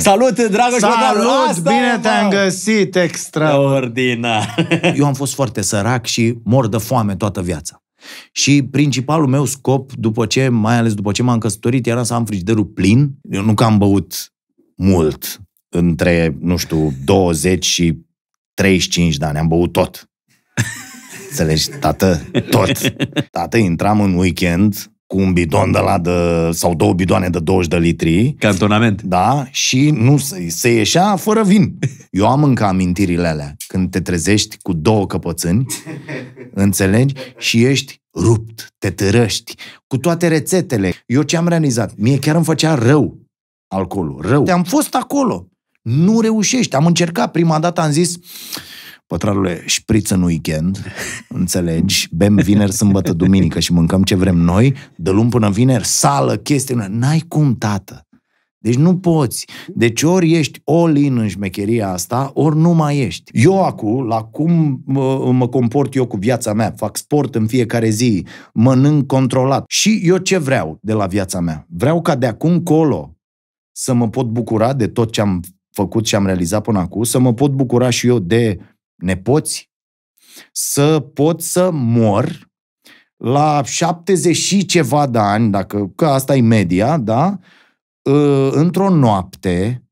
Salut, Dragoș Salut, bine te-am găsit, extraordinar. Eu am fost foarte sărac și mor de foame toată viața. Și principalul meu scop, după ce, mai ales după ce m-am căsătorit, era să am frigiderul plin. Eu nu că am băut mult, între, nu știu, 20 și 35 de ani. Am băut tot. Înțelegi, tată? Tot. Tată, intram în weekend cu un bidon de la de, sau două bidoane de 20 de litri. Cantonament. Da, și nu se, se ieșea fără vin. Eu am încă amintirile alea. Când te trezești cu două căpățâni, înțelegi? Și ești rupt, te târăști, cu toate rețetele. Eu ce am realizat? Mie chiar îmi făcea rău alcoolul, rău. Am fost acolo. Nu reușești. Am încercat prima dată, am zis, pătrarule, șpriț în weekend, înțelegi? Bem vineri, sâmbătă, duminică și mâncăm ce vrem noi, de luni până vineri, sală, chestii, n-ai cum, tată. Deci nu poți. Deci ori ești all in în șmecheria asta, ori nu mai ești. Eu acum, la cum mă, mă comport eu cu viața mea, fac sport în fiecare zi, mănânc controlat. Și eu ce vreau de la viața mea? Vreau ca de acum colo să mă pot bucura de tot ce am făcut și am realizat până acum, să mă pot bucura și eu de nepoți, să pot să mor la 70 și ceva de ani, dacă, că asta e media, da? Ă, într-o noapte,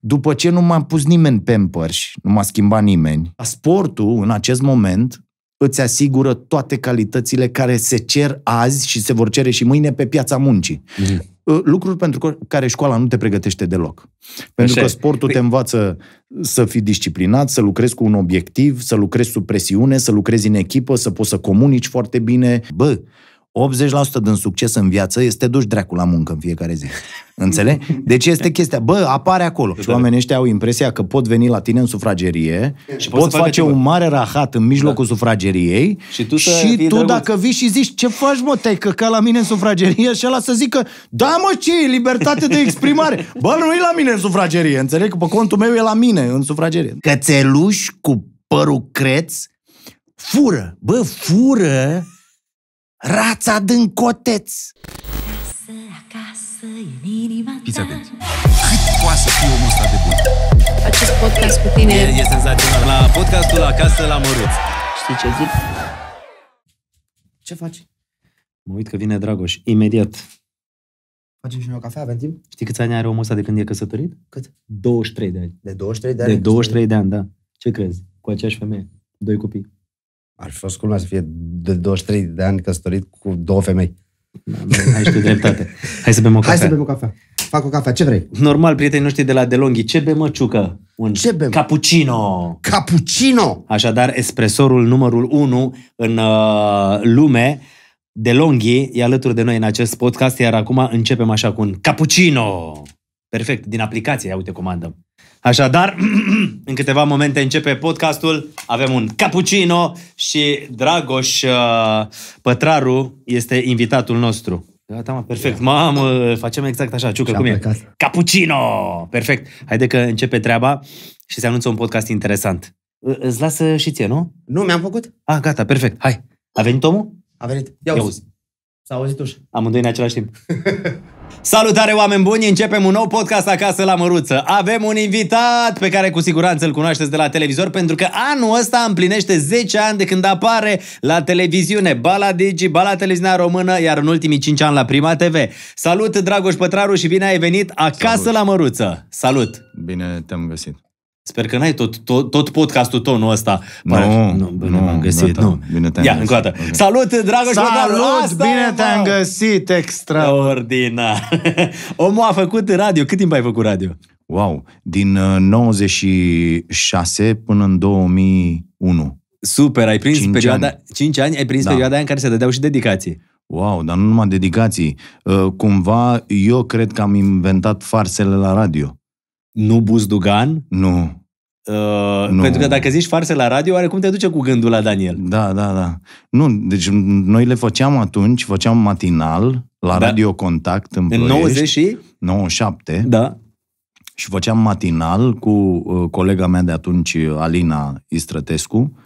după ce nu m-a pus nimeni pe împărși, nu m-a schimbat nimeni. Sportul, în acest moment, îți asigură toate calitățile care se cer azi și se vor cere și mâine pe piața muncii. Mm-hmm. Ă, lucruri pentru care școala nu te pregătește deloc. Pentru Așa. că sportul păi te învață să fii disciplinat, să lucrezi cu un obiectiv, să lucrezi sub presiune, să lucrezi în echipă, să poți să comunici foarte bine. Bă, 80% din succes în viață este duși dracu la muncă în fiecare zi. Înțelegi? Deci este chestia, bă, apare acolo. Și exact. oamenii ăștia au impresia că pot veni la tine în sufragerie și pot face un mare rahat în mijlocul da. sufrageriei și tu, să și tu dacă vii și zici, ce faci mă, te că la mine în sufragerie și ăla să zică, da mă, ce e libertate de exprimare? Bă, nu e la mine în sufragerie, înțelegi? Că pe contul meu e la mine în sufragerie. Cățeluși cu părul creț fură. Bă, fură Rața din coteț! Fiți atenți! Cât poate să fie omul ăsta de bun? Acest podcast cu tine... E, e senzațional. La podcastul Acasă la Măruț. Știi ce zic? Ce faci? Mă uit că vine Dragoș. Imediat. Facem și noi o cafea, avem timp? Știi câți ani are omul ăsta de când e căsătorit? Cât? 23 de ani. De 23 de ani? De 23 de ani, da. Ce crezi? Cu aceeași femeie. Doi copii. Ar fi fost culmea să fie de 23 de ani căsătorit cu două femei. Da, ai și tu dreptate. Hai să bem o cafea. Hai să bem o cafea. Fac o cafea, ce vrei? Normal, prietenii noștri de la DeLonghi, ce bem mă, Ciucă? Un ce bem? Cappuccino! Cappuccino! Așadar, espresorul numărul 1 în uh, lume, DeLonghi, e alături de noi în acest podcast, iar acum începem așa cu un cappuccino! Perfect, din aplicație, ia uite, comandă. Așadar, în câteva momente începe podcastul, avem un cappuccino și Dragoș uh, Pătraru este invitatul nostru. Gata, da, da, mă, perfect. Da. Mamă, facem exact așa, ciucă cum plecat. e. Cappuccino! Perfect. Haide că începe treaba și se anunță un podcast interesant. Îți lasă și ție, nu? Nu, mi-am făcut. Ah, gata, perfect. Hai. A venit omul? A venit. Ia, Ia auzi. S-a auzit ușa. Amândoi în același timp. Salutare oameni buni, începem un nou podcast acasă la Măruță. Avem un invitat pe care cu siguranță îl cunoașteți de la televizor pentru că anul ăsta împlinește 10 ani de când apare la televiziune, ba la Digi, ba la televiziunea română, iar în ultimii 5 ani la Prima TV. Salut Dragoș Pătraru și bine ai venit acasă Salut. la Măruță. Salut! Bine te-am găsit. Sper că n-ai tot, tot, tot podcastul nu ăsta. Pare... Nu, nu, bine nu, am găsit. Gata, nu. Bine te-am Ia, găsit. încă o dată. Okay. Salut, dragă. Salut, asta, bine te-am găsit, extraordinar. Omul a făcut radio. Cât timp ai făcut radio? Wow, din uh, 96 până în 2001. Super, ai prins 5 perioada... Ani. 5 ani, ai prins da. perioada în care se dădeau și dedicații. Wow, dar nu numai dedicații. Uh, cumva, eu cred că am inventat farsele la radio. Nu Buzdugan? Nu. Uh, nu. Pentru că dacă zici farse la radio, are cum te duce cu gândul la Daniel. Da, da, da. Nu, deci noi le făceam atunci, făceam matinal, la da. Radio Contact în, în 90 și? 97. Da. Și făceam matinal cu uh, colega mea de atunci, Alina Istrătescu,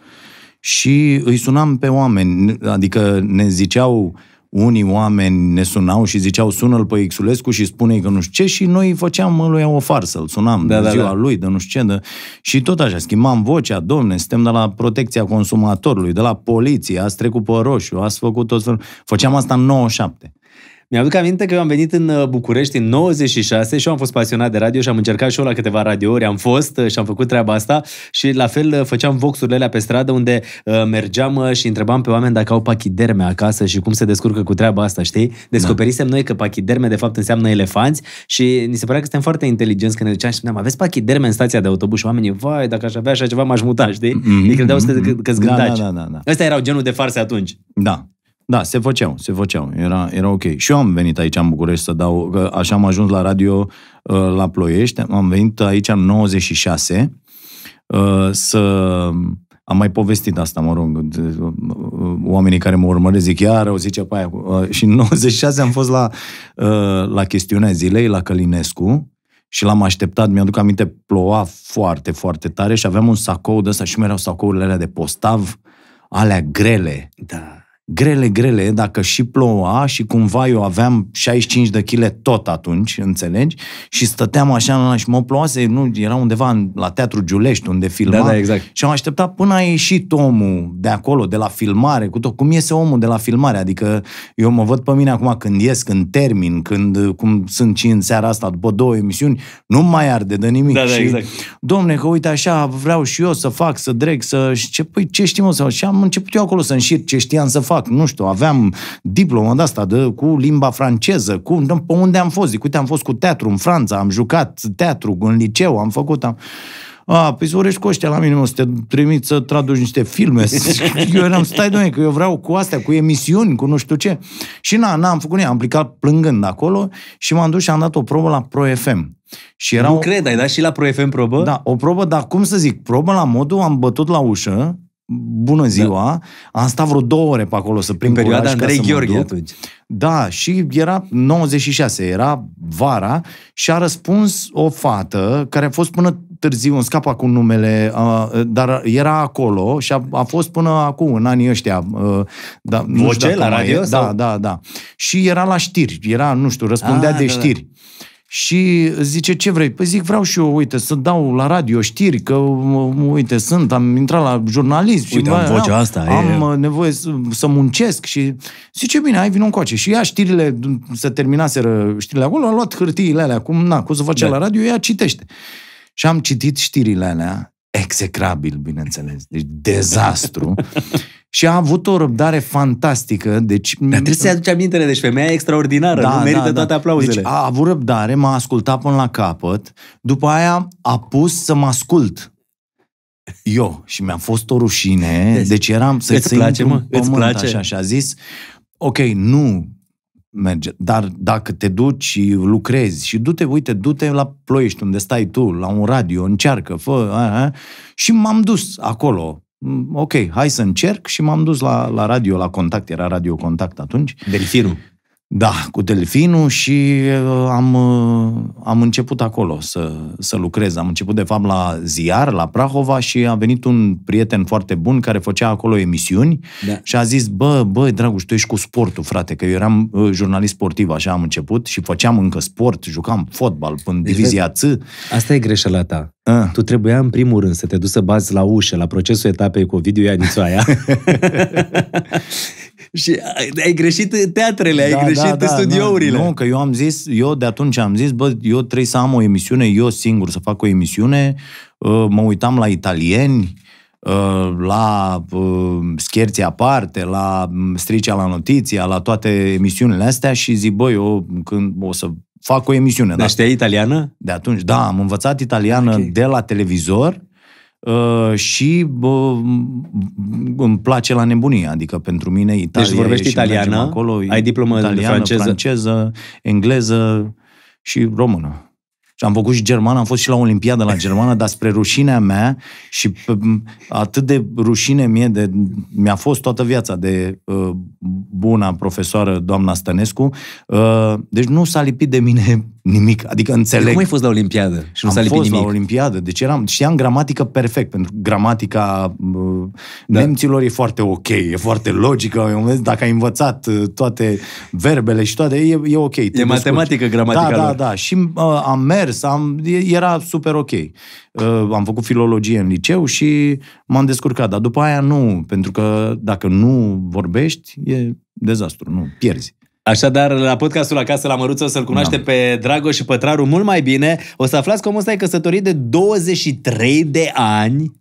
și îi sunam pe oameni, adică ne ziceau uh, unii oameni ne sunau și ziceau sună-l pe Xulescu și spune că nu știu ce și noi făceam lui o farsă, îl sunam da, de da, ziua da. lui, de nu știu ce. De... Și tot așa, schimbam vocea, domne, suntem de la protecția consumatorului, de la poliție, ați trecut pe roșu, ați făcut tot felul. Făceam asta în 97. Mi-aduc aminte că eu am venit în uh, București în 96 și eu am fost pasionat de radio și am încercat și eu la câteva radiouri, am fost uh, și am făcut treaba asta și la fel uh, făceam voxurile alea pe stradă unde mergeam și întrebam pe oameni dacă au pachiderme acasă și cum se descurcă cu treaba asta, știi? Da. Descoperisem da. noi că pachiderme de fapt înseamnă elefanți și ni se părea că suntem foarte inteligenți când ne duceam și spuneam, aveți pachiderme în stația de autobuz și oamenii, vai, dacă aș avea așa ceva m-aș muta, știi? Mm-hmm. Ei credeau că-ți mm-hmm. da, da, Da, da, da, da. Astea erau genul de farse atunci. Da. Da, se făceau, se făceau. Era, era ok. Și eu am venit aici în București să dau, că așa am ajuns la radio uh, la Ploiești. Am venit aici în 96 uh, să... Am mai povestit asta, mă rog, uh, oamenii care mă urmăresc zic, iar o zice pe aia. Și în 96 am fost la, la chestiunea zilei, la Călinescu, și l-am așteptat, mi-aduc aminte, ploua foarte, foarte tare și aveam un sacou de ăsta și mereu sacourile alea de postav, alea grele. Da grele, grele, dacă și ploua și cumva eu aveam 65 de chile tot atunci, înțelegi? Și stăteam așa și mă ploase, nu, era undeva în, la Teatru Giulești unde filma. Da, da, exact. Și am așteptat până a ieșit omul de acolo, de la filmare, cu tot. Cum iese omul de la filmare? Adică eu mă văd pe mine acum când ies, când termin, când cum sunt și în seara asta, după două emisiuni, nu mai arde de nimic. Da, da, și, exact. Domne, că uite așa, vreau și eu să fac, să dreg, să... Și ce, păi, ce știm o să Și am început eu acolo să înșir ce știam să fac fac, nu știu, aveam diplomă de asta de, cu limba franceză, cu, pe unde am fost, zic, uite, am fost cu teatru în Franța, am jucat teatru în liceu, am făcut, am... A, păi urești cu ăștia la mine, mă, să te trimit să traduci niște filme. Eu eram, stai, doamne, că eu vreau cu astea, cu emisiuni, cu nu știu ce. Și na, n-am făcut nimic, am plecat plângând acolo și m-am dus și am dat o probă la Pro FM. Și era nu o... cred, ai dat și la Pro FM probă? Da, o probă, dar cum să zic, probă la modul, am bătut la ușă bună da. ziua, da. am stat vreo două ore pe acolo să prind În perioada Andrei Gheorghe atunci. Da, și era 96, era vara și a răspuns o fată care a fost până târziu, îmi scapă cu numele, uh, dar era acolo și a, a fost până acum, în anii ăștia. Uh, da, nu știu la radio? Da, da, da. Și era la știri, era, nu știu, răspundea a, ah, de da, da. știri. Da. Și zice, ce vrei? Păi zic, vreau și eu, uite, să dau la radio știri, că, uite, sunt, am intrat la jurnalism. Uite, și, am bă, vocea am, asta. Am e... nevoie să, să muncesc și zice, bine, ai vin un coace. Și ea știrile, să terminaseră știrile acolo, a luat hârtiile alea, cum, na, cum să face da. la radio, ea citește. Și am citit știrile alea, execrabil, bineînțeles, deci dezastru. și a avut o răbdare fantastică. Deci, Dar trebuie să-i aduci amintele, deci femeia e extraordinară, da, nu da, merită da, toate aplauzele. Deci a avut răbdare, m-a ascultat până la capăt, după aia a pus să mă ascult. Eu. Și mi-a fost o rușine, deci, deci eram să-i Îți place, mă? Pământ, îți place? Așa, și a zis, ok, nu merge, dar dacă te duci și lucrezi și du-te, uite, du-te la Ploiești, unde stai tu, la un radio, încearcă, fă, a, a, și m-am dus acolo, Mm, ok, hai să încerc și m-am dus la, la radio, la Contact, era Radio Contact atunci. Delfinul. Da, cu delfinul și uh, am, uh, am început acolo să, să lucrez. Am început, de fapt, la ziar, la Prahova și a venit un prieten foarte bun care făcea acolo emisiuni da. și a zis, bă, bă, dragul, tu ești cu sportul, frate, că eu eram uh, jurnalist sportiv, așa am început și făceam încă sport, jucam fotbal în deci, divizia C. Asta e greșeala ta. A. Tu trebuia în primul rând să te duci să bazi la ușă, la procesul etapei cu Ovidiu Ianițoaia Și ai greșit teatrele, da, ai da, greșit da, da, studiourile. Nu, nu, că eu am zis, eu de atunci am zis, bă, eu trebuie să am o emisiune, eu singur să fac o emisiune. Uh, mă uitam la italieni, uh, la uh, scherții aparte, la mm, stricea la notiția, la toate emisiunile astea și zic, bă, eu când o să fac o emisiune. Dar da. știai italiană? De atunci, da, am învățat italiană okay. de la televizor Uh, și bă, îmi place la nebunie, adică pentru mine Italia Deci vorbești italiană, acolo, ai diplomă italiană, franceză. franceză, engleză și română. Și am făcut și germană, am fost și la Olimpiada la germană, dar spre rușinea mea și atât de rușine mie de, mi-a fost toată viața de uh, buna profesoară, doamna Stănescu, uh, deci nu s-a lipit de mine nimic. Adică înțeleg. cum ai fost la Olimpiadă și nu s-a lipit nimic? Am fost la Olimpiadă, deci eram, știam gramatică perfect, pentru gramatica da. nemților e foarte ok, e foarte logică, dacă ai învățat uh, toate verbele și toate, e, e ok. E matematică scuci. Da, gramatica Da, lor. da, da. Și uh, am mers, am, era super ok. Uh, am făcut filologie în liceu și m-am descurcat, dar după aia nu, pentru că dacă nu vorbești, e dezastru, nu, pierzi. Așadar, la podcastul Acasă la Măruță o să-l cunoaște da. pe Drago și Pătraru mult mai bine. O să aflați că ăsta e căsătorit de 23 de ani.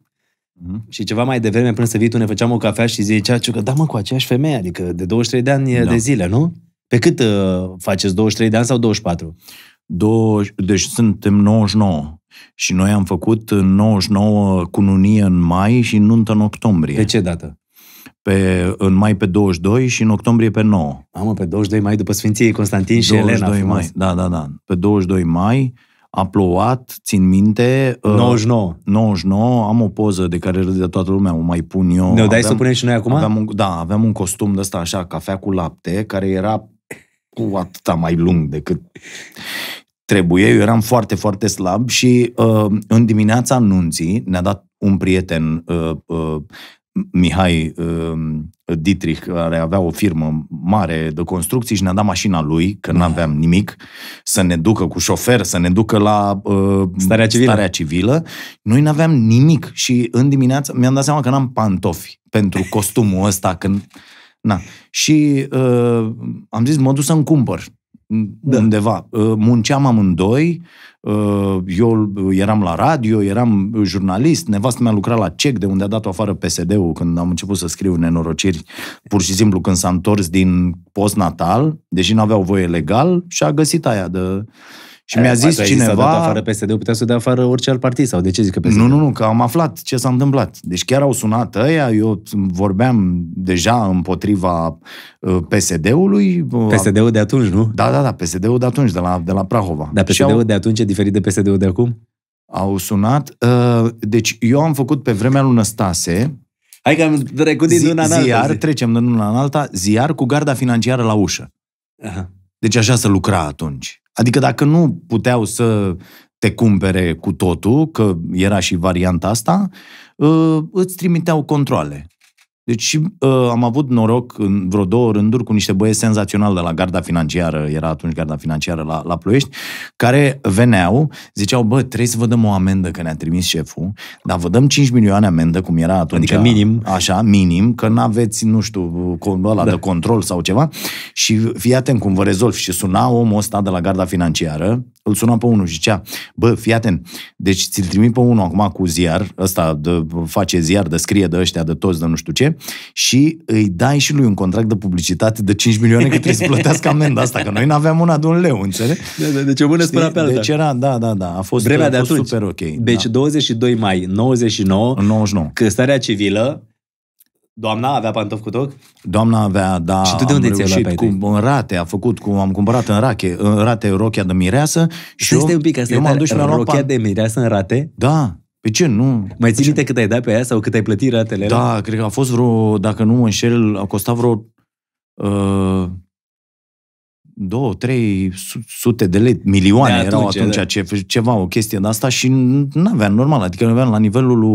Mm-hmm. Și ceva mai devreme, până să vii tu, ne făceam o cafea și zicea că da mă, cu aceeași femeie, adică de 23 de ani da. de zile, nu? Pe cât uh, faceți, 23 de ani sau 24? Do, deci suntem 99. Și noi am făcut 99 cununie în mai și nuntă în octombrie. Pe ce dată? pe, în mai pe 22 și în octombrie pe 9. Mamă, pe 22 mai după Sfinției Constantin și Elena. 22 mai, da, da, da. Pe 22 mai a plouat, țin minte... 99. Uh, 99, am o poză de care râde toată lumea, o mai pun eu. Ne-o dai aveam, să punem și noi acum? Aveam un, da, aveam un costum de ăsta așa, cafea cu lapte, care era cu atâta mai lung decât trebuie. Eu eram foarte, foarte slab și uh, în dimineața anunții ne-a dat un prieten uh, uh, Mihai um, Dietrich, care avea o firmă mare de construcții și ne-a dat mașina lui, că da. nu aveam nimic, să ne ducă cu șofer, să ne ducă la uh, starea, civilă. starea civilă. Noi nu aveam nimic și în dimineață mi-am dat seama că n-am pantofi pentru costumul ăsta. Când... Na. Și uh, am zis, mă duc să-mi cumpăr da. undeva. Uh, munceam amândoi, uh, eu eram la radio, eram jurnalist, nevastă mi-a lucrat la CEC, de unde a dat-o afară PSD-ul când am început să scriu nenorociri, pur și simplu când s-a întors din post natal, deși nu aveau voie legal, și a găsit aia de și mi-a zis cineva... Zis, dat afară psd putea să dea afară orice alt partid, sau de ce zic că PSD? Nu, nu, nu, că am aflat ce s-a întâmplat. Deci chiar au sunat ăia, eu vorbeam deja împotriva uh, PSD-ului. Uh, PSD-ul de atunci, nu? Da, da, da, PSD-ul de atunci, de la, de la Prahova. Dar PSD-ul au... de atunci e diferit de PSD-ul de acum? Au sunat. Uh, deci eu am făcut pe vremea lui Năstase, Hai că am trecut din zi, una în alta. Ziar, zi. trecem din una în alta, ziar cu garda financiară la ușă. Aha. Deci așa se lucra atunci. Adică dacă nu puteau să te cumpere cu totul, că era și varianta asta, ă, îți trimiteau controle. Deci uh, am avut noroc în vreo două rânduri cu niște băieți senzaționali de la garda financiară, era atunci garda financiară la, la Ploiești, care veneau, ziceau, bă, trebuie să vă dăm o amendă că ne-a trimis șeful, dar vă dăm 5 milioane amendă, cum era atunci. Adică minim. Așa, minim, că nu aveți, nu știu, ăla da. de control sau ceva. Și fii atent cum vă rezolvi. Și suna omul ăsta de la garda financiară, îl sunam pe unul și zicea, bă, fii atent, deci ți-l trimit pe unul acum cu ziar, ăsta de, face ziar, de scrie de ăștia, de toți, de nu știu ce, și îi dai și lui un contract de publicitate de 5 milioane că trebuie să plătească amenda asta, că noi nu aveam una de un leu, înțeleg? de da, de, da, deci o mână spune pe alta. Deci era, da, da, da, a fost, Vremea a fost de atunci. super ok. Deci da. 22 mai 99, 99, căstarea civilă, Doamna avea pantofi cu toc? Doamna avea, da. Și tu de unde ți-ai ieșit? Cu, în rate, a făcut cu, am cumpărat în, rache, în rate rochea de mireasă. Și eu, un pic, asta eu m-am dus și mi-am pan... de mireasă în rate? Da. Pe ce? Nu. Mai ții minte cât ai dat pe aia sau cât ai plătit ratele? Da, cred că a fost vreo, dacă nu mă înșel, a costat vreo uh, două, trei sute de lei, milioane de atunci, erau atunci da. ce, ceva, o chestie de asta și nu aveam normal, adică nu aveam la nivelul lui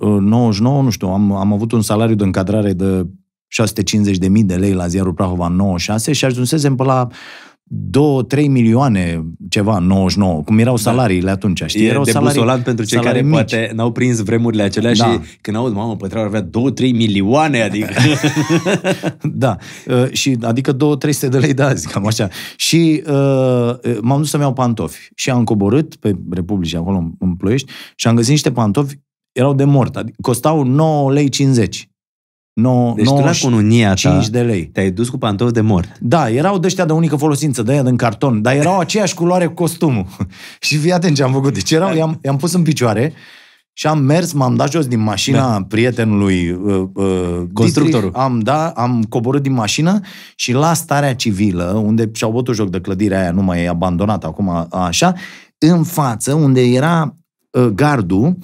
uh, 99, uh, nu știu, am, am avut un salariu de încadrare de 650.000 de lei la ziarul Prahova în 96 și ajunsesem pe la 2-3 milioane, ceva, 99, cum erau da. salariile da. atunci, știi? E erau de salarii, pentru cei care mici. poate n-au prins vremurile acelea da. și când aud, mamă, Pătreau avea 2-3 milioane, adică... da, uh, și adică 2-300 de lei de da, azi, cam așa. Și uh, m-am dus să-mi iau pantofi și am coborât pe Republici, acolo în Ploiești, și am găsit niște pantofi, erau de mort, adică costau 9 lei 50. No, deci 9, tu la cununia 5 de lei. Te-ai dus cu pantofi de mort. Da, erau de ăștia de unică folosință, de aia din carton, dar erau aceeași culoare cu costumul. și fii atent ce am făcut. Deci erau, i-am, i-am pus în picioare și am mers, m-am dat jos din mașina da. prietenului uh, uh, constructorul. am, da, am coborât din mașină și la starea civilă, unde și-au bătut joc de clădirea aia, nu mai e abandonată acum, așa, în față, unde era uh, gardul,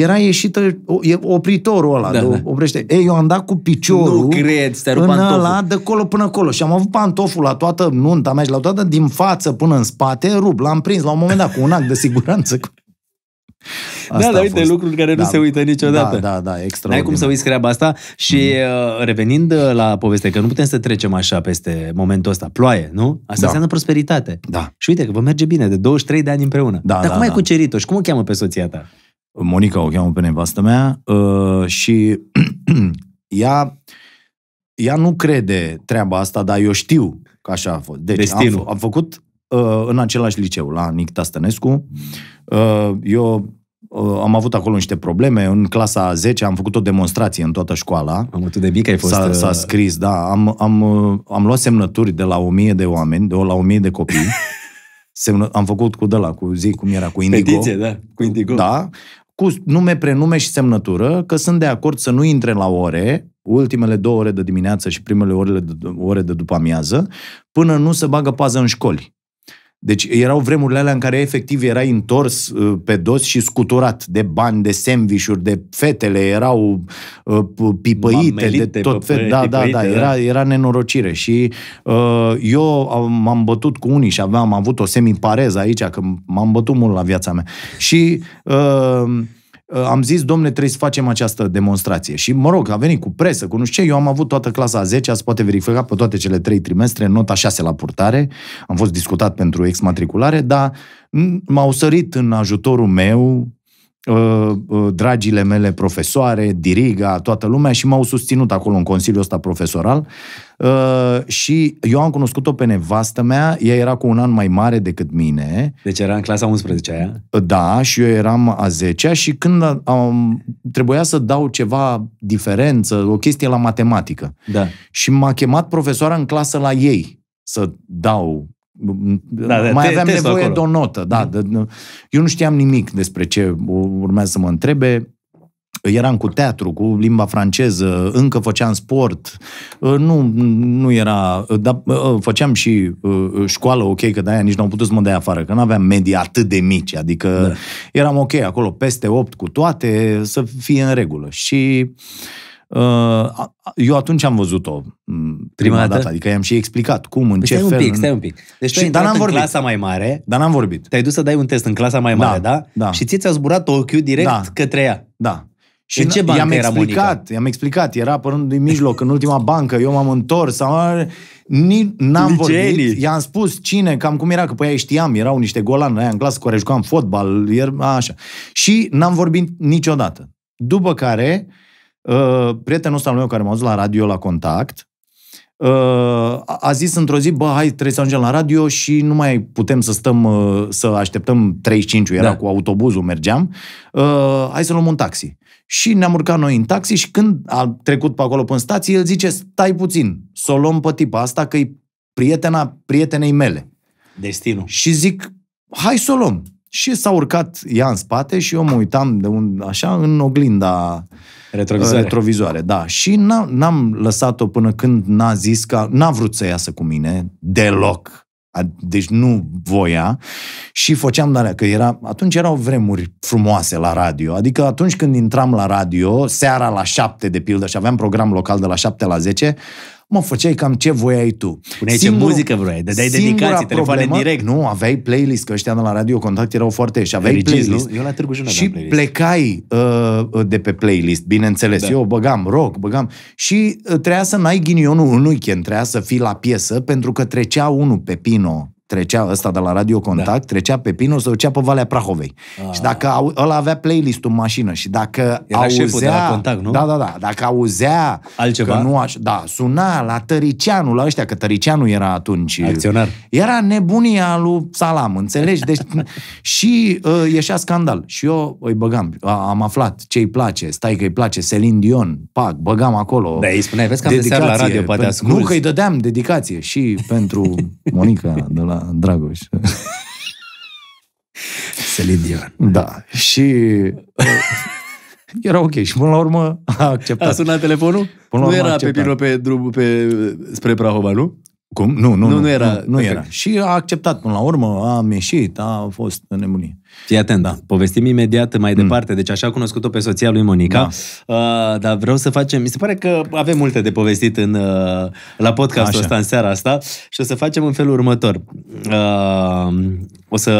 era ieșită opritorul ăla, da, de, da. oprește. Ei, eu am dat cu piciorul nu cred, până pantoful. ăla de colo până acolo și am avut pantoful la toată nunta mea și la toată din față până în spate, rup, l-am prins la un moment dat cu un act de siguranță. Da, asta da, dar uite, fost... lucruri care da, nu se uită niciodată. Da, da, da, extraordinar. N-ai cum să uiți creaba asta și mm. revenind uh, la poveste, că nu putem să trecem așa peste momentul ăsta. Ploaie, nu? Asta da. înseamnă prosperitate. Da. Și uite că vă merge bine de 23 de ani împreună. Da, dar da, cum da. ai cucerit-o și cum o cheamă pe soția ta? Monica o cheamă pe nevastă mea, uh, și ea, ea nu crede treaba asta, dar eu știu că așa a fost. Deci Destinul. Am, am făcut uh, în același liceu, la Nicta Stănescu. Uh, eu am avut acolo niște probleme. În clasa 10 am făcut o demonstrație în toată școala. Am de mic ai fost... S-a, s-a scris, da. Am, am, am luat semnături de la o mie de oameni, de la o mie de copii. Semnă, am făcut cu de la, cu zi, cum era, cu Indigo. Petiție, da, cu Indigo. Da, cu nume, prenume și semnătură, că sunt de acord să nu intre la ore, ultimele două ore de dimineață și primele orele de, ore de după amiază, până nu se bagă pază în școli. Deci erau vremurile alea în care efectiv era întors uh, pe dos și scuturat de bani, de sandvișuri, de fetele, erau uh, pipăite Mamelite, de tot fel. Da, da, da, da, era, era nenorocire. Și uh, eu m-am bătut cu unii și aveam am avut o semipareză aici, că m-am bătut mult la viața mea. Și uh, Uh, am zis, domne, trebuie să facem această demonstrație. Și, mă rog, a venit cu presă, cu nu știu ce. Eu am avut toată clasa a 10 ați poate verifica pe toate cele trei trimestre, nota 6 la purtare. Am fost discutat pentru exmatriculare, dar m-au sărit în ajutorul meu Uh, uh, dragile mele profesoare, Diriga, toată lumea și m-au susținut acolo în Consiliul ăsta profesoral uh, și eu am cunoscut-o pe nevastă mea, ea era cu un an mai mare decât mine. Deci era în clasa 11 aia? Da, și eu eram a 10 și când am, um, trebuia să dau ceva diferență, o chestie la matematică. Da. Și m-a chemat profesoara în clasă la ei să dau da, da, mai da, aveam nevoie acolo. de o notă. Da, mm. de, de, eu nu știam nimic despre ce urmează să mă întrebe. Eram cu teatru, cu limba franceză, încă făceam sport. Ă, nu, nu era... Ă, dar ă, făceam și școală, ok, că de-aia nici nu am putut să mă dea afară, că nu aveam medii atât de mici. Adică da. eram ok acolo, peste 8 cu toate, să fie în regulă. Și... Uh, Uh, eu atunci am văzut-o prima dată? dată, adică i-am și explicat cum, în păi ce stai fel. un pic, stai un pic. Deci tu și, ai dar n-am în clasa mai mare. Dar n-am vorbit. Te-ai dus să dai un test în clasa mai da, mare, da? da? da. Și ți a zburat ochiul direct da. către ea. Da. Și în ce bancă i-am era explicat, Monica? i-am explicat, era părând din mijloc, în ultima bancă, eu m-am întors, am, ni, n-am Licenii. vorbit, i-am spus cine, cam cum era, că pe știam, erau niște golani aia în clasă cu care jucam fotbal, iar așa. Și n-am vorbit niciodată. După care, uh, Uh, prietenul ăsta al meu care m-a la radio la contact, uh, a zis într-o zi, bă, hai, trebuie să ajungem la radio și nu mai putem să stăm, uh, să așteptăm 35 era da. cu autobuzul, mergeam, hai să luăm un taxi. Și ne-am urcat noi în taxi și când a trecut pe acolo până stație, el zice, stai puțin, să o luăm pe tipa asta că e prietena prietenei mele. Destinul. Și zic, hai să o luăm. Și s-a urcat ea în spate și eu mă uitam de un, așa în oglinda uh, retrovizoare. retrovizoare da. Și n-am, n-am lăsat-o până când n-a zis că n-a vrut să iasă cu mine deloc. Deci nu voia și făceam de că era, atunci erau vremuri frumoase la radio, adică atunci când intram la radio, seara la șapte de pildă și aveam program local de la șapte la zece mă, făceai cam ce voiai tu. Puneai Singur, ce muzică de dai dedicații, telefoane în direct. Nu, aveai playlist, că ăștia de la Radio Contact erau foarte și aveai Regis, playlist. Nu? Eu la Târgu Jiu Și playlist. plecai uh, uh, de pe playlist, bineînțeles. Da. Eu băgam rock, băgam și uh, treia să n-ai ghinionul în weekend, treia să fii la piesă pentru că trecea unul pe Pino trecea ăsta de la Radio Contact, da. trecea pe Pino, se ducea pe Valea Prahovei. Ah. Și dacă au, ăla avea playlist în mașină și dacă Era auzea... de la Contact, nu? Da, da, da. Dacă auzea Altceva? că nu aș, Da, suna la Tăricianu, la ăștia, că Tăricianu era atunci... Uh, Acționar. Era nebunia lui Salam, înțelegi? Deci, și uh, ieșea scandal. Și eu îi băgam. Am aflat ce îi place, stai că îi place, Selin Dion, pac, băgam acolo. Da, îi spuneai, vezi că am la radio, poate ascult. Nu, că îi dădeam dedicație și pentru Monica de la da, Dragoș. Selidion. Da. Și uh, era ok. Și până la urmă a acceptat. A sunat telefonul? Până la nu era pe pilot pe drum pe, spre Prahova, nu? Cum? Nu, nu, nu, nu, era, nu, nu era. Și a acceptat până la urmă, a ieșit, a fost în nebunie. Fii atent, da. povestim imediat mai mm. departe. Deci așa a cunoscut-o pe soția lui Monica, da. uh, dar vreau să facem, mi se pare că avem multe de povestit în, uh, la podcastul ăsta în seara asta și o să facem în felul următor. Uh, o să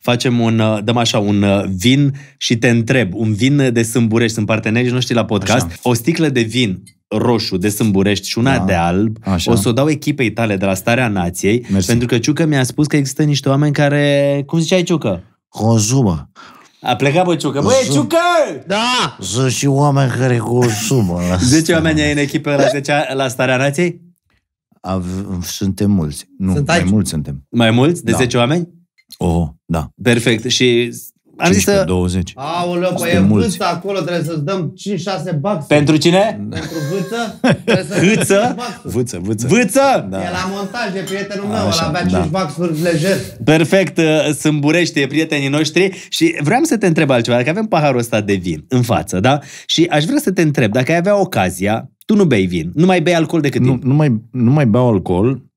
facem un, uh, dăm așa, un uh, vin și te întreb, un vin de Sâmburești, sunt partenerii noștri la podcast, așa. o sticlă de vin roșu de Sâmburești și una da. de alb. Așa. O să o dau echipei tale de la Starea Nației, Mersi. pentru că Ciucă mi-a spus că există niște oameni care... Cum ziceai, Ciucă? Consumă. A plecat, bă, Ciucă. Băi, sunt, Ciucă! Da! Sunt și oameni care consumă. Zice oameni ai în echipă la, 10, la Starea Nației? suntem mulți. Nu, sunt mai aici. mulți suntem. Mai mulți? De da. 10 oameni? Oh, da. Perfect. Și am zis să... 20. Aoleu, păi e vâță acolo, trebuie să-ți dăm 5-6 bucks. Pentru cine? Pentru vâță. Vâță? Vâță, vâță. Vâță? Da. E la montaj, e prietenul meu, ăla avea 5 da. bucks baxuri lejer. Perfect, uh, Sâmburește, prietenii noștri. Și vreau să te întreb altceva, dacă avem paharul ăsta de vin în față, da? Și aș vrea să te întreb, dacă ai avea ocazia, tu nu bei vin, nu mai bei alcool decât nu, Nu mai, nu mai beau alcool,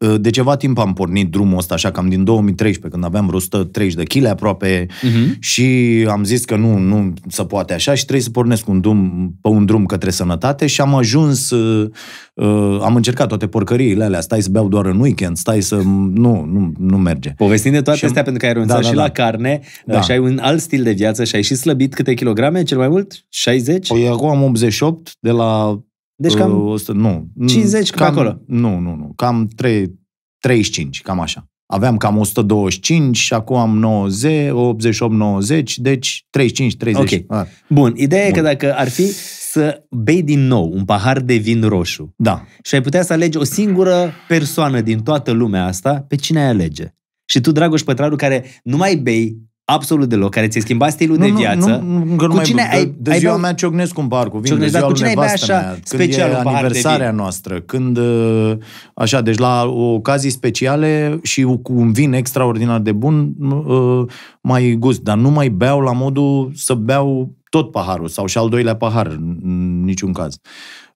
Ă, de ceva timp am pornit drumul ăsta, așa cam din 2013, când aveam vreo 130 de kg aproape uh-huh. și am zis că nu, nu se poate așa și trebuie să pornesc un drum, pe un drum către sănătate și am ajuns, uh, uh, am încercat toate porcăriile alea, stai să beau doar în weekend, stai să... Nu, nu, nu merge. Povestind de toate și astea, am... pentru că ai renunțat da, da, și da. la carne da. și deci ai un alt stil de viață și ai și slăbit câte kilograme, cel mai mult? 60? Păi acum am 88, de la deci cam... 100, uh, nu. 50 mm, cam, pe acolo. Nu, nu, nu. Cam 3, 35, cam așa. Aveam cam 125 și acum am 90, 88, 90, deci 35, 30. Ok. A. Ah. Bun, ideea Bun. e că dacă ar fi să bei din nou un pahar de vin roșu da. și ai putea să alegi o singură persoană din toată lumea asta, pe cine ai alege? Și tu, Dragoș Pătraru, care nu mai bei absolut deloc, care ți-ai schimbat stilul nu, de viață. Nu, nu, nu, cu cine mai, ai, de, de ziua da, bea... mea ciocnesc un pahar cu vin, ciocnesc, de ziua cu cine ai bea așa mea, special când e aniversarea noastră, când uh, așa, deci la ocazii speciale și cu un vin extraordinar de bun uh, mai gust, dar nu mai beau la modul să beau tot paharul sau și al doilea pahar, în niciun caz.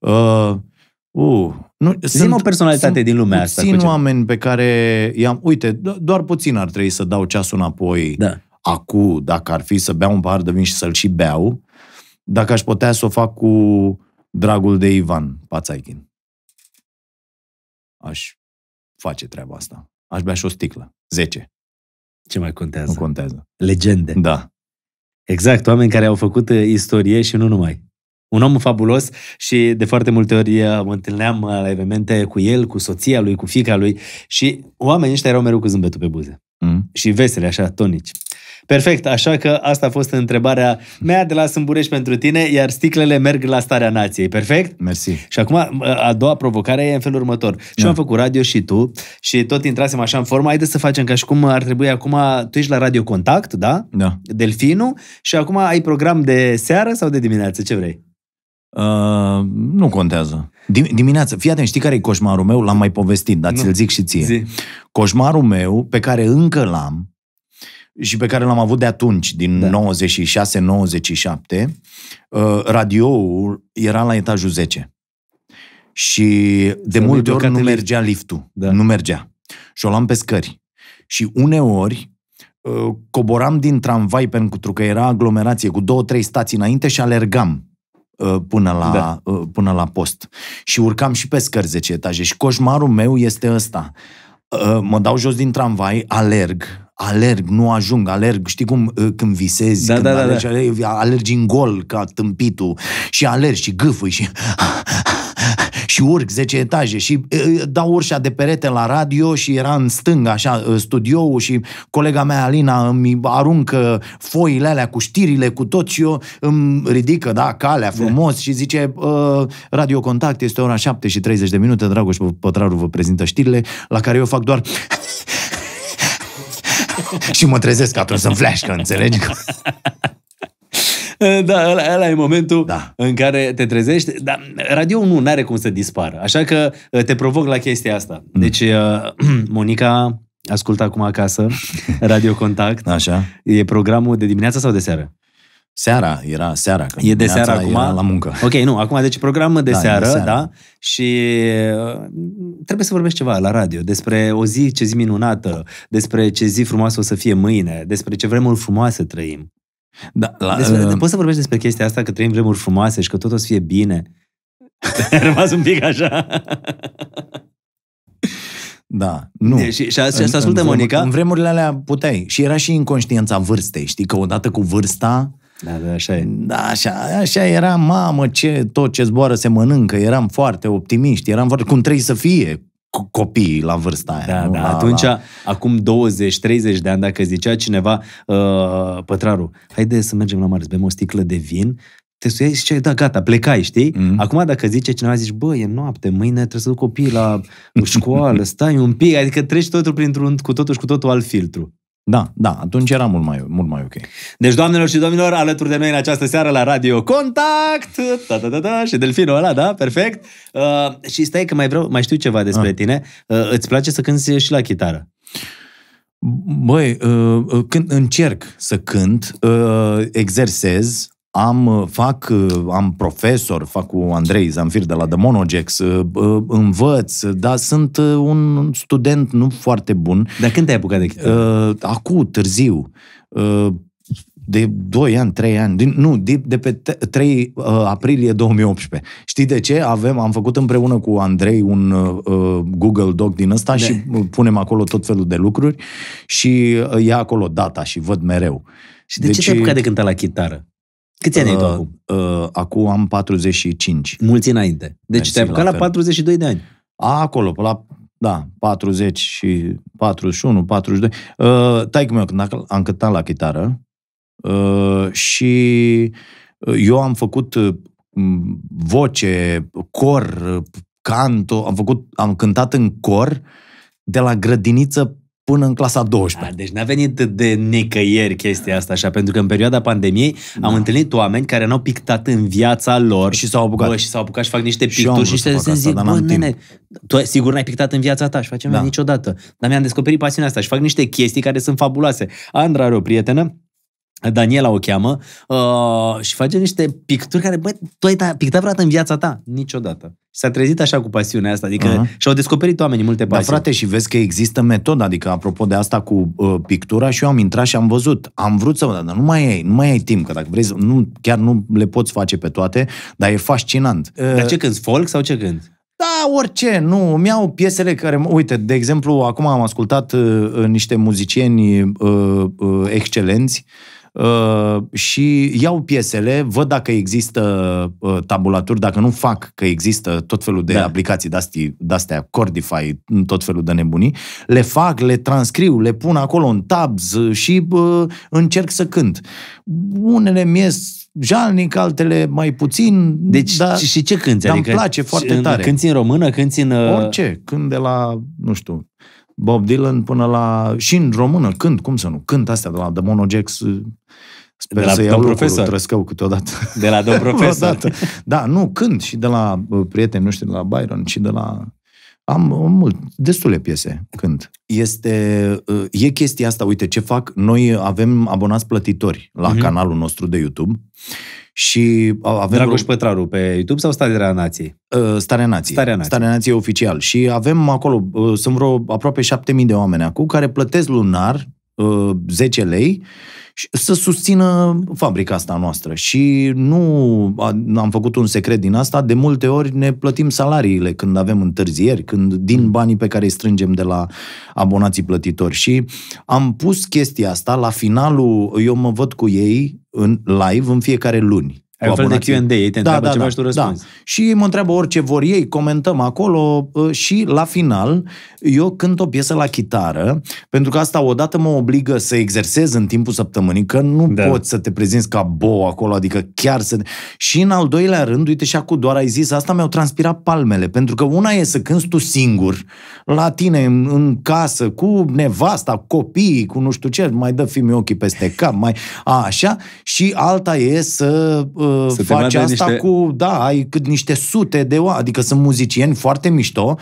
Uh, Uh, nu, zi o personalitate sunt din lumea asta. Sunt oameni pe care i-am... Uite, doar puțin ar trebui să dau ceasul înapoi. Da. Acu, dacă ar fi să beau un pahar de vin și să-l și beau, dacă aș putea să o fac cu dragul de Ivan Pațaichin. Aș face treaba asta. Aș bea și o sticlă. zece. Ce mai contează? Nu contează. Legende. Da. Exact, oameni care au făcut uh, istorie și nu numai. Un om fabulos și de foarte multe ori uh, mă întâlneam uh, la evenimente cu el, cu soția lui, cu fica lui și oamenii ăștia erau mereu cu zâmbetul pe buze. Mm. Și vesele, așa, tonici. Perfect, așa că asta a fost întrebarea mea de la Sâmburești pentru tine, iar sticlele merg la starea nației, perfect? Mersi. Și acum, a doua provocare e în felul următor. Și da. am făcut radio și tu și tot intrasem așa în formă, haideți să facem ca și cum ar trebui acum, tu ești la Radio Contact, da? Da. Delfinu, și acum ai program de seară sau de dimineață, ce vrei? Uh, nu contează. Dim- dimineață, fii atent, știi care e coșmarul meu? L-am mai povestit, dar nu. ți-l zic și ție. Zi. Coșmarul meu, pe care încă l-am, și pe care l-am avut de atunci, din da. 96-97, uh, radioul era la etajul 10. Și de S-a multe ori nu mergea lift. liftul. Da. Nu mergea. Și o luam pe scări. Și uneori uh, coboram din tramvai pentru că era aglomerație cu două, trei stații înainte și alergam uh, până la, da. până la post. Și urcam și pe scări 10 etaje. Și coșmarul meu este ăsta. Mă dau jos din tramvai, alerg, alerg, nu ajung, alerg, știi cum uh, când visezi, da, când da, da alergi, da, da. alergi, în gol ca tâmpitul și alergi și gâfui și și urc 10 etaje și uh, uh, dau urșa de perete la radio și era în stânga așa studioul și colega mea Alina îmi aruncă foile alea cu știrile, cu tot și eu îmi ridică, da, calea frumos și zice Radio Contact este ora 7 și 30 de minute, Dragoș Pătraru vă prezintă știrile la care eu fac doar și mă trezesc atunci în fleașcă, înțelegi? da, ăla, ăla e momentul da. în care te trezești. Dar radio nu are cum să dispară. Așa că uh, te provoc la chestia asta. Mm. Deci, uh, Monica ascultă acum acasă Radio Contact. Așa. E programul de dimineață sau de seară? Seara, era seara. Că e de seara acum? Era la muncă. Ok, nu, acum deci program de da, seară, de seara. da? Și uh, trebuie să vorbești ceva la radio despre o zi, ce zi minunată, despre ce zi frumoasă o să fie mâine, despre ce vremuri frumoase trăim. Da, la, despre, uh, poți să vorbești despre chestia asta, că trăim vremuri frumoase și că tot o să fie bine? A rămas un pic așa. Da, nu. E, și, și, a, și asta ascultă în, Monica. În vremurile alea puteai. Și era și inconștiența vârstei. Știi că odată cu vârsta da, da, așa e. Da, așa, așa era, mamă, ce, tot ce zboară se mănâncă, eram foarte optimiști, eram foarte, cum trebuie să fie copiii la vârsta aia. Da, nu? da, la, atunci, la... acum 20-30 de ani, dacă zicea cineva, uh, pătraru, haide să mergem la mare, să bem o sticlă de vin, te suiai și ziceai, da, gata, plecai, știi? Mm. Acum dacă zice cineva, zici, bă, e noapte, mâine trebuie să duc copiii la școală, stai un pic, adică treci totul printr-un cu totul și cu totul alt filtru. Da, da, atunci era mult mai, mult mai ok. Deci, doamnelor și domnilor, alături de noi în această seară la Radio Contact, da, da, da, da, și delfinul ăla, da, perfect. Uh, și stai că mai vreau, mai știu ceva despre ah. tine. Uh, îți place să cânti și la chitară? Băi, uh, uh când încerc să cânt, uh, exersez, am, uh, fac, uh, am profesor, fac cu Andrei Zamfir de la The Monogex, uh, învăț, dar sunt un student nu foarte bun. Dar când te-ai apucat de chitară? Acu, târziu. De 2 ani, 3 ani, din, nu, de, de pe 3 uh, aprilie 2018. Știi de ce? Avem, am făcut împreună cu Andrei un uh, Google Doc din ăsta de. Da. și punem acolo tot felul de lucruri și uh, ia acolo data și văd mereu. Și de deci, ce te-ai apucat de cântat la chitară? Câți ani uh, ai tu uh, acum? Uh, acum am 45. Mulți înainte. Deci te-ai apucat la, la 42 de ani. A, acolo, la da, 40 și 41, 42. Uh, Taică meu, când am cântat la chitară uh, și uh, eu am făcut uh, voce, cor, canto, am, făcut, am cântat în cor de la grădiniță până în clasa 12. A, deci n-a venit de nicăieri chestia asta așa, pentru că în perioada pandemiei da. am întâlnit oameni care n-au pictat în viața lor și s-au apucat. Bă, și s-au apucat și fac niște picturi și, și se, se zic, bă, nene, tu sigur n-ai pictat în viața ta și facem da. niciodată. Dar mi-am descoperit pasiunea asta și fac niște chestii care sunt fabuloase. Andra are o prietenă Daniela o cheamă uh, și face niște picturi care, băi, tu ai pictat vreodată în viața ta? Niciodată. Și s-a trezit așa cu pasiunea asta, adică uh-huh. și-au descoperit oamenii multe pasiuni. Dar frate, și vezi că există metodă, adică apropo de asta cu uh, pictura și eu am intrat și am văzut, am vrut să văd, dar nu mai ai, nu mai ai timp, că dacă vrei, nu, chiar nu le poți face pe toate, dar e fascinant. Uh, dar ce când folk sau ce când? Da, orice, nu, îmi iau piesele care, uite, de exemplu, acum am ascultat uh, uh niște muzicieni uh, uh, excelenți, uh, Uh, și iau piesele, văd dacă există uh, tabulaturi, dacă nu fac că există tot felul de da. aplicații de-astea, Cordify, mm, tot felul de nebunii, le fac, le transcriu, le pun acolo în tabs uh, și bă, încerc să cânt. Unele mi ies jalnic, altele mai puțin. Deci dar, și ce cânti? Dar adică îmi place foarte tare. Cânti în română, cânti în... Orice, când de la, nu știu, Bob Dylan până la... și în română, cânt, cum să nu, cânt astea de la The Monogex, uh, Sper de la să iau profesor. Trăscău câteodată. De la domn profesor. da, nu, cânt și de la uh, prieteni știu, de la Byron și de la... Am mult, destule piese cânt. Este, uh, e chestia asta, uite ce fac, noi avem abonați plătitori la uh-huh. canalul nostru de YouTube și uh, avem Dragoș Pătraru pe YouTube sau Starea Nației? Uh, Starea Nației. Starea Nației. Starea Nației oficial. Și avem acolo, uh, sunt vreo aproape 7000 de oameni acum, care plătesc lunar 10 lei să susțină fabrica asta noastră. Și nu am făcut un secret din asta, de multe ori ne plătim salariile când avem întârzieri, când din mm. banii pe care îi strângem de la abonații plătitori. Și am pus chestia asta la finalul, eu mă văd cu ei în live în fiecare luni. Ai un fel de Q&A, ei te da, întreabă da, ceva da, și tu da. răspunzi. Da. Și mă întreabă orice vor ei, comentăm acolo ă, și la final eu cânt o piesă la chitară, pentru că asta odată mă obligă să exersez în timpul săptămânii, că nu da. poți să te prezinți ca bo acolo, adică chiar să... Și în al doilea rând, uite și acum doar ai zis, asta mi-au transpirat palmele, pentru că una e să cânti tu singur, la tine, în, în casă, cu nevasta, copiii, cu nu știu ce, mai dă fi ochii peste cap, mai... A, așa, și alta e să ă, să faci asta niște... cu, da, ai cât niște sute de oameni, adică sunt muzicieni foarte mișto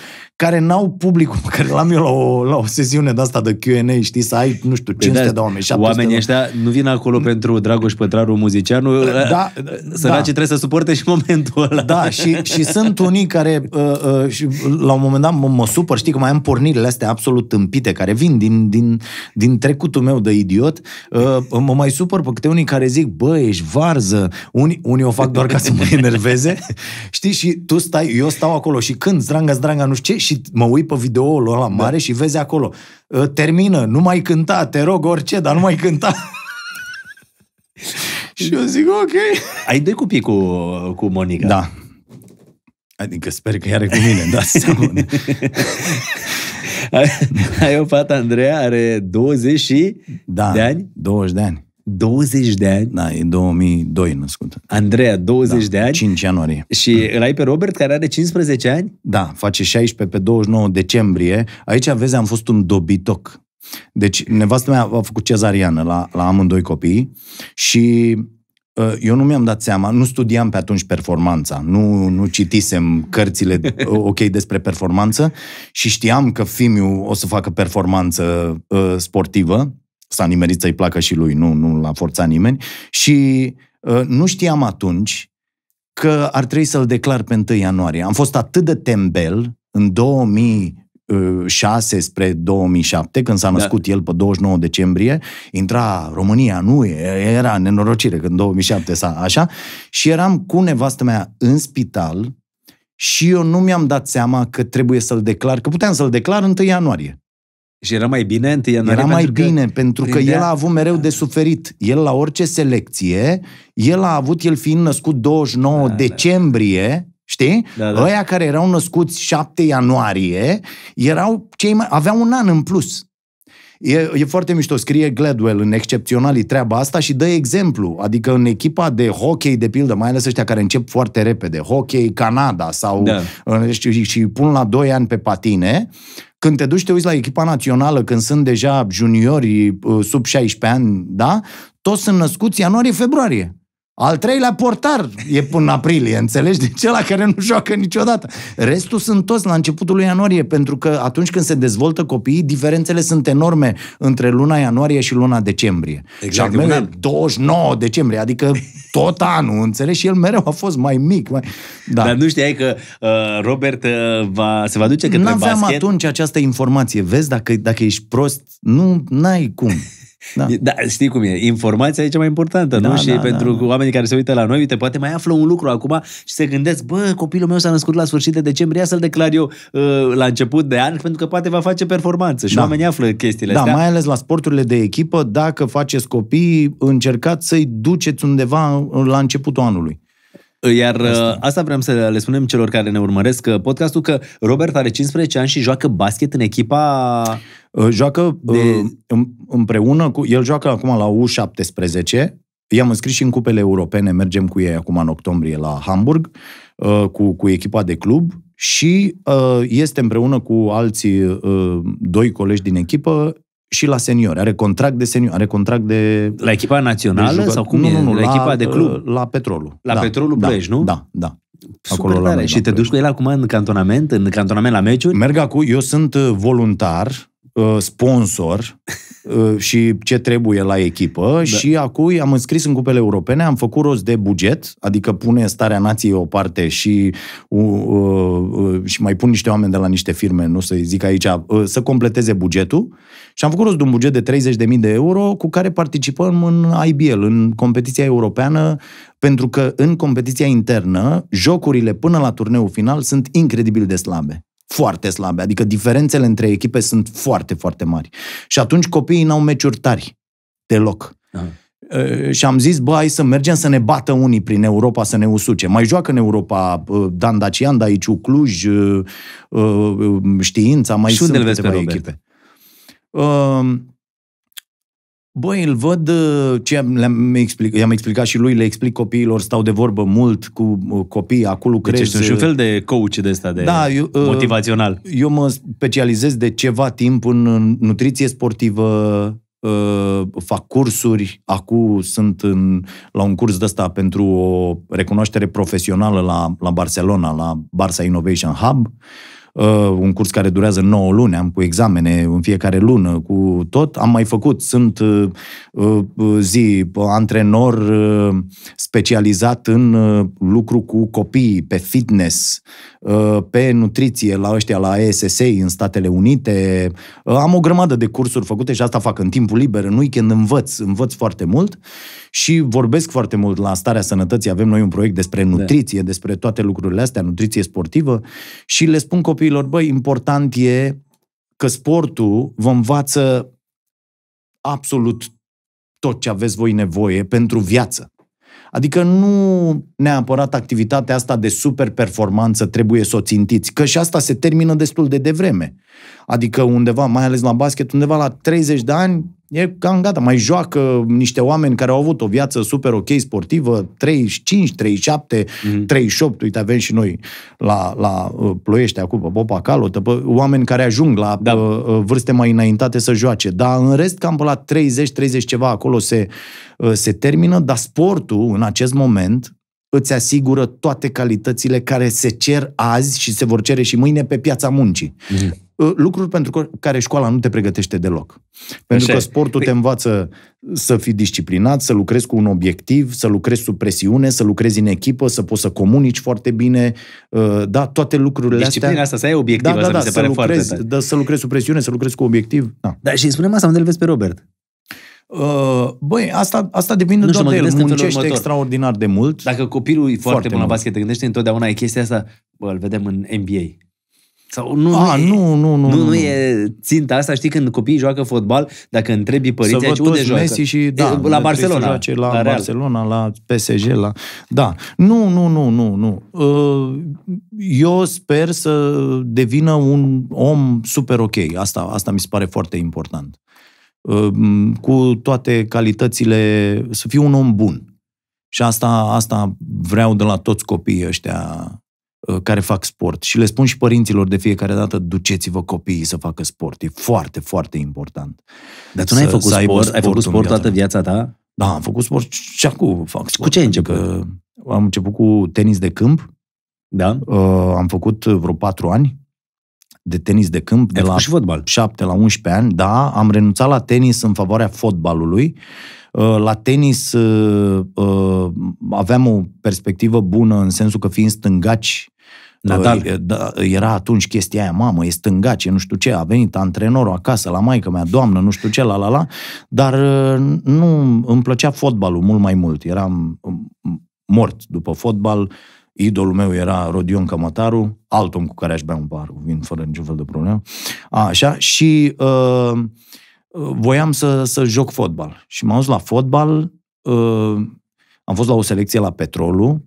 care n-au publicul pe care l-am eu la o, la o sesiune de asta de Q&A, știi, să ai, nu știu, 500 păi de, da, de oameni, 700 Oamenii ăștia nu vin acolo pentru Dragoș Pătraru muzicianul, da, săraci da. trebuie să suporte și momentul ăla. Da, și, și sunt unii care, uh, uh, și, la un moment dat mă, mă supăr, știi, că mai am pornirile astea absolut tâmpite, care vin din, din, din trecutul meu de idiot, uh, mă mai supăr pe câte unii care zic, bă, ești varză, unii, unii o fac doar ca să mă enerveze, știi, și tu stai, eu stau acolo și când, zdranga, zdranga, nu știu ce, și mă uit pe videoul ăla da. mare da. și vezi acolo. Ă, termină, nu mai cânta, te rog orice, dar nu mai cânta. și eu zic, ok. Ai doi copii cu, cu Monica. Da. Adică sper că are cu mine, da, ai, ai o fată, Andreea, are 20 și da, de ani? 20 de ani. 20 de ani. Da, e 2002 născut. Andreea, 20 da, de ani. 5 ianuarie. Și da. îl ai pe Robert, care are 15 ani? Da, face 16 pe 29 decembrie. Aici, vezi, am fost un dobitoc. Deci, nevastă mea a făcut cezariană la, la amândoi copii și uh, eu nu mi-am dat seama, nu studiam pe atunci performanța, nu, nu citisem cărțile uh, ok despre performanță și știam că Fimiu o să facă performanță uh, sportivă s-a nimerit să-i placă și lui, nu, nu l-a forțat nimeni. Și uh, nu știam atunci că ar trebui să-l declar pe 1 ianuarie. Am fost atât de tembel în 2000 6 ă, spre 2007, când s-a da. născut da. el pe 29 decembrie, intra România, nu, era nenorocire când 2007 s-a așa, și eram cu nevastă mea în spital și eu nu mi-am dat seama că trebuie să-l declar, că puteam să-l declar 1 ianuarie. Și era mai bine 1 ianuarie? Era mai pentru bine, că pentru că prindea... el a avut mereu de suferit. El la orice selecție, el a avut, el fiind născut 29 da, da, decembrie, da. Știi? Da, da. Ăia care erau născuți 7 ianuarie erau cei mai, aveau un an în plus. E, e foarte mișto, scrie Gladwell în excepționalii treaba asta și dă exemplu. Adică în echipa de hockey, de pildă, mai ales ăștia care încep foarte repede, hockey Canada sau da. Uh, și, și pun la 2 ani pe patine, când te duci, te uiți la echipa națională, când sunt deja juniori uh, sub 16 ani, da? Toți sunt născuți ianuarie-februarie. Al treilea portar e până aprilie, înțelegi? De deci la care nu joacă niciodată. Restul sunt toți la începutul lui ianuarie, pentru că atunci când se dezvoltă copiii, diferențele sunt enorme între luna ianuarie și luna decembrie. Exact. exact. Și 29 decembrie, adică tot anul, înțelegi? Și el mereu a fost mai mic. Mai... Da. Dar nu știai că uh, Robert uh, va, se va duce către N-aveam basket? atunci această informație. Vezi, dacă, dacă ești prost, nu, ai cum. Da. da, știi cum e, informația e cea mai importantă, da, nu? Da, și da, pentru da, oamenii care se uită la noi, uite, poate mai află un lucru acum și se gândesc, bă, copilul meu s-a născut la sfârșit de decembrie, ia să-l declar eu uh, la început de an, pentru că poate va face performanță și da. oamenii află chestiile da, astea. Da, mai ales la sporturile de echipă, dacă faceți copii, încercați să-i duceți undeva la începutul anului. Iar asta. Uh, asta vrem să le spunem celor care ne urmăresc uh, podcastul că Robert are 15 ani și joacă basket în echipa... Uh, joacă de... împreună cu... El joacă acum la U17. I-am înscris și în cupele europene. Mergem cu ei acum în octombrie la Hamburg cu, cu echipa de club și este împreună cu alții doi colegi din echipă și la seniori. Are contract de senior, are contract de... La echipa națională sau cum nu, e? Nu, nu, la, la echipa de club? Uh, la Petrolul. La da, Petrolul da, Bleș, nu? Da, da. Super acolo tare. la noi, și te duci cu el acum în cantonament, în cantonament la meciuri? Merg acum, eu sunt uh, voluntar Uh, sponsor uh, și ce trebuie la echipă da. și acum am înscris în cupele europene, am făcut rost de buget, adică pune starea nației o parte și, uh, uh, și mai pun niște oameni de la niște firme, nu să zic aici, uh, să completeze bugetul și am făcut rost de un buget de 30.000 de euro cu care participăm în IBL, în competiția europeană, pentru că în competiția internă, jocurile până la turneul final sunt incredibil de slabe foarte slabe. Adică diferențele între echipe sunt foarte, foarte mari. Și atunci copiii n-au meciuri tari. Deloc. Da. Și am zis, bă, hai să mergem să ne bată unii prin Europa, să ne usuce. Mai joacă în Europa uh, Dan Dacian, aici Cluj, uh, Știința, mai Și sunt câteva echipe. Robert. Um, Băi, îl văd, uh, ce le-am explicat, i-am explicat și lui, le explic copiilor, stau de vorbă mult cu uh, copii, acolo crezi. Deci ești și un uh, fel de coach de ăsta, de da, eu, motivațional. Eu mă specializez de ceva timp în nutriție sportivă, fac cursuri, acum sunt în, la un curs de ăsta pentru o recunoaștere profesională la, la Barcelona, la Barça Innovation Hub. Uh, Uh, un curs care durează 9 luni, am cu examene în fiecare lună, cu tot. Am mai făcut, sunt uh, uh, zi antrenor specializat în lucru cu copii, pe fitness, Uh, pe nutriție la ăștia, la ESSA în Statele Unite. Uh, am o grămadă de cursuri făcute și asta fac în timpul liber, în weekend învăț, învăț foarte mult și vorbesc foarte mult la starea sănătății. Avem noi un proiect despre da. nutriție, despre toate lucrurile astea, nutriție sportivă și le spun copiilor, băi, important e că sportul vă învață absolut tot ce aveți voi nevoie pentru viață. Adică nu neapărat activitatea asta de super performanță trebuie să o țintiți, că și asta se termină destul de devreme. Adică undeva, mai ales la basket, undeva la 30 de ani, E cam gata, mai joacă niște oameni care au avut o viață super ok sportivă, 35, 37, mm-hmm. 38, uite avem și noi la, la uh, Ploiești acum, pe Popa Calot, tăpă, oameni care ajung la da. Uh, uh, vârste mai înaintate să joace, dar în rest cam pe la 30, 30 ceva acolo se, se termină, dar sportul în acest moment îți asigură toate calitățile care se cer azi și se vor cere și mâine pe piața muncii. Mm-hmm Ă, lucruri pentru care școala nu te pregătește deloc. Pentru Așa. că sportul păi te învață să fii disciplinat, să lucrezi cu un obiectiv, să lucrezi sub presiune, să lucrezi în echipă, să poți să comunici foarte bine. Ă, da, toate lucrurile Disciplina astea... asta, să ai obiectiv, da, da, da, se pare să lucrezi, foarte da, să lucrezi sub presiune, să lucrezi cu obiectiv. Da, da și spunem asta unde îl vezi pe Robert. Ă, băi, asta, asta depinde nu tot. de el. Muncește extraordinar de mult. Dacă copilul e foarte, foarte bun la basket, te gândește întotdeauna e chestia asta, bă, îl vedem în NBA sau nu, A, ah, nu, e, nu, nu, nu, nu, nu, e ținta asta, știi, când copiii joacă fotbal, dacă întrebi părinții, aici unde joacă? Messi și, da, e, la Barcelona. Joace, la, la Barcelona, la PSG, la... Da. Nu, nu, nu, nu, nu. Uh, eu sper să devină un om super ok. Asta, asta mi se pare foarte important. Uh, cu toate calitățile, să fiu un om bun. Și asta, asta vreau de la toți copiii ăștia Uh, care fac sport și le spun și părinților de fiecare dată, duceți-vă copiii să facă sport. E foarte, foarte important. Dar tu n-ai făcut sport? Ai făcut sport, toată viața ta? Da, am făcut sport și acum fac sport. Cu ce ai început? Adică am început cu tenis de câmp. Da. Uh, am făcut vreo patru ani de tenis de câmp. De la și fotbal. 7 la 11 ani, da. Am renunțat la tenis în favoarea fotbalului Uh, la tenis uh, uh, aveam o perspectivă bună în sensul că fiind stângaci, Nadal. Da, era atunci chestia aia, mamă, e stângace, nu știu ce, a venit antrenorul acasă la maica mea, doamnă, nu știu ce, la la la, dar nu, îmi plăcea fotbalul mult mai mult, eram um, mort după fotbal, idolul meu era Rodion Cămătaru, alt om cu care aș bea un par, vin fără niciun fel de problemă, așa, și uh, voiam să, să joc fotbal. Și m-am dus la fotbal, uh, am fost la o selecție la Petrolu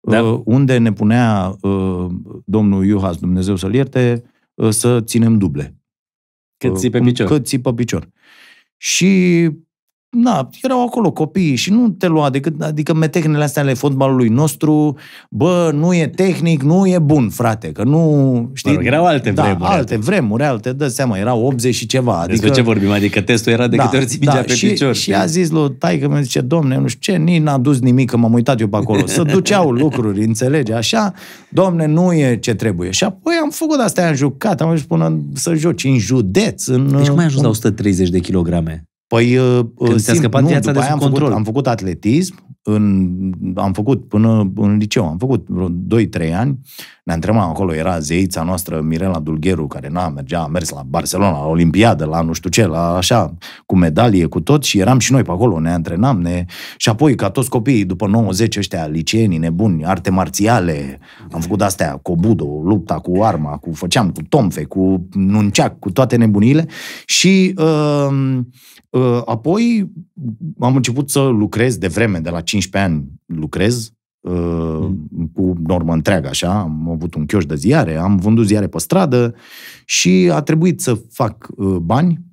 da. Uh, unde ne punea uh, domnul Iuhas, Dumnezeu să-l ierte, să ținem duble. Cât ții pe picior. Cât ții pe picior. Și na, erau acolo copiii și nu te lua decât, adică metehnele astea ale fotbalului nostru, bă, nu e tehnic, nu e bun, frate, că nu, știi? Mă rog, erau alte da, vremuri. alte vremuri, alte, dă seama, erau 80 și ceva. Adică, Despre ce vorbim? Adică testul era de da, câte ori da, pe și, picior. Și a zis lui taică, mi zice, domne, nu știu ce, nici n-a dus nimic, că m-am uitat eu pe acolo. Să duceau lucruri, înțelege, așa, domne, nu e ce trebuie. Și apoi am făcut asta, am jucat, am ajuns până să joci în județ. În, deci cum ai ajuns la 130 de kilograme? Păi, uh, Când uh, simt, scăpat nu, viața de am control. Făcut, am făcut atletism, în, am făcut până în liceu, am făcut vreo 2-3 ani, ne antrenam acolo, era zeița noastră Mirela Dulgheru, care na, mergea, a mers la Barcelona, la Olimpiadă, la nu știu ce, la așa, cu medalie, cu tot și eram și noi pe acolo, ne antrenam, ne... și apoi ca toți copiii după 90 ăștia, liceenii nebuni, arte marțiale, am făcut astea, cu budo, lupta cu arma, cu făceam cu tomfe, cu nunceac, cu toate nebunile și... Uh, Ă, apoi am început să lucrez de vreme, de la 15 ani lucrez, ă, mm. cu normă întreagă, așa. Am avut un chioș de ziare, am vândut ziare pe stradă și a trebuit să fac ă, bani.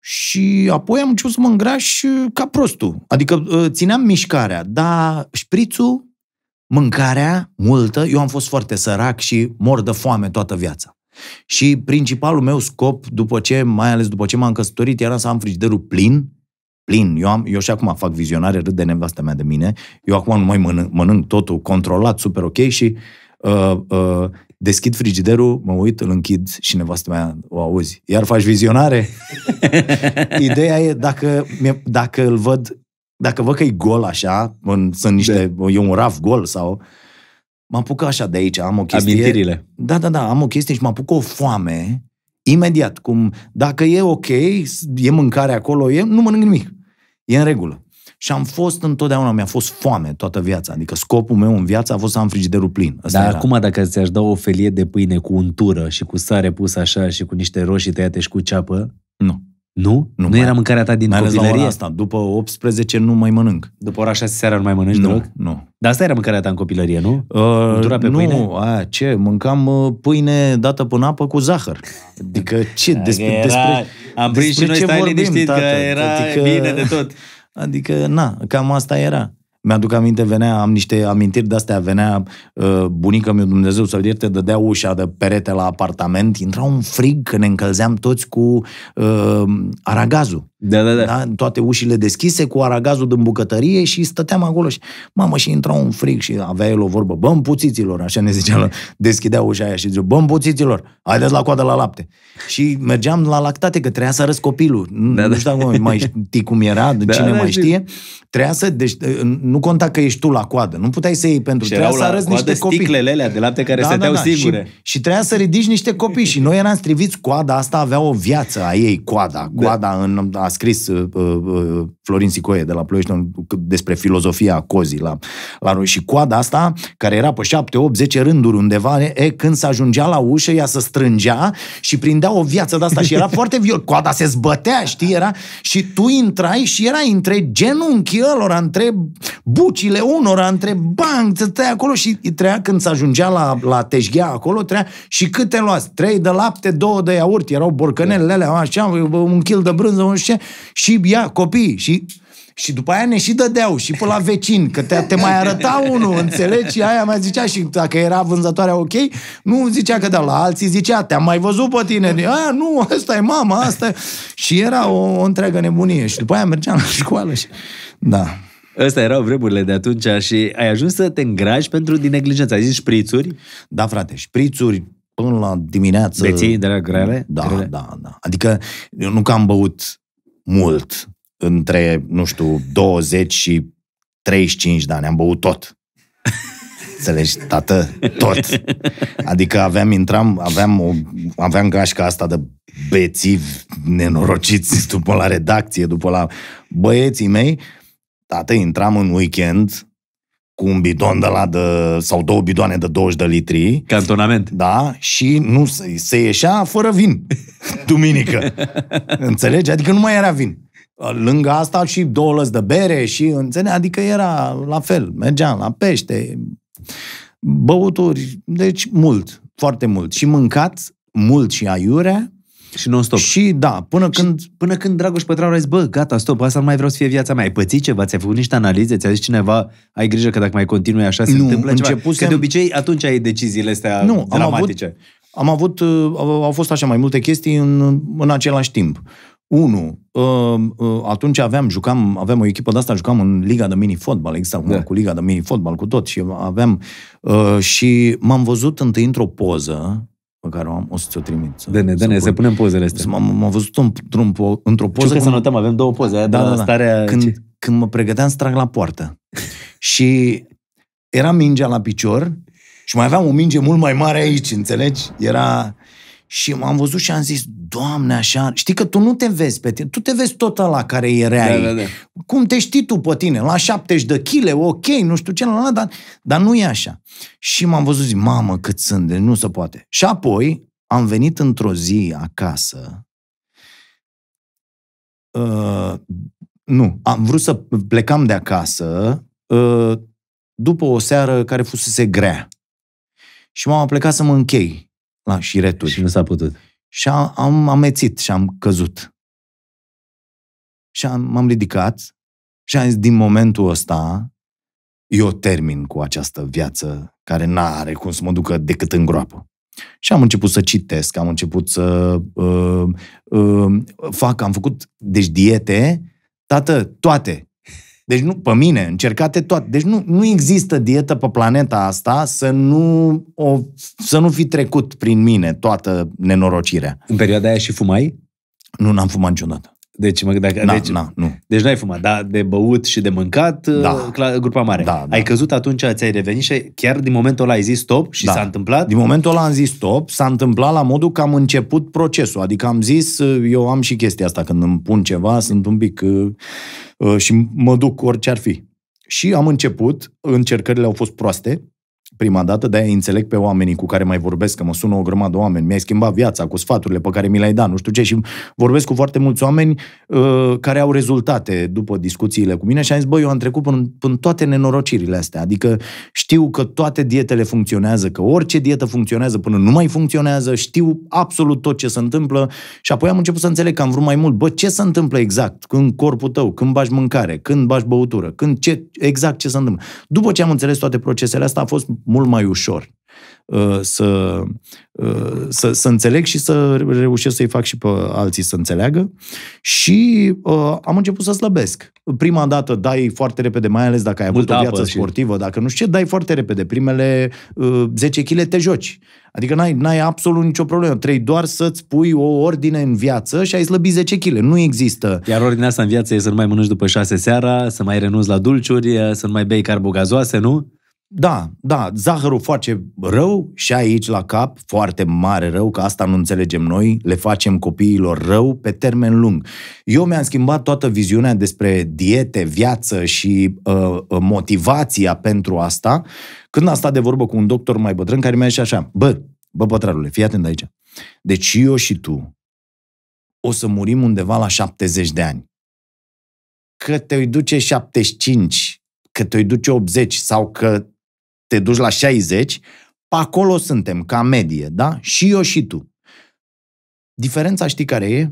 Și apoi am început să mă îngraș ca prostul. Adică țineam mișcarea, dar șprițul, mâncarea multă, eu am fost foarte sărac și mor de foame toată viața. Și principalul meu scop, după ce, mai ales după ce m-am căsătorit, era să am frigiderul plin, plin. Eu, am, eu și acum fac vizionare, râd de nevastă mea de mine. Eu acum nu mai mănânc, mănânc totul controlat, super ok și uh, uh, deschid frigiderul, mă uit, îl închid și nevastă mea o auzi. Iar faci vizionare? Ideea e dacă, dacă îl văd, dacă văd că e gol așa, în, sunt niște, de. Da. e un raf gol sau mă apuc așa de aici, am o chestie. Amintirile. Da, da, da, am o chestie și mă apuc o foame imediat. Cum, dacă e ok, e mâncare acolo, e, nu mănânc nimic. E în regulă. Și am fost întotdeauna, mi-a fost foame toată viața. Adică scopul meu în viață a fost să am frigiderul plin. Asta Dar era. acum dacă ți-aș da o felie de pâine cu untură și cu sare pusă așa și cu niște roșii tăiate și cu ceapă, nu. Nu? Nu, nu mai, era mâncarea ta din mai copilărie? Mai asta. După 18 nu mai mănânc. După ora 6 seara nu mai mănânci nu, deloc? Nu, Dar asta era mâncarea ta în copilărie, nu? Uh, pe nu, pâine? A, ce, mâncam uh, pâine dată până apă cu zahăr. Adică ce, adică despre, era, despre, Am prins și noi, stai vorbim, liniștit, tată, că era adică, bine de tot. Adică, na, cam asta era. Mi-aduc aminte, venea, am niște amintiri de-astea, venea uh, bunica mi Dumnezeu să ierte, dădea ușa de perete la apartament, intra un frig că ne încălzeam toți cu uh, aragazul. Da, da, da, da. Toate ușile deschise cu aragazul din bucătărie și stăteam acolo și, mamă, și intra un frig și avea el o vorbă, bă, puțiților, așa ne zicea, deschidea ușa aia și zicea, bă, puțiților, haideți la coadă la lapte. Și mergeam la lactate, că treia să arăți copilul. Da, nu da. știu dacă mai știi cum era, da, cine da, mai știe. Treia să, deci, nu conta că ești tu la coadă. Nu puteai să iei pentru... Și trebuia să arăți niște copii. sticlele alea de lapte care da, se da, da. sigure. Și, și trebuia să ridici niște copii. Și noi eram striviți, coada asta avea o viață a ei, coada. Da. Coada da. în, a scris uh, uh, Florin Sicoie de la Ploiești despre filozofia cozii la, la Și coada asta, care era pe 7, 8, 10 rânduri undeva, e, când se ajungea la ușă, ea se strângea și prindea o viață de asta și era foarte viol. Coada se zbătea, știi, era... Și tu intrai și era între genunchi ălora, între bucile unora între bani, să stai acolo și treia când se ajungea la, la teșghea acolo, treia și câte luați? Trei de lapte, două de iaurt, erau borcănelele alea, așa, un kil de brânză, nu știu ce, și ia copii și și după aia ne și dădeau și pe la vecin, că te, te mai arăta unul, înțelegi? Și aia mai zicea și dacă era vânzătoarea ok, nu zicea că da, la alții zicea, te-am mai văzut pe tine. Aia, nu, asta e mama, asta Și era o, o întreagă nebunie. Și după aia mergeam la școală și... Da. Ăsta erau vremurile de atunci și ai ajuns să te îngrași pentru din neglijență. Ai zis șprițuri? Da, frate, șprițuri până la dimineață. Beții de la grele? Da, grele? da, da. Adică eu nu că am băut mult între, nu știu, 20 și 35 de ani. Am băut tot. Înțelegi, tată? Tot. Adică aveam, intram, aveam, o, aveam gașca asta de beții nenorociți după la redacție, după la băieții mei Tată, intram în weekend cu un bidon de la de, sau două bidoane de 20 de litri. Cantonament. Da, și nu se, se ieșea fără vin. Duminică. Înțelegi? Adică nu mai era vin. Lângă asta și două lăs de bere și înțelegi? Adică era la fel. Mergeam la pește, băuturi, deci mult, foarte mult. Și mâncat mult și aiurea și non-stop. Și da, până și, când... Până când Dragoș Pătrau a zis, bă, gata, stop, asta nu mai vreau să fie viața mea. Ai pățit ceva? Ți-ai făcut niște analize? Ți-a zis cineva, ai grijă că dacă mai continui așa se nu, întâmplă începusem... ceva? Că de obicei atunci ai deciziile astea nu, dramatice. Am avut, am uh, avut, au fost așa mai multe chestii în, în același timp. Unu, uh, uh, atunci aveam, jucam, aveam o echipă de asta, jucam în Liga de Mini Fotbal, exact, da. cu Liga de Mini Fotbal, cu tot și aveam, și m-am văzut întâi într-o poză pe care o am, o să-ți o trimit. Să, dă-ne, dă-ne, să, să punem pozele astea. M-am, m-am văzut într-un, într-o poză... Știu că să notăm, avem două poze. Da, da, da. Starea... Când, când mă pregăteam să trag la poartă. și era mingea la picior și mai aveam o minge mult mai mare aici, înțelegi? Era și m-am văzut și am zis, Doamne, așa... Știi că tu nu te vezi pe tine, tu te vezi tot la care e rea da, da, da. Cum te știi tu pe tine? La 70 de chile, ok, nu știu ce, la, dar, dar nu e așa. Și m-am văzut, zic, mamă, cât sunt, de, nu se poate. Și apoi am venit într-o zi acasă, uh, nu, am vrut să plecam de acasă uh, după o seară care fusese grea. Și m-am plecat să mă închei la șireturi. Și nu s-a putut. Și am, am amețit și am căzut. Și am, m-am ridicat și am zis, din momentul ăsta, eu termin cu această viață care n-are cum să mă ducă decât în groapă. Și am început să citesc, am început să uh, uh, fac, am făcut, deci diete, tată, toate. Deci nu, pe mine, încercate toate. Deci nu, nu există dietă pe planeta asta să nu, o, să nu fi trecut prin mine toată nenorocirea. În perioada aia și fumai? Nu, n-am fumat niciodată. Deci, mă, dacă, na, deci, na, nu. deci nu ai fumat, dar de băut și de mâncat, uh, da. cla, grupa mare. Da, da. Ai căzut atunci, ți-ai revenit și chiar din momentul ăla ai zis stop și da. s-a întâmplat? Din momentul ăla am zis stop, s-a întâmplat la modul că am început procesul. Adică am zis, uh, eu am și chestia asta, când îmi pun ceva, sunt un pic uh, și mă duc orice ar fi. Și am început, încercările au fost proaste, prima dată, de-aia înțeleg pe oamenii cu care mai vorbesc, că mă sună o grămadă de oameni, mi-ai schimbat viața cu sfaturile pe care mi le-ai dat, nu știu ce, și vorbesc cu foarte mulți oameni uh, care au rezultate după discuțiile cu mine și am zis, băi, eu am trecut până, până toate nenorocirile astea, adică știu că toate dietele funcționează, că orice dietă funcționează până nu mai funcționează, știu absolut tot ce se întâmplă și apoi am început să înțeleg că am vrut mai mult, bă, ce se întâmplă exact în corpul tău, când bași mâncare, când bași băutură, când ce, exact ce se întâmplă. După ce am înțeles toate procesele astea, a fost mult mai ușor uh, să, uh, să, să înțeleg și să reușesc să-i fac și pe alții să înțeleagă. Și uh, am început să slăbesc. Prima dată dai foarte repede, mai ales dacă ai avut Multă o viață sportivă, și... dacă nu știi, dai foarte repede. Primele uh, 10 kg te joci. Adică n-ai, n-ai absolut nicio problemă. Trebuie doar să-ți pui o ordine în viață și ai slăbit 10 kg. Nu există. Iar ordinea asta în viață e să nu mai mănânci după 6 seara, să mai renunți la dulciuri, să nu mai bei carbogazoase, nu? Da, da, zahărul face rău și aici la cap, foarte mare rău, că asta nu înțelegem noi, le facem copiilor rău pe termen lung. Eu mi-am schimbat toată viziunea despre diete, viață și uh, motivația pentru asta, când am stat de vorbă cu un doctor mai bătrân care mi-a zis așa, bă, bă pătrarule, fii atent aici. Deci eu și tu o să murim undeva la 70 de ani. Că te-i duce 75, că te duce 80 sau că te duci la 60, pe acolo suntem, ca medie, da? Și eu și tu. Diferența știi care e?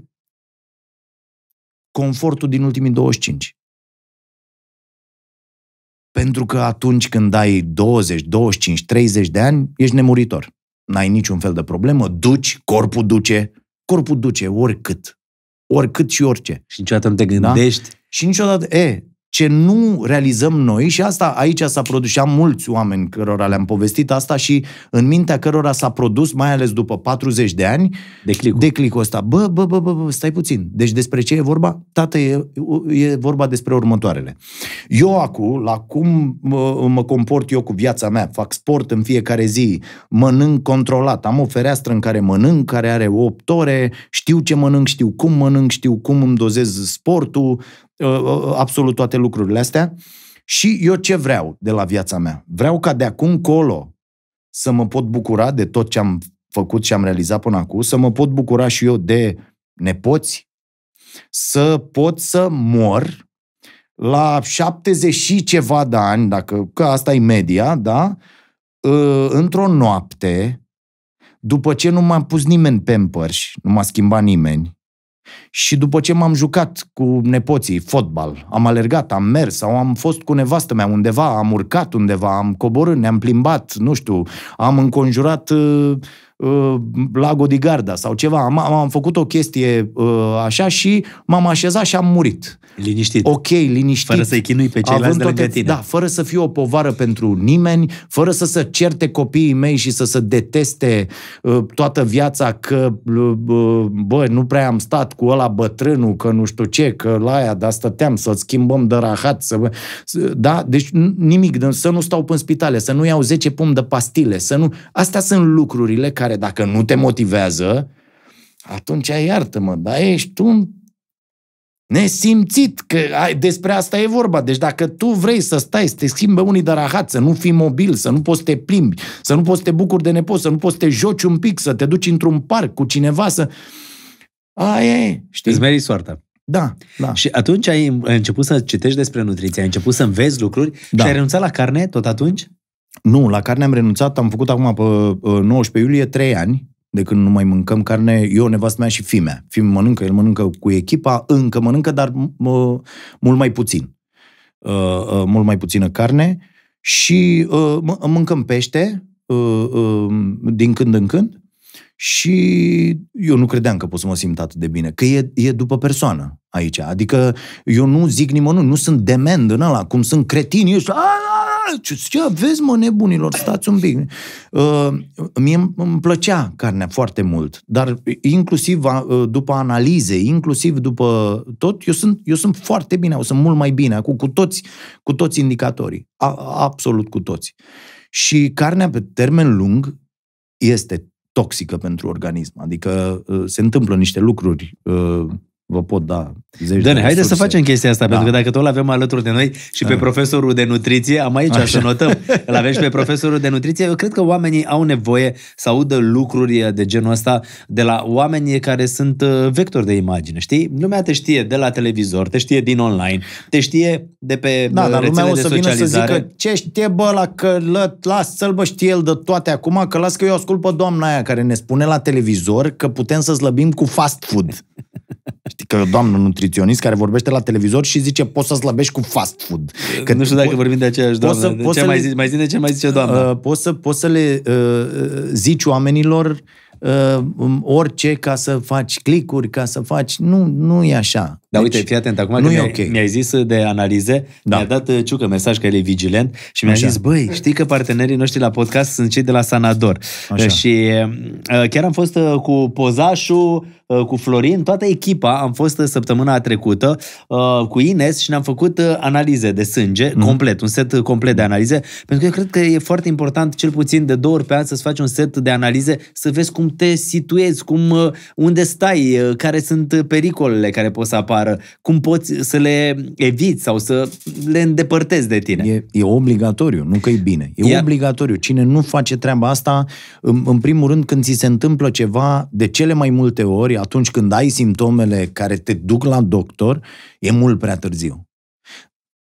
Confortul din ultimii 25. Pentru că atunci când ai 20, 25, 30 de ani, ești nemuritor. N-ai niciun fel de problemă, duci, corpul duce, corpul duce oricât, oricât și orice. Și niciodată nu te da? gândești. Da? Și niciodată, e, ce nu realizăm noi și asta aici s-a produs și am mulți oameni cărora le-am povestit asta și în mintea cărora s-a produs, mai ales după 40 de ani, de clicul ăsta. Bă, bă, bă, bă, bă, stai puțin. Deci despre ce e vorba? Tată, e, e vorba despre următoarele. Eu acum, la cum mă, mă comport eu cu viața mea, fac sport în fiecare zi, mănânc controlat, am o fereastră în care mănânc, care are 8 ore, știu ce mănânc, știu cum mănânc, știu cum îmi dozez sportul, Uh, uh, uh, absolut toate lucrurile astea. Și eu ce vreau de la viața mea? Vreau ca de acum colo să mă pot bucura de tot ce am făcut și am realizat până acum, să mă pot bucura și eu de nepoți, să pot să mor la 70 și ceva de ani, dacă că asta e media, da? Într-o noapte, după ce nu m-a pus nimeni pe împărși, nu m-a schimbat nimeni, și după ce m-am jucat cu nepoții fotbal, am alergat, am mers sau am fost cu nevastă mea undeva, am urcat undeva, am coborât, ne-am plimbat, nu știu, am înconjurat uh, Uh, la Godigarda sau ceva. Am, am făcut o chestie uh, așa și m-am așezat și am murit. Liniștit. Ok, liniștit. Fără să-i chinui pe ceilalți de lângă tine. Da, fără să fiu o povară pentru nimeni, fără să se certe copiii mei și să se deteste uh, toată viața că uh, uh bă, nu prea am stat cu ăla bătrânul, că nu știu ce, că la aia, dar stăteam să-l schimbăm de rahat. Să, da? Deci nimic, să nu stau pe spitale, să nu iau 10 pumn de pastile, să nu... Astea sunt lucrurile care care dacă nu te motivează, atunci iartă-mă, dar ești un nesimțit, că ai, despre asta e vorba. Deci dacă tu vrei să stai, să te schimbe unii de rahat, să nu fii mobil, să nu poți să te plimbi, să nu poți să te bucuri de nepot, să nu poți să te joci un pic, să te duci într-un parc cu cineva, să... Aia e, știi? Îți meri soarta. Da, da. Și atunci ai început să citești despre nutriție, ai început să înveți lucruri da. și ai renunțat la carne tot atunci? Nu, la carne am renunțat, am făcut acum pe 19 iulie 3 ani de când nu mai mâncăm carne, eu, nevastă mea și fimea. Fim mănâncă, el mănâncă cu echipa, încă mănâncă, dar mă, mult mai puțin. Uh, uh, mult mai puțină carne și uh, m- mâncăm pește uh, uh, din când în când și eu nu credeam că pot să mă simt atât de bine, că e, e după persoană aici. Adică eu nu zic nimănui, nu sunt dement în ăla, cum sunt cretini, ăștia, calciu. Ce vezi, mă, nebunilor? Stați un pic. Uh, mie îmi plăcea carnea foarte mult, dar inclusiv uh, după analize, inclusiv după tot, eu sunt, eu sunt foarte bine, eu sunt mult mai bine, cu, cu, toți, cu toți indicatorii. A, absolut cu toți. Și carnea pe termen lung este toxică pentru organism. Adică uh, se întâmplă niște lucruri uh, vă pot da zeci Dă-ne, haide să facem chestia asta, da. pentru că dacă tot l-avem alături de noi și da. pe profesorul de nutriție, am aici Așa. să notăm, îl avem și pe profesorul de nutriție, eu cred că oamenii au nevoie să audă lucruri de genul ăsta de la oamenii care sunt uh, vectori de imagine, știi? Lumea te știe de la televizor, te știe din online, te știe de pe da, uh, dar lumea o să vină să zică, ce știe bă la las lasă-l bă, știe el de toate acum, că las că eu ascult pe doamna aia care ne spune la televizor că putem să slăbim cu fast food. Știi că e o doamnă nutriționist care vorbește la televizor și zice poți să slăbești cu fast food. Că nu știu dacă po- vorbim de aceeași doamnă. Să, de ce le, mai, zi, mai zine ce mai zice doamna? Uh, poți, să, poți să le uh, uh zici oamenilor uh, um, orice ca să faci clicuri, ca să faci... Nu, nu e așa. Da, deci, uite, fii atent, acum nu că mi-ai, okay. mi-ai zis de analize, da. mi-a dat uh, Ciucă mesaj că el e vigilent și mi-a Așa. zis, băi, știi că partenerii noștri la podcast sunt cei de la Sanador. Așa. Și uh, uh, chiar am fost cu Pozașu, cu Florin, toată echipa, am fost săptămâna trecută cu Ines și ne-am făcut analize de sânge, mm. complet, un set complet de analize, pentru că eu cred că e foarte important, cel puțin de două ori pe an, să-ți faci un set de analize, să vezi cum te situezi, cum, unde stai, care sunt pericolele care pot să apară afară, cum poți să le eviți sau să le îndepărtezi de tine. E, e obligatoriu, nu că e bine. E Iar... obligatoriu. Cine nu face treaba asta, în, în primul rând când ți se întâmplă ceva, de cele mai multe ori, atunci când ai simptomele care te duc la doctor, e mult prea târziu.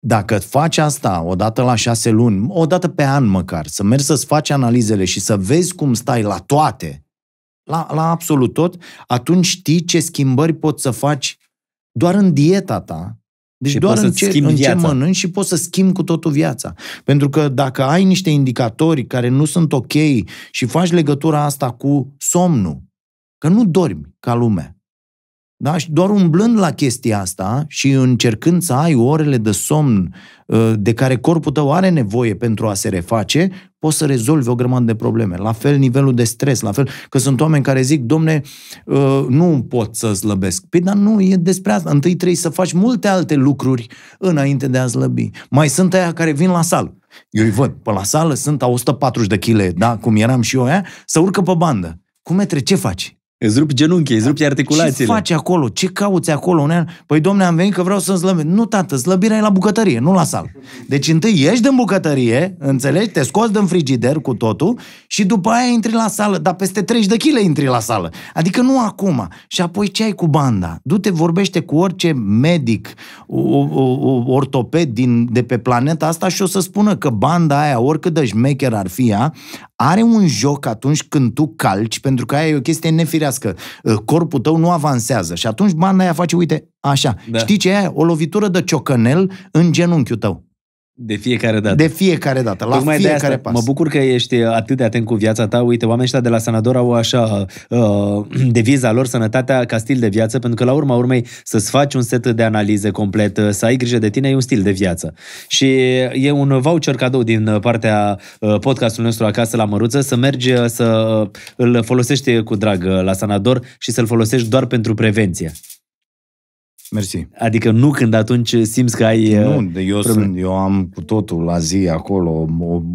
Dacă faci asta o dată la șase luni, o dată pe an măcar, să mergi să-ți faci analizele și să vezi cum stai la toate, la, la absolut tot, atunci știi ce schimbări poți să faci doar în dieta ta, deci și doar în ce, în ce mănânci și poți să schimbi cu totul viața. Pentru că dacă ai niște indicatori care nu sunt ok și faci legătura asta cu somnul, că nu dormi ca lumea, da? Și doar umblând la chestia asta și încercând să ai orele de somn ă, de care corpul tău are nevoie pentru a se reface, poți să rezolvi o grămadă de probleme. La fel nivelul de stres, la fel că sunt oameni care zic, domne, ă, nu pot să slăbesc. Păi, dar nu, e despre asta. Întâi trebuie să faci multe alte lucruri înainte de a slăbi. Mai sunt aia care vin la sală. Eu îi văd, pe la sală sunt a 140 de kg, da, cum eram și eu aia, să urcă pe bandă. Cum metre, ce faci? Îți rupi genunchii, îți rupi da. articulațiile. Ce faci acolo? Ce cauți acolo? Păi, domne, am venit că vreau să-mi slăbesc. Nu, tată, slăbirea e la bucătărie, nu la sală. Deci întâi ieși din bucătărie, înțelegi? Te scoți din frigider cu totul și după aia intri la sală. Dar peste 30 de kg intri la sală. Adică nu acum. Și apoi ce ai cu banda? Du-te, vorbește cu orice medic, o, o, o, ortoped din, de pe planeta asta și o să spună că banda aia, oricât de șmecher ar fi ea, are un joc atunci când tu calci, pentru că aia e o chestie nefirească. Uh, corpul tău nu avansează și atunci banda aia face, uite, așa. Da. Știi ce e? O lovitură de ciocănel în genunchiul tău. De fiecare dată. De fiecare dată, la Tocmai fiecare de asta, pas. Mă bucur că ești atât de atent cu viața ta. Uite, oamenii ăștia de la Sanador au așa uh, deviza lor, sănătatea ca stil de viață, pentru că la urma urmei să-ți faci un set de analize complet, uh, să ai grijă de tine, e un stil de viață. Și e un voucher cadou din partea uh, podcastului nostru acasă la Măruță, să mergi uh, să îl folosești cu drag la Sanador și să-l folosești doar pentru prevenție. Mersi. Adică nu când atunci simți că ai... Nu, uh, eu, probleme. sunt, eu am cu totul la zi acolo,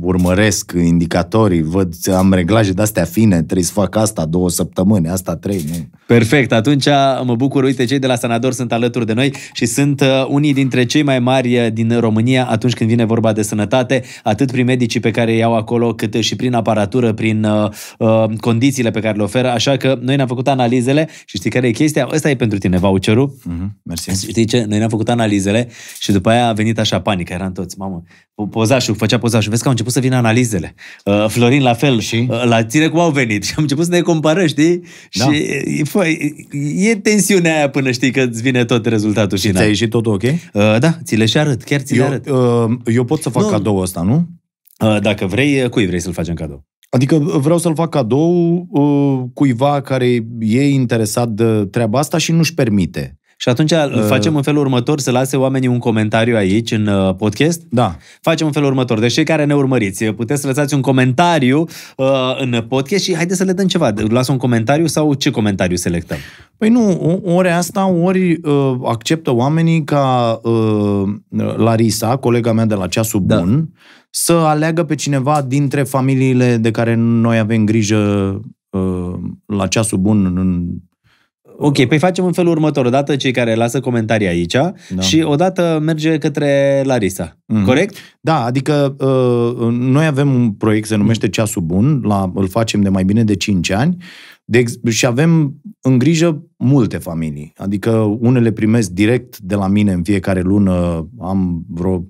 urmăresc indicatorii, văd, am reglaje de-astea fine, trebuie să fac asta două săptămâni, asta trei. Nu. Perfect, atunci mă bucur, uite, cei de la Sanador sunt alături de noi și sunt uh, unii dintre cei mai mari uh, din România atunci când vine vorba de sănătate, atât prin medicii pe care iau acolo, cât și prin aparatură, prin uh, uh, condițiile pe care le oferă, așa că noi ne-am făcut analizele și știi care e chestia? Ăsta e pentru tine voucherul. Uh-huh mersi. Știi ce? Noi ne-am făcut analizele și după aia a venit așa panică, eram toți, mamă, pozașul, făcea pozașul, vezi că au început să vină analizele. Uh, Florin la fel, și? Uh, la tine cum au venit și am început să ne compară, știi? Da. Și fă, e tensiunea aia până știi că îți vine tot rezultatul și final. ți-a ieșit totul ok? Uh, da, ți le și arăt, chiar ți le eu, arăt. Uh, eu pot să fac nu. cadou ăsta, nu? Uh, dacă vrei, uh, cui vrei să-l facem cadou? Adică vreau să-l fac cadou uh, cuiva care e interesat de treaba asta și nu-și permite. Și atunci uh, facem în felul următor, să lase oamenii un comentariu aici în uh, podcast. Da. Facem în felul următor. Deci cei care ne urmăriți, puteți să lăsați un comentariu uh, în podcast și haideți să le dăm ceva. Lasă un comentariu sau ce comentariu selectăm? Păi nu, ori asta, ori uh, acceptă oamenii ca uh, Larisa, colega mea de la Ceasul da. Bun, să aleagă pe cineva dintre familiile de care noi avem grijă uh, la Ceasul Bun în Ok, păi facem în felul următor. Odată cei care lasă comentarii aici da. și odată merge către Larisa. Mm. Corect? Da, adică uh, noi avem un proiect, se numește Ceasul Bun, la, îl facem de mai bine de 5 ani de, și avem în grijă multe familii. Adică unele primesc direct de la mine în fiecare lună, am vreo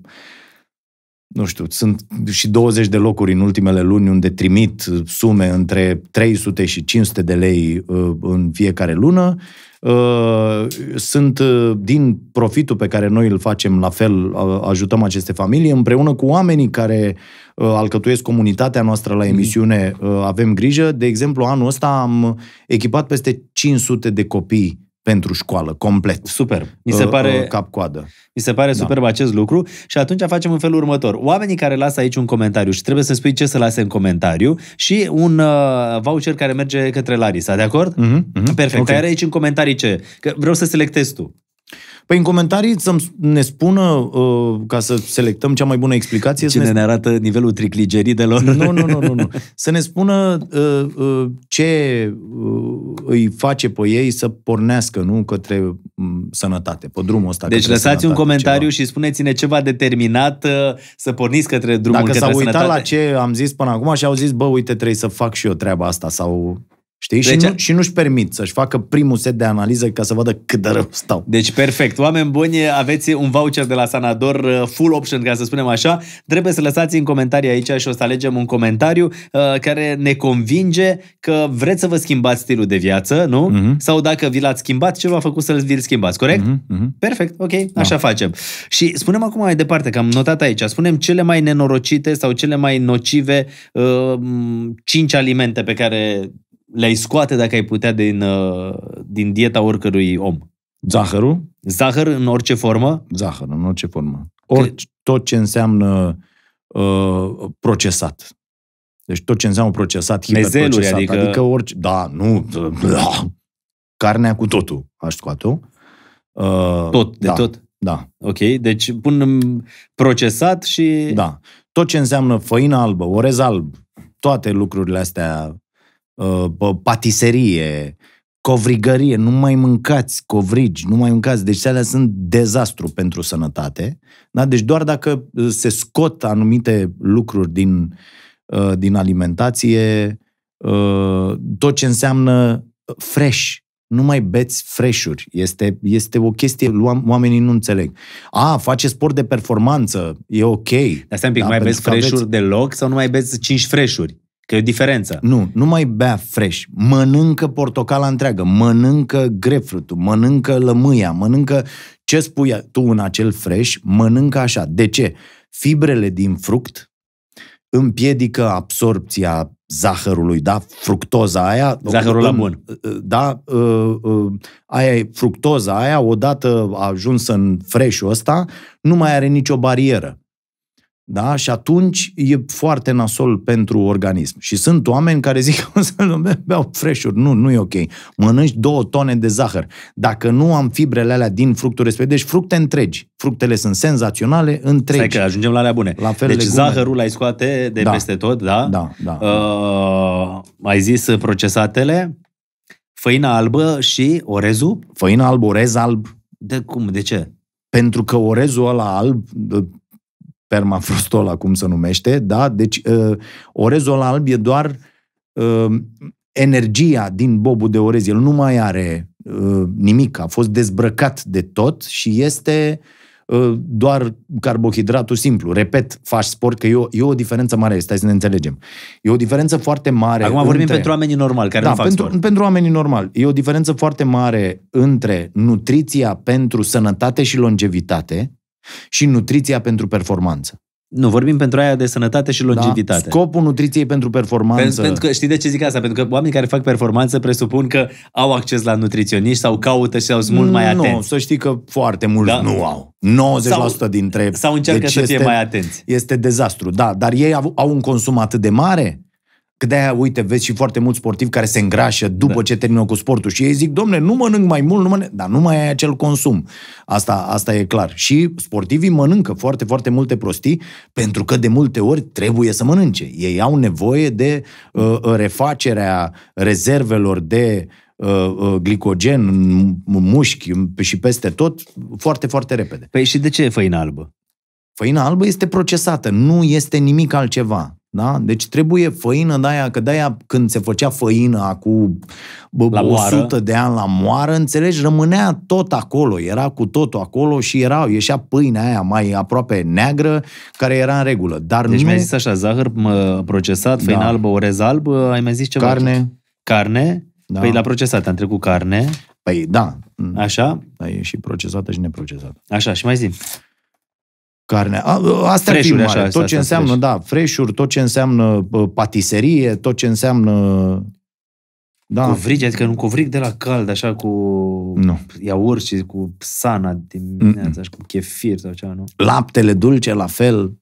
nu știu, sunt și 20 de locuri în ultimele luni unde trimit sume între 300 și 500 de lei uh, în fiecare lună. Uh, sunt uh, din profitul pe care noi îl facem, la fel ajutăm aceste familii, împreună cu oamenii care alcătuiesc comunitatea noastră la mm. emisiune, avem grijă. De exemplu, anul ăsta am echipat peste 500 de copii pentru școală, complet. Super. Uh, Mi se pare, uh, cap-coadă. Mi se pare da. superb acest lucru și atunci facem în felul următor. Oamenii care lasă aici un comentariu și trebuie să spui ce să lase în comentariu și un uh, voucher care merge către Larisa, de acord? Mm-hmm. Perfect. Okay. Ai aici în comentarii ce? Că vreau să selectez tu. Păi în comentarii să ne spună, uh, ca să selectăm cea mai bună explicație... Cine ne... ne arată nivelul tricligeridelor. Nu, nu, nu, nu. nu. Să ne spună uh, uh, ce uh, îi face pe ei să pornească nu către um, sănătate, pe drumul ăsta. Deci lăsați un comentariu ceva. și spuneți-ne ceva determinat uh, să porniți către drumul Dacă către s-au uitat la ce am zis până acum și au zis, bă, uite, trebuie să fac și eu treaba asta sau Știi? Deci, și, nu, și nu-și permit să-și facă primul set de analiză ca să vadă cât de rău stau. Deci, perfect. Oameni buni, aveți un voucher de la Sanador, uh, full option, ca să spunem așa. Trebuie să lăsați în comentarii aici și o să alegem un comentariu uh, care ne convinge că vreți să vă schimbați stilul de viață, nu? Uh-huh. Sau dacă vi l-ați schimbat, ce v-a făcut să vi-l schimbați, corect? Uh-huh. Perfect, ok, da. așa facem. Și spunem acum mai departe, că am notat aici, spunem cele mai nenorocite sau cele mai nocive uh, 5 alimente pe care le-ai scoate dacă ai putea din, uh, din dieta oricărui om? Zahărul? Zahăr în orice formă? Zahăr în orice formă. C- tot ce înseamnă uh, procesat. Deci tot ce înseamnă procesat, hiperprocesat. Adică... adică orice... Da, nu... Da, carnea cu totul aș scoate-o. Uh, tot, de da, tot? Da. Ok, deci pun procesat și... Da. Tot ce înseamnă făină albă, orez alb, toate lucrurile astea Uh, patiserie, covrigărie, nu mai mâncați covrigi, nu mai mâncați. Deci alea sunt dezastru pentru sănătate. Da? Deci doar dacă uh, se scot anumite lucruri din, uh, din alimentație, tot ce înseamnă fresh, nu mai beți freșuri. Este, este o chestie, oamenii nu înțeleg. A, face sport de performanță, e ok. Dar stai un pic, da, mai beți freșuri aveți... deloc sau nu mai beți 5 freșuri? Că e o diferență. Nu, nu mai bea fresh. Mănâncă portocala întreagă, mănâncă grapefruit mănâncă lămâia, mănâncă ce spui tu în acel fresh, mănâncă așa. De ce? Fibrele din fruct împiedică absorpția zahărului, da? Fructoza aia... Zahărul la bun. Uh, da? Uh, uh, aia e fructoza aia, odată ajunsă în freșul ăsta, nu mai are nicio barieră. Da? Și atunci e foarte nasol pentru organism. Și sunt oameni care zic că o să beau fresh Nu, nu e ok. Mănânci două tone de zahăr. Dacă nu am fibrele alea din fructul respectiv, deci fructe întregi. Fructele sunt senzaționale, întregi. Stai că ajungem la alea bune. La fel deci legume. zahărul ai scoate de da. peste tot, da? Da, da. Uh, ai zis procesatele, făina albă și orezul? Făina albă, orez alb. De cum? De ce? Pentru că orezul ăla alb, permafrostol, cum se numește, da? Deci uh, orezul alb e doar uh, energia din bobul de orez. El nu mai are uh, nimic, a fost dezbrăcat de tot și este doar carbohidratul simplu. Repet, faci sport, că e o, e o diferență mare, stai să ne înțelegem. E o diferență foarte mare. Acum vorbim pentru oamenii normali care da, nu fac pentru, sport. pentru oamenii normali. E o diferență foarte mare între nutriția pentru sănătate și longevitate, și nutriția pentru performanță. Nu, vorbim pentru aia de sănătate și da? longevitate. Da? Scopul nutriției pentru performanță. Pentru, pentru că știi de ce zic asta? Pentru că oamenii care fac performanță presupun că au acces la nutriționiști sau caută și au mult mai atenți. Nu, să știi că foarte mulți da. nu au. 90% sau, dintre Sau încearcă deci să fie mai atenți. Este dezastru, da. Dar ei au, au un consum atât de mare Că de-aia, uite, vezi și foarte mulți sportivi care se îngrașă după da. ce termină cu sportul și ei zic, domne, nu mănânc mai mult, nu mănânc... dar nu mai ai acel consum. Asta, asta e clar. Și sportivii mănâncă foarte, foarte multe prostii pentru că de multe ori trebuie să mănânce. Ei au nevoie de uh, refacerea rezervelor de uh, uh, glicogen în mușchi și peste tot foarte, foarte repede. Păi și de ce e făină albă? Făina albă este procesată, nu este nimic altceva. Da? Deci trebuie făină de aia, că de aia când se făcea făină acum 100 de ani la moară, înțelegi, rămânea tot acolo, era cu totul acolo și era, ieșea pâinea aia mai aproape neagră, care era în regulă. Dar deci nu... mi-ai zis așa, zahăr procesat, făină da. albă, orez alb, ai mai zis ceva? Carne. Tot? Carne? Da. Păi la procesat am trecut carne. Păi da. Așa? Da, e și procesată și neprocesată. Așa, și mai zi carne. Ă, Asta ar fi mare. Așa, da, tot ce înseamnă, fresh. da, freșuri, tot ce înseamnă patiserie, tot ce înseamnă... Da. Covrigi, adică un covric de la cald, așa, cu nu. iaurt și cu sana dimineața, și cu chefir sau ceva, nu? Laptele dulce, la fel,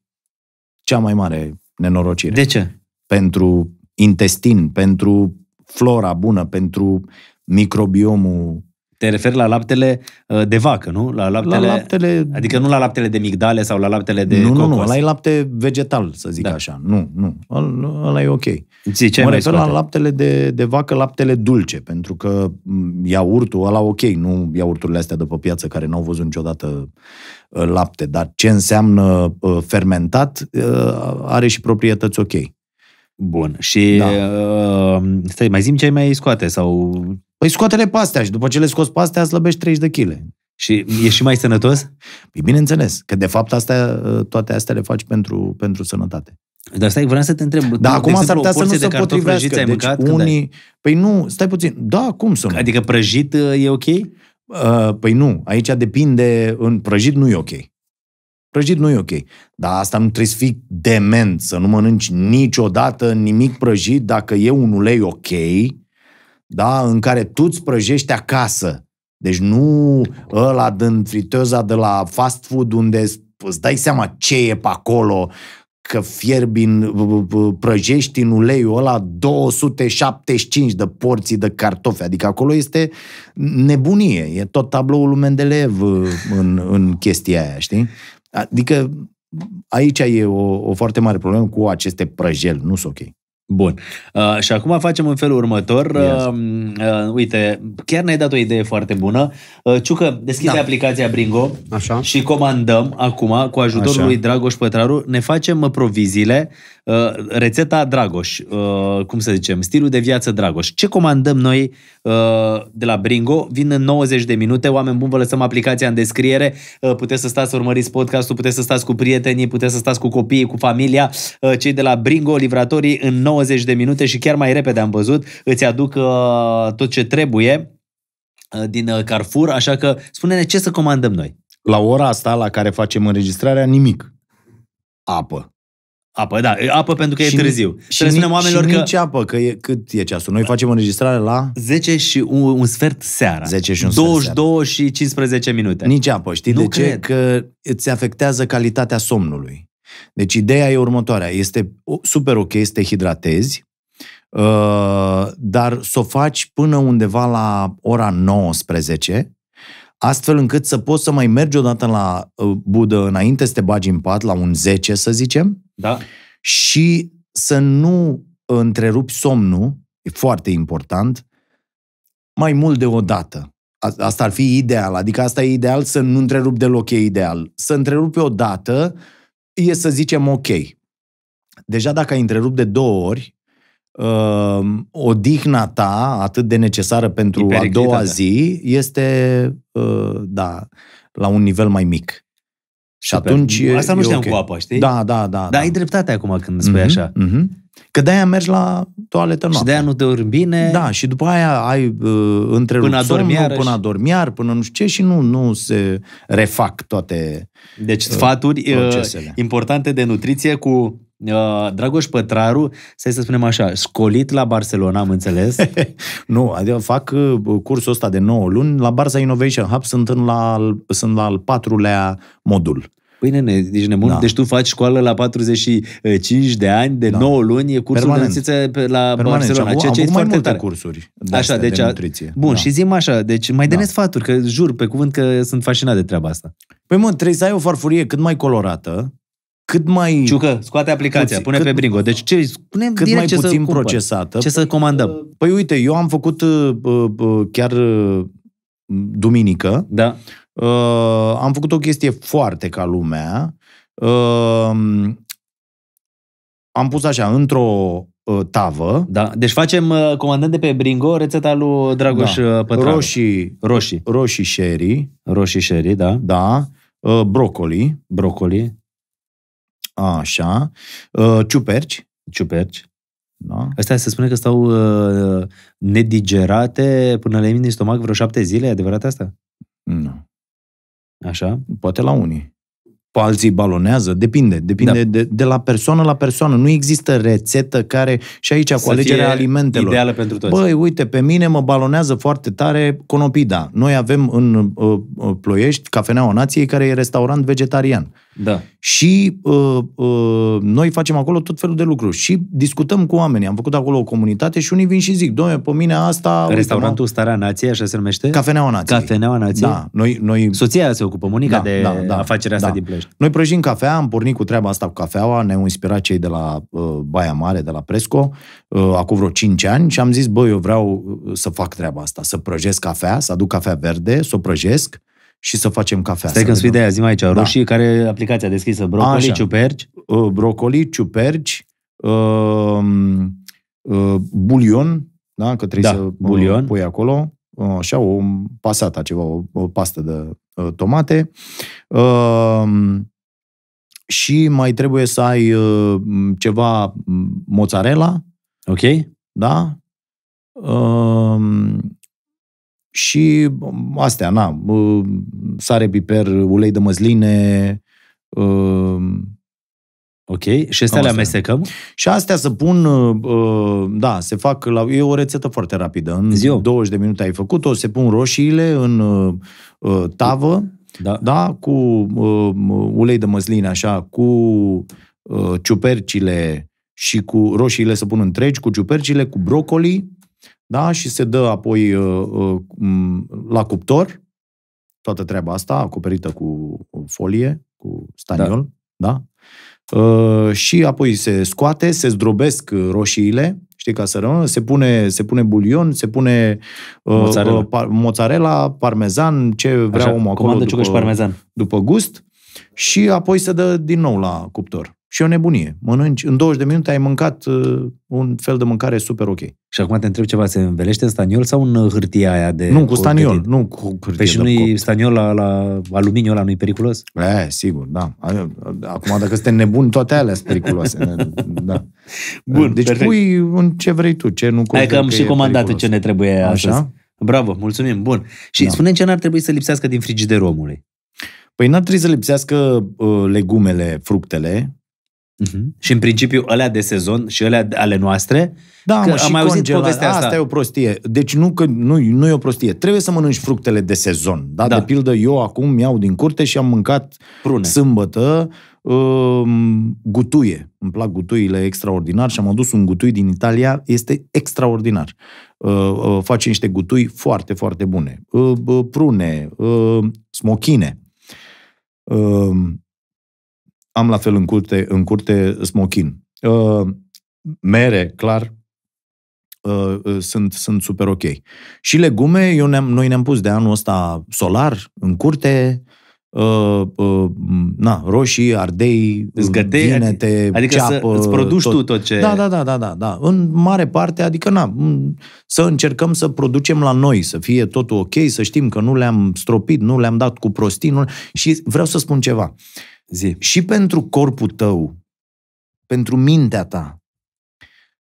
cea mai mare nenorocire. De ce? Pentru intestin, pentru flora bună, pentru microbiomul te referi la laptele uh, de vacă, nu? La laptele, la laptele... Adică nu la laptele de migdale sau la laptele de Nu, cocos. nu, nu. Ăla e lapte vegetal, să zic da. așa. Nu, nu. Ăla e ok. Zici, ce mă refer scoate? la laptele de, de vacă, laptele dulce, pentru că mm, iaurtul ăla ok, nu iaurturile astea de pe piață care n-au văzut niciodată uh, lapte, dar ce înseamnă uh, fermentat are și proprietăți ok. Bun. Și da. uh, stai, mai zim ce mai scoate sau... Păi scoatele pe astea și după ce le scoți pe astea slăbești 30 de kg. Și e și mai sănătos? Păi bineînțeles, că de fapt astea, uh, toate astea le faci pentru, pentru sănătate. Dar stai, vreau să te întreb. Da, tu, acum s-ar putea să nu se potrivească. Deci mâncat, unii... Ai... Păi nu, stai puțin. Da, cum să nu? Adică prăjit uh, e ok? Uh, păi nu, aici depinde, în prăjit nu e ok. Prăjit nu e ok. Dar asta nu trebuie să fii dement, să nu mănânci niciodată nimic prăjit dacă e un ulei ok, da, în care tu îți prăjești acasă. Deci nu ăla din friteza de la fast food unde îți dai seama ce e pe acolo, că fierbi în, prăjești în uleiul ăla 275 de porții de cartofi. Adică acolo este nebunie. E tot tabloul lui Mendeleev uh, în, în chestia aia, știi? Adică aici e o, o foarte mare problemă cu aceste prăjeli, nu sunt ok. Bun. Uh, și acum facem în felul următor. Yes. Uh, uh, uite, chiar ne-ai dat o idee foarte bună. Uh, Ciucă, deschide da. aplicația Bringo Așa. și comandăm acum, cu ajutorul Așa. lui Dragoș Pătraru, ne facem proviziile Uh, rețeta Dragoș, uh, cum să zicem, stilul de viață Dragoș. Ce comandăm noi uh, de la Bringo? Vin în 90 de minute. Oameni buni, vă lăsăm aplicația în descriere. Uh, puteți să stați să urmăriți podcastul, puteți să stați cu prietenii, puteți să stați cu copiii, cu familia. Uh, cei de la Bringo, livratorii, în 90 de minute și chiar mai repede am văzut, îți aduc tot ce trebuie din Carrefour, așa că spune-ne ce să comandăm noi. La ora asta la care facem înregistrarea, nimic. Apă. Apă, da. Apă pentru că și, e târziu. Și Trebuie să spunem oamenilor și că... nici apă, că e, cât e ceasul? Noi facem înregistrare la... 10 și un, un sfert seara. 10 și un 22 sfert seara. și 15 minute. Nici apă. Știi nu de cred. ce? Că îți afectează calitatea somnului. Deci ideea e următoarea. Este super ok să te hidratezi, uh, dar să o faci până undeva la ora 19, astfel încât să poți să mai mergi odată la uh, budă înainte să te bagi în pat, la un 10 să zicem, da. Și să nu întrerupi somnul, e foarte important, mai mult de o dată. Asta ar fi ideal, adică asta e ideal să nu întrerup deloc, e ideal. Să întrerupi o dată e să zicem ok. Deja dacă ai întrerupt de două ori, uh, odihna ta, atât de necesară pentru a doua da. zi, este, uh, da, la un nivel mai mic. Și atunci... Asta nu știam okay. cu apa, știi? Da, da, da. Dar da. ai dreptate acum când spui mm-hmm, așa. Mm-hmm. Că de-aia mergi la toaletă noapte. Și de-aia nu te urmi bine. Da, și după aia ai uh, întrerupt până somnul, până adormiar, până nu știu ce și nu, nu se refac toate Deci uh, sfaturi uh, importante de nutriție cu Uh, Dragoș Pătraru, să să spunem așa, scolit la Barcelona, am înțeles? nu, adică fac uh, cursul ăsta de 9 luni la Barça Innovation Hub, sunt, în la, sunt la al patrulea modul. Păi nene, deci nemul, da. deci tu faci școală la 45 de ani, de da. 9 luni, e cursul Permanent. de nutriție la Permanent. Barcelona, ceea ce mai multe tare. cursuri de așa, deci, de nutriție. Bun, da. și zim așa, deci mai de da. sfaturi, că jur pe cuvânt că sunt fascinat de treaba asta. Păi mă, trebuie să ai o farfurie cât mai colorată, cât mai... Ciucă, scoate aplicația, puțin, pune cât, pe Bringo. Deci ce, spune cât mai ce puțin să procesată. Ce să comandăm. Uh, păi uite, eu am făcut uh, uh, chiar uh, duminică. Da. Uh, am făcut o chestie foarte ca lumea. Uh, am pus așa, într-o uh, tavă. Da, deci facem uh, comandând de pe Bringo rețeta lui Dragoș da. Pătrar. Roșii, roșii. Roșii sherry. Roșii sherry, da. Da. Brocoli. Brocoli. Așa. Uh, ciuperci. Ciuperci. Da? Asta se spune că stau uh, nedigerate până le emin din stomac vreo șapte zile. E adevărat asta? Nu. Așa? Poate la unii alții balonează, depinde, depinde da. de, de la persoană la persoană. Nu există rețetă care, și aici cu alegerea alimentelor. ideală pentru toți. Băi, uite, pe mine mă balonează foarte tare conopida. Noi avem în uh, uh, Ploiești Cafeneaua Nației, care e restaurant vegetarian. Da. Și uh, uh, noi facem acolo tot felul de lucruri și discutăm cu oamenii. Am făcut acolo o comunitate și unii vin și zic, domne, pe mine asta... Restaurantul Starea Nației, așa se numește? Cafeneaua Nației. Cafeneaua Nației? Da. Noi, noi... Soția se ocupă, Monica, da, de da, da, afacerea da. asta da. din Ploiești. București. Noi prăjim cafea, am pornit cu treaba asta cu cafeaua, ne-au inspirat cei de la uh, Baia Mare, de la Presco, uh, acum vreo 5 ani și am zis, băi, eu vreau uh, să fac treaba asta, să prăjesc cafea, să aduc cafea verde, să o prăjesc și să facem cafea. Stai că îmi spui de aia, zi aici, da. roșii, care e aplicația deschisă? Brocoli, Așa. ciuperci? Uh, brocoli, ciuperci, uh, uh, bulion, da, că trebuie da, să uh, bulion. pui acolo, uh, așa, o pasată, ceva, o, o pastă de Uh, tomate. Um, și mai trebuie să ai uh, ceva mm, mozzarella. Ok. Da? Um, și um, astea, na, uh, sare, piper, ulei de măsline, Ok, și astea le amestecăm? Și astea se pun, uh, uh, da, se fac, la, e o rețetă foarte rapidă. În Ziu. 20 de minute ai făcut-o, se pun roșiile în uh, tavă, da, da cu ulei de măsline, așa, cu ciupercile și cu roșiile se pun întregi, cu ciupercile, cu brocoli, da, și se dă apoi la cuptor, toată treaba asta acoperită cu folie, cu staniol, da, da? Uh, și apoi se scoate, se zdrobesc roșiile, știi, ca să rămână, se pune, se pune bulion, se pune uh, mozzarella, uh, par, mozzarella parmezan, ce vrea Așa, omul acolo. Comandă după, și parmezan. După gust și apoi se dă din nou la cuptor. Și e o nebunie. Mănânci, în 20 de minute ai mâncat uh, un fel de mâncare super ok. Și acum te întreb ceva, se învelește în staniol sau în uh, hârtia aia de... Nu, cu staniol, de... nu cu hârtie. Păi și nu staniol la, la aluminiu ăla, nu-i periculos? E, sigur, da. Acum, dacă suntem nebuni, toate alea sunt periculoase. Da. Bun, Deci perfect. pui în ce vrei tu, ce nu Hai că am că și comandat ce ne trebuie Așa? astăzi. Bravo, mulțumim, bun. Și da. spune ce n-ar trebui să lipsească din frigiderul omului. Păi n-ar trebui să lipsească uh, legumele, fructele, Uh-huh. Și în principiu alea de sezon și alea ale noastre, da, că mă, am mai auzit povestea asta. Asta e o prostie. Deci nu, că, nu, nu e o prostie. Trebuie să mănânci fructele de sezon. Da? da. De pildă, eu acum iau din curte și am mâncat Prune. sâmbătă um, gutuie. Îmi plac gutuile extraordinar și am adus un gutui din Italia. Este extraordinar. Uh, uh, face niște gutui foarte, foarte bune. Uh, uh, prune, uh, smochine. Uh, am la fel în curte, în curte smochin. Uh, mere, clar, uh, sunt, sunt super ok. Și legume, eu ne-am, noi ne-am pus de anul ăsta solar, în curte, uh, uh, na, roșii, ardei, Zgătei, vinete, adică ceapă. Să îți produci tot. tu tot ce... Da, da, da, da, da, da. În mare parte, adică na, să încercăm să producem la noi, să fie totul ok, să știm că nu le-am stropit, nu le-am dat cu prostii. Nu... Și vreau să spun ceva. Uh, Zi. Și pentru corpul tău, pentru mintea ta,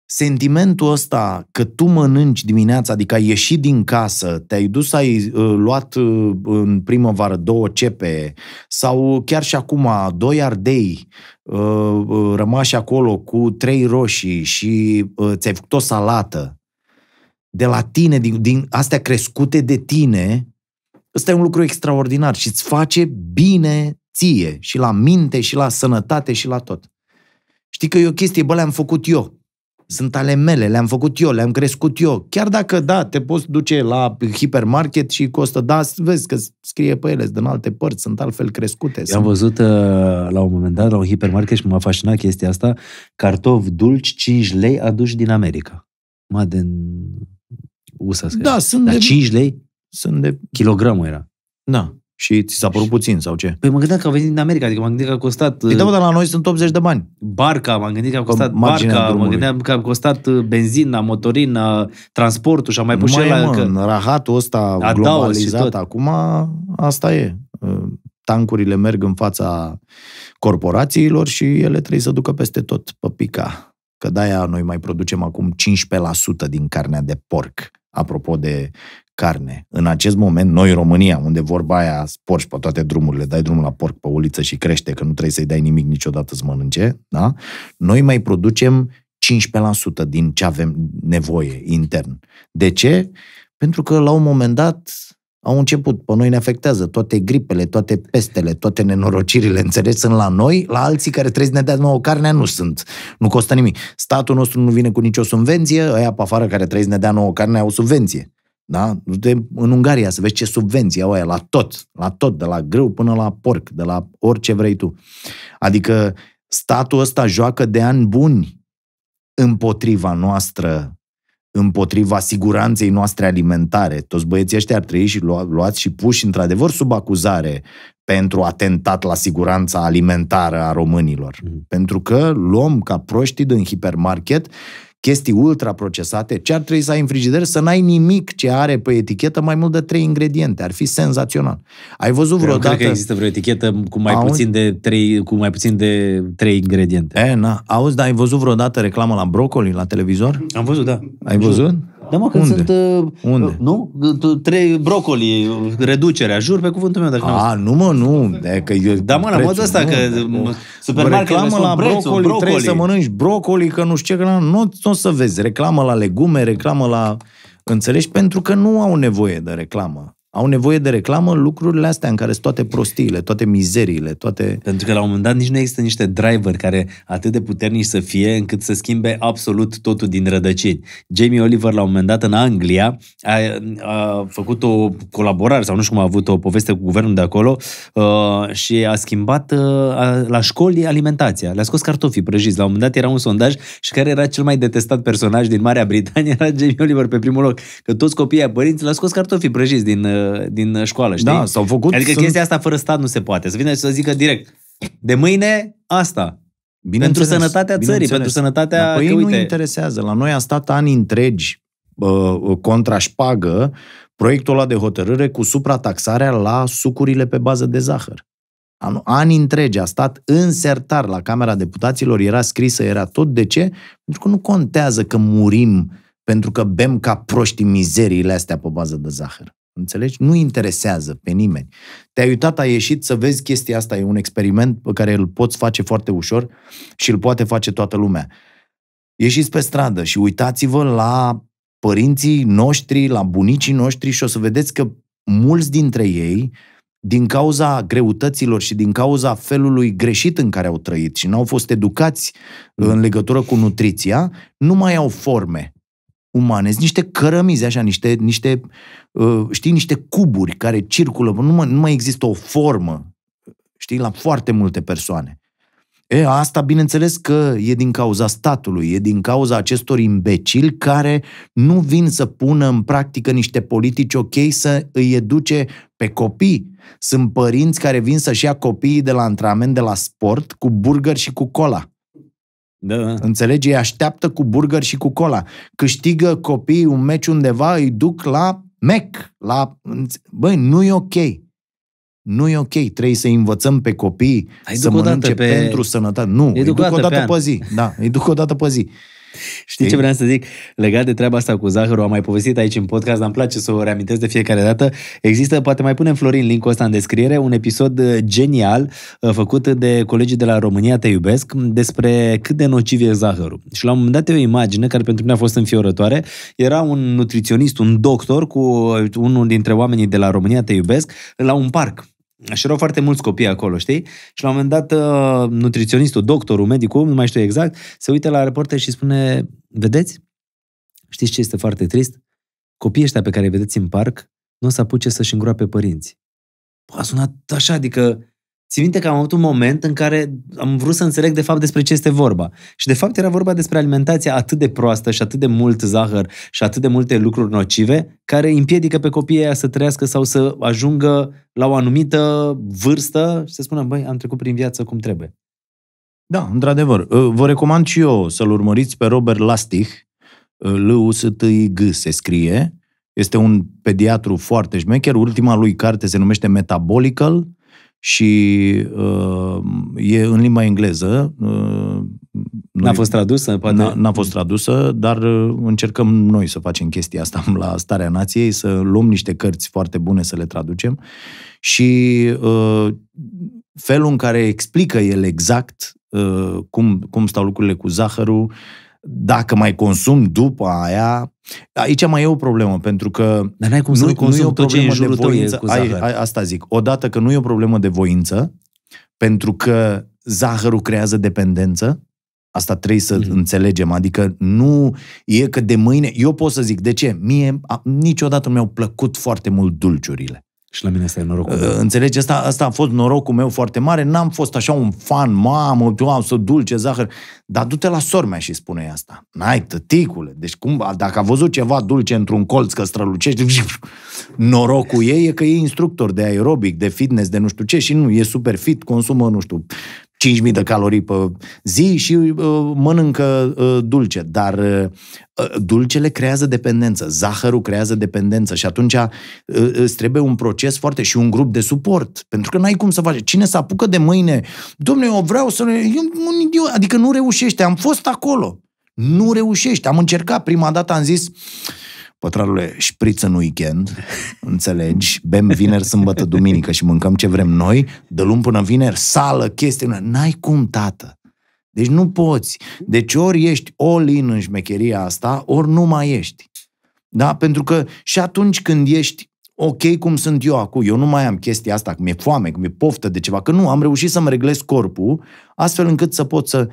sentimentul ăsta că tu mănânci dimineața, adică ai ieșit din casă, te-ai dus, ai uh, luat uh, în primăvară două cepe sau chiar și acum doi ardei uh, uh rămași acolo cu trei roșii și uh, ți-ai făcut o salată de la tine, din, din astea crescute de tine, ăsta e un lucru extraordinar și îți face bine ție și la minte și la sănătate și la tot. Știi că e o chestie, bă, le-am făcut eu. Sunt ale mele, le-am făcut eu, le-am crescut eu. Chiar dacă, da, te poți duce la hipermarket și costă, da, vezi că scrie pe ele, din alte părți, sunt altfel crescute. Sunt... Am văzut uh, la un moment dat la un hipermarket și m-a fascinat chestia asta, Cartof dulci 5 lei aduși din America. Ma, din USA. Da, sunt Dar de... 5 lei? Sunt de... Kilogramul era. Da. Și ți s-a părut puțin sau ce? Păi mă gândeam că au venit din America, adică m-am gândit că a costat... Păi da, uh, dar la noi sunt 80 de bani. Barca, m-am gândit că a costat barca, mă gândeam că a costat uh, benzina, motorina, transportul și am mai pus și ăla... Că... rahatul ăsta globalizat acum, asta e. Uh, tancurile merg în fața corporațiilor și ele trebuie să ducă peste tot pe pica. Că de-aia noi mai producem acum 15% din carnea de porc apropo de carne. În acest moment, noi România, unde vorba aia porci pe toate drumurile, dai drumul la porc pe uliță și crește, că nu trebuie să-i dai nimic niciodată să mănânce, da? noi mai producem 15% din ce avem nevoie intern. De ce? Pentru că la un moment dat au început, pe noi ne afectează toate gripele, toate pestele, toate nenorocirile, înțelegi, sunt la noi, la alții care trebuie să ne dea nouă carnea nu sunt, nu costă nimic. Statul nostru nu vine cu nicio subvenție, ăia pe afară care trebuie să ne dea nouă carne, au subvenție. Da? Du-te în Ungaria să vezi ce subvenții au aia la tot, la tot, de la grâu până la porc, de la orice vrei tu. Adică statul ăsta joacă de ani buni împotriva noastră, împotriva siguranței noastre alimentare. Toți băieții ăștia ar trăi și lua, luați și puși într-adevăr sub acuzare pentru atentat la siguranța alimentară a românilor. mm Pentru că luăm ca proști din hipermarket chestii ultraprocesate, ce ar trebui să ai în frigider? Să n-ai nimic ce are pe etichetă mai mult de trei ingrediente. Ar fi senzațional. Ai văzut vreodată... Eu cred că există vreo etichetă cu mai, auzi? puțin de trei, cu mai puțin de trei ingrediente. E, na. Auzi, dar ai văzut vreodată reclamă la broccoli la televizor? Am văzut, da. Ai văzut? văzut? Da, mă, că Unde? sunt... Uh, Unde? Nu? Trei brocoli, reducerea, jur pe cuvântul meu. Dacă A, nu mă, nu. De, că eu, da, mă, la modul ăsta, că supermarketul la brocoli, brocoli, trebuie să mănânci brocoli, că nu știu ce, că nu, nu o să vezi. Reclamă la legume, reclamă la... Înțelegi? Pentru că nu au nevoie de reclamă. Au nevoie de reclamă lucrurile astea în care sunt toate prostiile, toate mizeriile, toate... Pentru că la un moment dat nici nu există niște driver care atât de puternici să fie încât să schimbe absolut totul din rădăcini. Jamie Oliver la un moment dat în Anglia a, a făcut o colaborare sau nu știu cum a avut o poveste cu guvernul de acolo a, uh, și a schimbat uh, a, la școli alimentația. Le-a scos cartofii prăjiți. La un moment dat era un sondaj și care era cel mai detestat personaj din Marea Britanie era Jamie Oliver pe primul loc. Că toți copiii a părinților le a scos cartofii prăjiți din uh, din uh, școală, știi? Da, s-au făcut... Adică sunt... chestia asta fără stat nu se poate. Să vină și să zică direct, de mâine asta. Bine pentru înțeles, sănătatea bine țării, înțeles. pentru sănătatea... Dar pe ei uite... nu interesează. La noi a stat ani întregi uh, contra șpagă proiectul ăla de hotărâre cu suprataxarea la sucurile pe bază de zahăr. ani întregi a stat în sertar la Camera Deputaților, era scrisă, era tot. De ce? Pentru că nu contează că murim pentru că bem ca proști mizeriile astea pe bază de zahăr. Înțelegi? Nu interesează pe nimeni. Te-ai uitat, ai ieșit să vezi chestia asta. E un experiment pe care îl poți face foarte ușor și îl poate face toată lumea. Ieșiți pe stradă și uitați-vă la părinții noștri, la bunicii noștri și o să vedeți că mulți dintre ei, din cauza greutăților și din cauza felului greșit în care au trăit și n-au fost educați în legătură cu nutriția, nu mai au forme umane, sunt niște cărămizi, așa, niște, niște uh, știi, niște cuburi care circulă, nu mai, nu mai există o formă, știi, la foarte multe persoane. E, asta, bineînțeles că e din cauza statului, e din cauza acestor imbecili care nu vin să pună în practică niște politici ok să îi educe pe copii. Sunt părinți care vin să-și ia copiii de la antrenament, de la sport, cu burger și cu cola. Da, da. Înțelegi? Ei așteaptă cu burger și cu cola. Câștigă copiii un meci undeva, îi duc la Mac, La... Băi, nu e ok. Nu e ok. Trebuie să învățăm pe copii Ai să mănânce pe... pentru sănătate. Nu, îi duc o dată pe, pe zi. Da, îi duc o dată pe zi. Știi Ei? ce vreau să zic? Legat de treaba asta cu zahărul, am mai povestit aici în podcast, dar îmi place să o reamintesc de fiecare dată. Există, poate mai punem Florin linkul ăsta în descriere, un episod uh, genial uh, făcut de colegii de la România Te Iubesc despre cât de nociv e zahărul. Și la un moment dat e o imagine care pentru mine a fost înfiorătoare. Era un nutriționist, un doctor cu uh, unul dintre oamenii de la România Te Iubesc la un parc și erau foarte mulți copii acolo, știi? Și la un moment dat, uh, nutriționistul, doctorul, medicul, nu mai știu exact, se uită la reporter și spune, vedeți? Știți ce este foarte trist? Copiii ăștia pe care îi vedeți în parc nu o să apuce să-și îngroape părinți. Bă, păi, a sunat așa, adică Țin minte că am avut un moment în care am vrut să înțeleg de fapt despre ce este vorba. Și de fapt era vorba despre alimentația atât de proastă și atât de mult zahăr și atât de multe lucruri nocive care împiedică pe copiii aia să trăiască sau să ajungă la o anumită vârstă și să spună, băi, am trecut prin viață cum trebuie. Da, într-adevăr. Vă recomand și eu să-l urmăriți pe Robert Lastig, l u s t i g se scrie. Este un pediatru foarte șmecher. Ultima lui carte se numește Metabolical – și uh, e în limba engleză. Uh, n-a fost tradusă, poate? N-a, n-a fost tradusă, dar uh, încercăm noi să facem chestia asta la Starea Nației, să luăm niște cărți foarte bune să le traducem și uh, felul în care explică el exact uh, cum, cum stau lucrurile cu zahărul, uh, dacă mai consum după aia, aici mai e o problemă, pentru că Dar n-ai cum nu, să nu, nu e o problemă de voință. Ai, ai, asta zic. Odată că nu e o problemă de voință, pentru că zahărul creează dependență, Asta trebuie să mm-hmm. înțelegem. Adică nu e că de mâine... Eu pot să zic, de ce? Mie a, niciodată mi-au plăcut foarte mult dulciurile. Și la mine asta e norocul ă, meu. Înțelegi? Asta, asta a fost norocul meu foarte mare. N-am fost așa un fan, mamă, tu am să dulce, zahăr. Dar du-te la sormea și spune asta. N-ai, tăticule. Deci cum, dacă a văzut ceva dulce într-un colț că strălucește, norocul ei e că e instructor de aerobic, de fitness, de nu știu ce și nu, e super fit, consumă, nu știu, 5.000 de calorii pe zi și uh, mănâncă uh, dulce. Dar uh, dulcele creează dependență, zahărul creează dependență și atunci îți trebuie un proces foarte și un grup de suport. Pentru că n-ai cum să faci. Cine se apucă de mâine, Dom'le, eu vreau să... Eu, un idiot, adică nu reușește. Am fost acolo. Nu reușești. Am încercat prima dată, am zis pătrarule, șpriță în weekend, înțelegi, bem vineri, sâmbătă, duminică și mâncăm ce vrem noi, de luni până vineri, sală, chestii, n-ai cum, tată. Deci nu poți. Deci ori ești all in în șmecheria asta, ori nu mai ești. Da? Pentru că și atunci când ești ok cum sunt eu acum, eu nu mai am chestia asta, că mi-e foame, că mi-e poftă de ceva, că nu, am reușit să-mi reglez corpul, astfel încât să pot să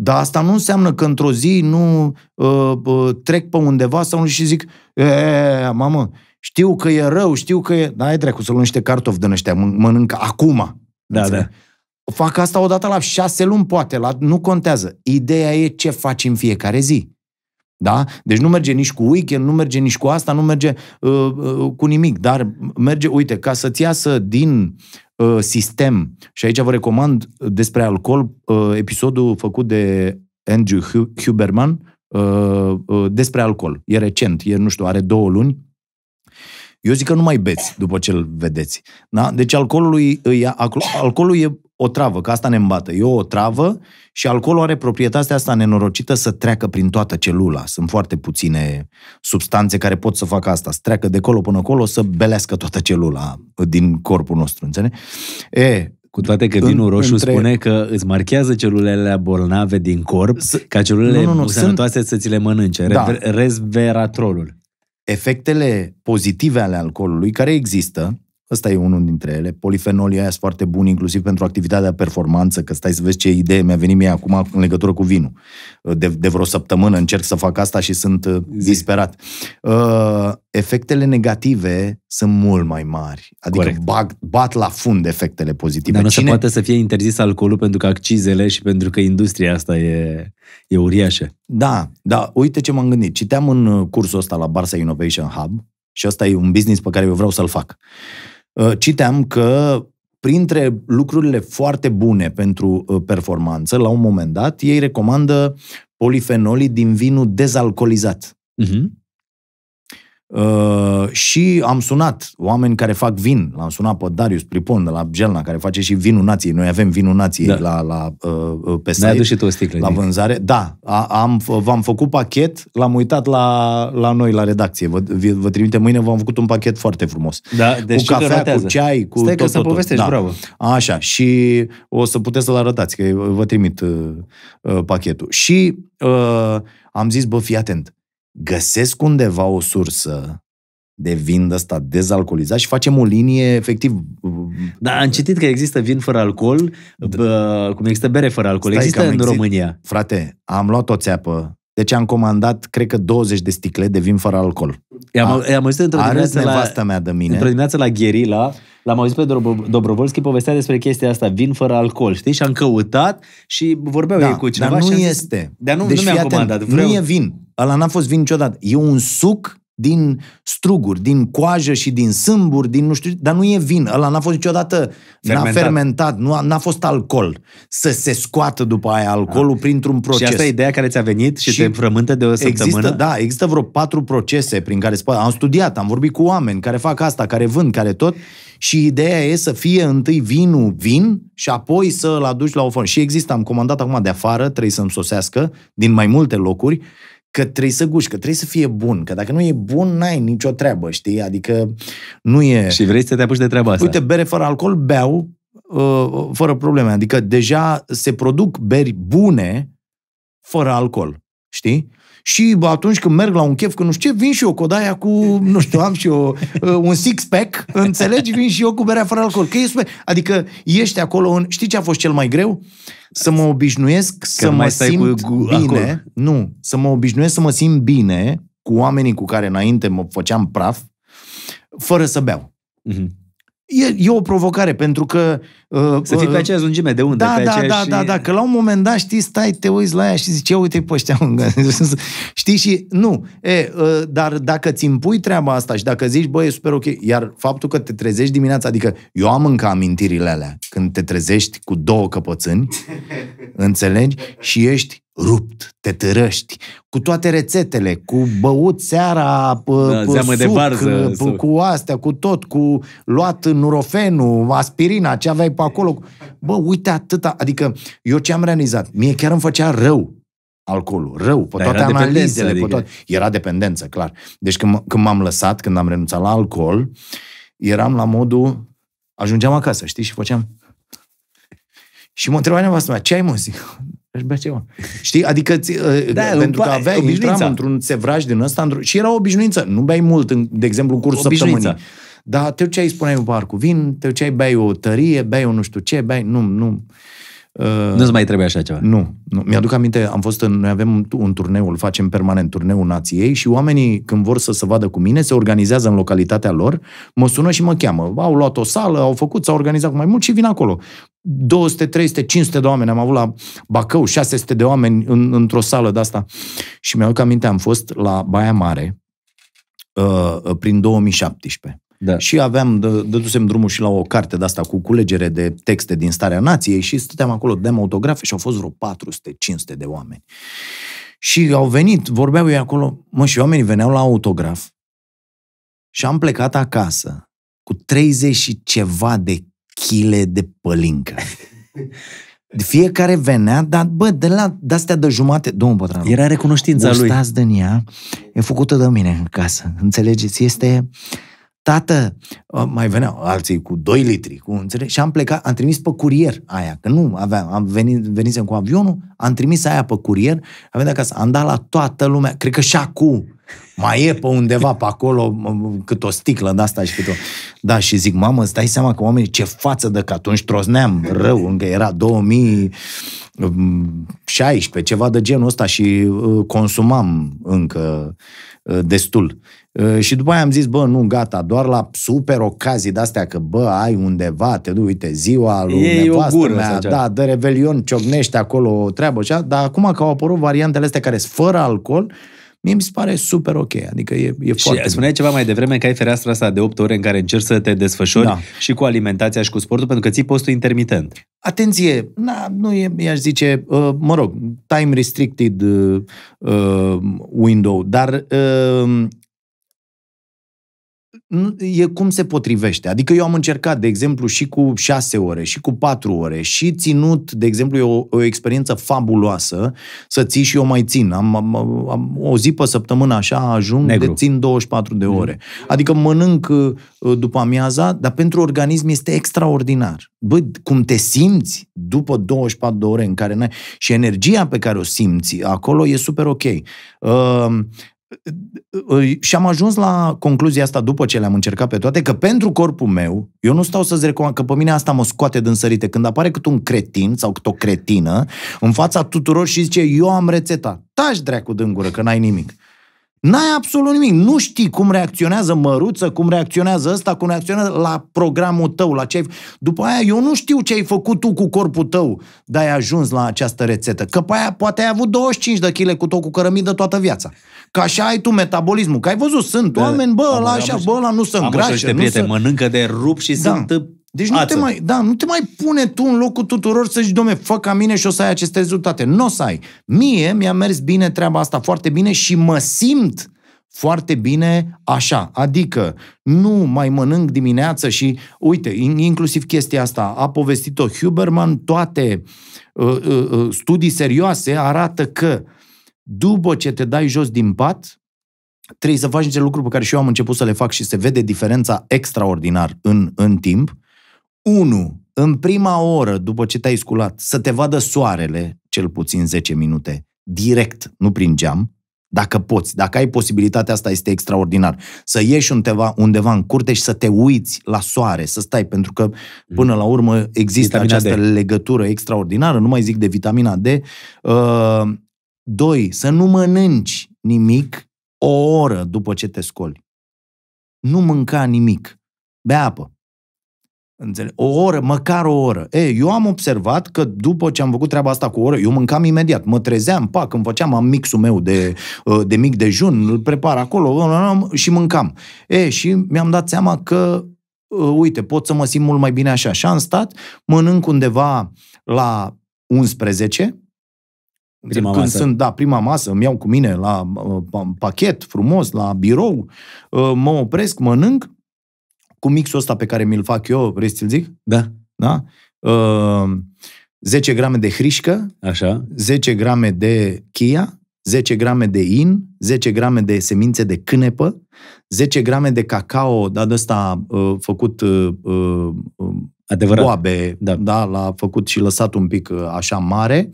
dar asta nu înseamnă că într-o zi nu uh, uh, trec pe undeva sau nu și zic, e, mamă, știu că e rău, știu că e... Da, ai dracu să luăm niște cartofi din ăștia, mănâncă acum. Da, da. Fac asta odată la șase luni, poate, la, nu contează. Ideea e ce faci în fiecare zi. Da? Deci nu merge nici cu weekend, nu merge nici cu asta, nu merge uh, uh, cu nimic, dar merge, uite, ca să-ți iasă din Uh, sistem. Și aici vă recomand despre alcool uh, episodul făcut de Andrew Huberman uh, despre alcool. E recent, e, nu știu, are două luni. Eu zic că nu mai beți după ce îl vedeți. Da? Deci alcoolul, e, alcoolul e o travă, că asta ne îmbată. E o travă și alcoolul are proprietatea asta nenorocită să treacă prin toată celula. Sunt foarte puține substanțe care pot să facă asta, să treacă de colo până colo să belească toată celula din corpul nostru, înțelegi? E, cu toate că vinul în, roșu între... spune că îți marchează celulele bolnave din corp S- ca celulele nu, nu, nu, sănătoase sunt... să ți le mănânce. Da. Resveratrolul. Efectele pozitive ale alcoolului care există Ăsta e unul dintre ele. Polifenolii aia sunt foarte buni, inclusiv pentru activitatea performanță, că stai să vezi ce idee mi-a venit mie acum în legătură cu vinul. De, de vreo săptămână încerc să fac asta și sunt uh, Zi. disperat. Uh, efectele negative sunt mult mai mari. Adică bag, bat la fund efectele pozitive. Dar nu Cine... se poate să fie interzis alcoolul pentru că accizele și pentru că industria asta e, e uriașă. Da, da. Uite ce m-am gândit. Citeam în uh, cursul ăsta la Barça Innovation Hub și ăsta e un business pe care eu vreau să-l fac. Uh, Uh, citeam că printre lucrurile foarte bune pentru uh, performanță, la un moment dat, ei recomandă polifenolii din vinul dezalcoolizat. Uh-huh. Uh, și am sunat oameni care fac vin. L-am sunat pe Darius Pripon de la Gelna, care face și vinul nației. Noi avem vinul nației da. la, la, uh, uh pe site, și tu o sticlă, la vânzare. Da, a, am, v-am făcut pachet, l-am uitat la, la noi, la redacție. Vă, vă trimite mâine, v-am făcut un pachet foarte frumos. Da, deci cu cafea, cu ceai, cu Stai tot, că să tot, povestești, da. bravo. Așa, și o să puteți să-l arătați, că vă trimit uh, uh, pachetul. Și uh, am zis, bă, fii atent găsesc undeva o sursă de vin ăsta dezalcoolizat și facem o linie efectiv... Da, am citit că există vin fără alcool, da. cum există bere fără alcool. Stai există în exist... România. Frate, am luat o țeapă deci am comandat, cred că 20 de sticle de vin fără alcool. I-am, i-am auzit într-o dimineață, la, mea de mine. într dimineață la Gherila, l-am auzit pe Dobro- Dobrovolski, povestea despre chestia asta, vin fără alcool, știi? Și am căutat și vorbeau da, ei cu cineva. Dar nu și este. Zis, dar nu, deci, nu mi-am comandat. Atent, vreau... Nu e vin. Ăla n-a fost vin niciodată. E un suc din struguri, din coajă și din sâmburi, din nu știu, dar nu e vin. Ăla n-a fost niciodată, fermentat. n-a fermentat, nu a, n-a fost alcool. Să se scoată după aia alcoolul da. printr-un proces. Și asta e ideea care ți-a venit și, și te frământă de o săptămână? Există, da, există vreo patru procese prin care spune. Am studiat, am vorbit cu oameni care fac asta, care vând, care tot și ideea e să fie întâi vinul vin și apoi să-l aduci la o formă. Și există, am comandat acum de afară, trebuie să-mi sosească, din mai multe locuri, că trebuie să guși, că trebuie să fie bun, că dacă nu e bun, n-ai nicio treabă, știi? Adică nu e... Și vrei să te apuci de treaba asta. Uite, bere fără alcool, beau uh, fără probleme. Adică deja se produc beri bune fără alcool, știi? și atunci când merg la un chef, că nu știu ce, vin și eu cu odaia cu, nu știu, am și eu uh, un six-pack, înțelegi? Vin și eu cu berea fără alcool. Că e super. Adică ești acolo în... Știi ce a fost cel mai greu? Să mă obișnuiesc că să mă simt cu... bine. Acolo. Nu, să mă obișnuiesc să mă simt bine cu oamenii cu care înainte mă făceam praf, fără să beau. Mm-hmm. E, e o provocare, pentru că... Uh, să fii pe uh, aceeași lungime de unde. Da, pe da, da, și... da, da, că la un moment dat, știi, stai, te uiți la ea și zici, uite pe ăștia, știi, și nu. E, uh, dar dacă ți impui treaba asta și dacă zici, băi, e super ok, iar faptul că te trezești dimineața, adică eu am încă amintirile alea, când te trezești cu două căpățâni, înțelegi, și ești rupt, te târăști, cu toate rețetele, cu băut seara, da, cu suc, de varză, cu astea, cu tot, cu luat nurofenul, aspirina, ce aveai pe acolo. Bă, uite atâta, adică eu ce am realizat, mie chiar îmi făcea rău alcoolul, rău, pe Dar toate analizele, adică... pe toate... Era dependență, clar. Deci când, când m-am lăsat, când am renunțat la alcool, eram la modul, ajungeam acasă, știi, și făceam... Și mă întreba nevastă mea, ce ai muzică? aș bea ceva. Știi? Adică, uh, da, pentru că aveai, obișnuința. intram într-un sevraj din ăsta și era o obișnuință. Nu beai mult, de exemplu, în cursul obișnuința. săptămânii. Dar te duceai, spuneai un par cu vin, te duceai, beai o tărie, beai o nu știu ce, beai... Nu, nu. Uh, Nu-ți mai trebuie așa ceva. Nu, nu. Mi-aduc aminte, am fost în, noi avem un, un turneu, îl facem permanent, turneul nației și oamenii când vor să se vadă cu mine, se organizează în localitatea lor, mă sună și mă cheamă. Au luat o sală, au făcut, s-au organizat cu mai mult și vin acolo. 200, 300, 500 de oameni. Am avut la Bacău 600 de oameni în, într-o sală de asta. Și mi-aduc aminte, am fost la Baia Mare uh, prin 2017. Da. Și aveam, dă, dădusem drumul și la o carte de asta cu culegere de texte din Starea Nației și stăteam acolo, dăm autografe și au fost vreo 400-500 de oameni. Și au venit, vorbeau ei acolo, mă, și oamenii veneau la autograf și am plecat acasă cu 30 și ceva de chile de pălincă. Fiecare venea, dar bă, de la de-astea de jumate, domnul Pătranu. Era recunoștința lui. de ea, e făcută de mine în casă, înțelegeți? Este, tată, mai veneau alții cu 2 litri, cu înțeleg, și am plecat, am trimis pe curier aia, că nu aveam, am venit, venisem cu avionul, am trimis aia pe curier, am venit acasă, am dat la toată lumea, cred că și acum, mai e pe undeva pe acolo cât o sticlă de asta și cât o... Da, și zic, mamă, îți dai seama că oamenii ce față de că atunci trozneam rău, încă era 2016, ceva de genul ăsta și uh, consumam încă uh, destul. Uh, și după aia am zis, bă, nu, gata, doar la super ocazii de-astea, că, bă, ai undeva, te duci, uite, ziua lui e nevastă o gură, mea, da, de revelion, ciocnește acolo o treabă, așa, dar acum că au apărut variantele astea care sunt fără alcool, Mie mi se pare super ok, adică e, e și foarte... spuneai ceva mai devreme că ai fereastra asta de 8 ore în care încerci să te desfășori da. și cu alimentația și cu sportul, pentru că ții postul intermitent. Atenție, na, nu e, i-aș zice, uh, mă rog, time restricted uh, uh window, dar uh, e cum se potrivește. Adică eu am încercat, de exemplu, și cu șase ore, și cu patru ore, și ținut, de exemplu, e o, o experiență fabuloasă, să ții și eu mai țin. Am, am, am o zi pe săptămână așa ajung Negru. de țin 24 de ore. Mm. Adică mănânc uh, după amiaza, dar pentru organism este extraordinar. Bă, cum te simți după 24 de ore în care n-ai... Și energia pe care o simți acolo e super ok. Uh, și am ajuns la concluzia asta după ce le-am încercat pe toate, că pentru corpul meu, eu nu stau să-ți recomand, că pe mine asta mă scoate din sărite. Când apare cât un cretin sau cât o cretină în fața tuturor și zice, eu am rețeta. Taci dracu din gură, că n-ai nimic. N-ai absolut nimic. Nu știi cum reacționează măruță, cum reacționează ăsta, cum reacționează la programul tău, la ce ai... După aia, eu nu știu ce ai făcut tu cu corpul tău dar ai ajuns la această rețetă. Că pe aia poate ai avut 25 de kg cu tot cu cărămidă toată viața. Că așa ai tu metabolismul. Că ai văzut, sunt da, oameni, bă, la așa, bă, la nu sunt grași. Am prieteni, nu sunt... mănâncă de rup și da. sunt deci nu te, mai, da, nu te mai pune tu în locul tuturor să zici, domne, fă ca mine și o să ai aceste rezultate. Nu o să ai. Mie mi-a mers bine treaba asta foarte bine și mă simt foarte bine așa. Adică nu mai mănânc dimineață și, uite, inclusiv chestia asta, a povestit-o Huberman, toate uh, uh, uh, studii serioase arată că după ce te dai jos din pat, trebuie să faci niște lucruri pe care și eu am început să le fac și se vede diferența extraordinar în, în timp. Uh, 1. În prima oră după ce te-ai sculat, să te vadă soarele, cel puțin 10 minute, direct, nu prin geam, dacă poți, dacă ai posibilitatea asta, este extraordinar. Să ieși undeva, undeva în curte și să te uiți la soare, să stai, pentru că mm. până la urmă există vitamina această D. legătură extraordinară, nu mai zic de vitamina D. Uh, doi, să nu mănânci nimic o oră după ce te scoli. Nu mânca nimic. Bea apă. Înțeleg? O oră, măcar o oră. E, eu am observat că după ce am făcut treaba asta cu o oră, eu mâncam imediat, mă trezeam, pac, îmi făceam am mixul meu de, uh, de mic dejun, îl prepar acolo și mâncam. E, și mi-am dat seama că, uh, uite, pot să mă simt mult mai bine așa. Și am stat, mănânc undeva la 11, Prima când masă. sunt, da, prima masă, îmi iau cu mine la uh, pachet frumos, la birou, uh, mă opresc, mănânc cu mixul ăsta pe care mi-l fac eu, vrei să-l zic? Da. Da? Uh, ehm, 10 grame de hrișcă, Așa. 10 grame de chia, 10 grame de in, 10 grame de semințe de cânepă, 10 grame de cacao, dar de ăsta uh, făcut uh, uh, uh Adevărat. boabe, da. da, l-a făcut și lăsat un pic uh, așa mare,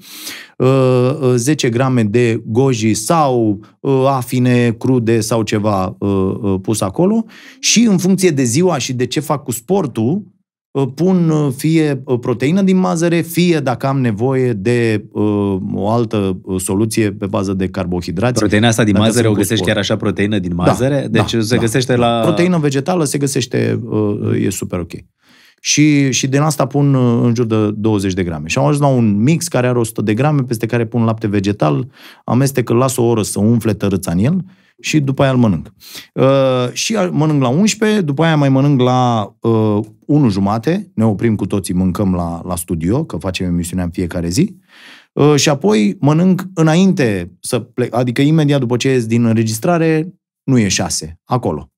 10 uh, uh, grame de goji sau afine crude sau ceva pus acolo și în funcție de ziua și de ce fac cu sportul, pun fie proteină din mazăre, fie dacă am nevoie de o altă soluție pe bază de carbohidrați. Proteina asta din mazăre o găsești chiar așa, proteină din mazăre? Da, deci da, se da, găsește la... Proteină vegetală se găsește, e super ok. Și, și din asta pun uh, în jur de 20 de grame. Și am ajuns la un mix care are 100 de grame, peste care pun lapte vegetal, amestec, îl las o oră să umfle tărâța în el și după aia îl mănânc. Uh, și mănânc la 11, după aia mai mănânc la uh, 1 jumate, ne oprim cu toții, mâncăm la, la studio, că facem emisiunea în fiecare zi, uh, și apoi mănânc înainte să plec, adică imediat după ce ies din înregistrare, nu e 6, acolo.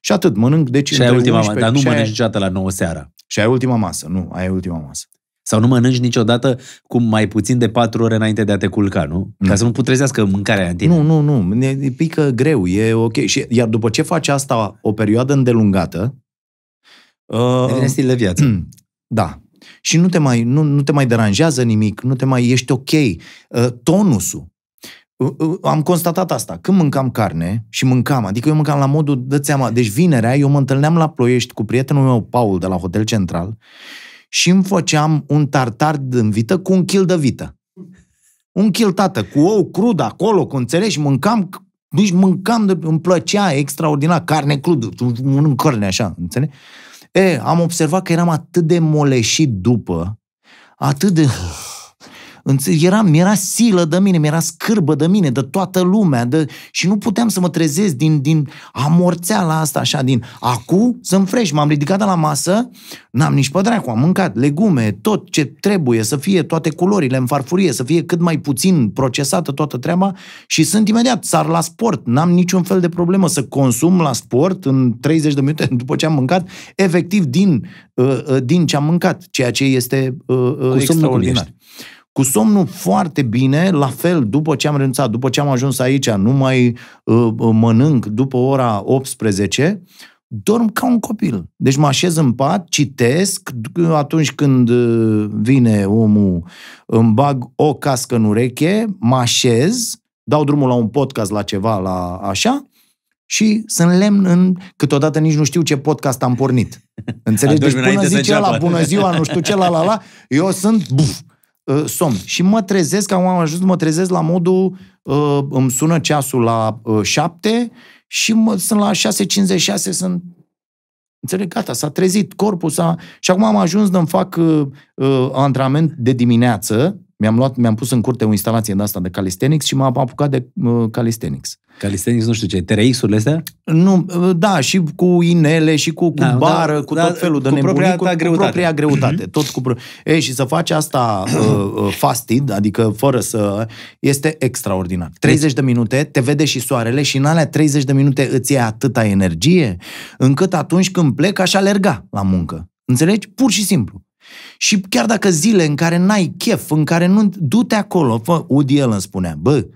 Și atât, mănânc, deci și între ultima, 11, dar nu mănânci niciodată la 9 seara. Și ai ultima masă. Nu, ai ultima masă. Sau nu mănânci niciodată cu mai puțin de patru ore înainte de a te culca, nu? Ca să nu putrezească mâncarea în tine. Nu, nu, nu. Ne pică greu, e ok. Și, iar după ce faci asta o perioadă îndelungată... Uh, Devine stil de viață. Da. Și nu te, mai, nu, nu te mai deranjează nimic, nu te mai... Ești ok. Uh, tonusul am constatat asta. Când mâncam carne și mâncam, adică eu mâncam la modul, de seama, deci vinerea eu mă întâlneam la Ploiești cu prietenul meu, Paul, de la Hotel Central și îmi făceam un tartar din vită cu un kil de vită. Un kil, tată, cu ou crud acolo, cu înțelegi, mâncam, deci mâncam, de, îmi plăcea extraordinar, carne crudă, mănânc carne așa, înțelegi? E, am observat că eram atât de moleșit după, atât de era, mi-era silă de mine, mi-era scârbă de mine, de toată lumea de, și nu puteam să mă trezesc din, din amorțeala asta așa, din acu să-mi M-am ridicat de la masă, n-am nici pe dracu, am mâncat legume, tot ce trebuie să fie, toate culorile în farfurie, să fie cât mai puțin procesată toată treaba și sunt imediat, sar la sport, n-am niciun fel de problemă să consum la sport în 30 de minute după ce am mâncat, efectiv din, uh, uh, din ce am mâncat, ceea ce este Consumul uh, extraordinar. Ești cu somnul foarte bine, la fel, după ce am renunțat, după ce am ajuns aici, nu mai uh, uh mănânc după ora 18, dorm ca un copil. Deci mă așez în pat, citesc, atunci când uh, vine omul, îmi bag o cască în ureche, mă așez, dau drumul la un podcast, la ceva, la așa, și sunt lemn în... Câteodată nici nu știu ce podcast am pornit. Înțelegi? Deci până zice la bună ziua, nu știu ce, la la la, eu sunt... Buf, Uh, somn. Și mă trezesc, am ajuns, mă trezesc la modul, uh, îmi sună ceasul la uh, 7 și mă, sunt la 6.56, sunt Înțeleg, gata, s-a trezit corpul, s-a... și acum am ajuns să-mi fac uh, uh, antrenament de dimineață, mi-am, luat, mi-am pus în curte o instalație de asta de calisthenics și m-am apucat de uh, calisthenics. Calisthenics, nu știu ce, TRX-urile astea? Nu, uh, da, și cu inele, și cu, cu da, da bară, da, cu da, tot felul de cu nebunii, cu, greutate. cu propria greutate. Mhm. Tot cu pro... e, și să faci asta uh, uh fasted, adică fără să... Este extraordinar. 30 deci- de minute, te vede și soarele și în alea 30 de minute îți ia atâta energie, încât atunci când plec aș alerga la muncă. Înțelegi? Pur și simplu. Și chiar dacă zile în care n-ai chef, în care nu... Du-te acolo, fă, Udi el îmi spunea, bă,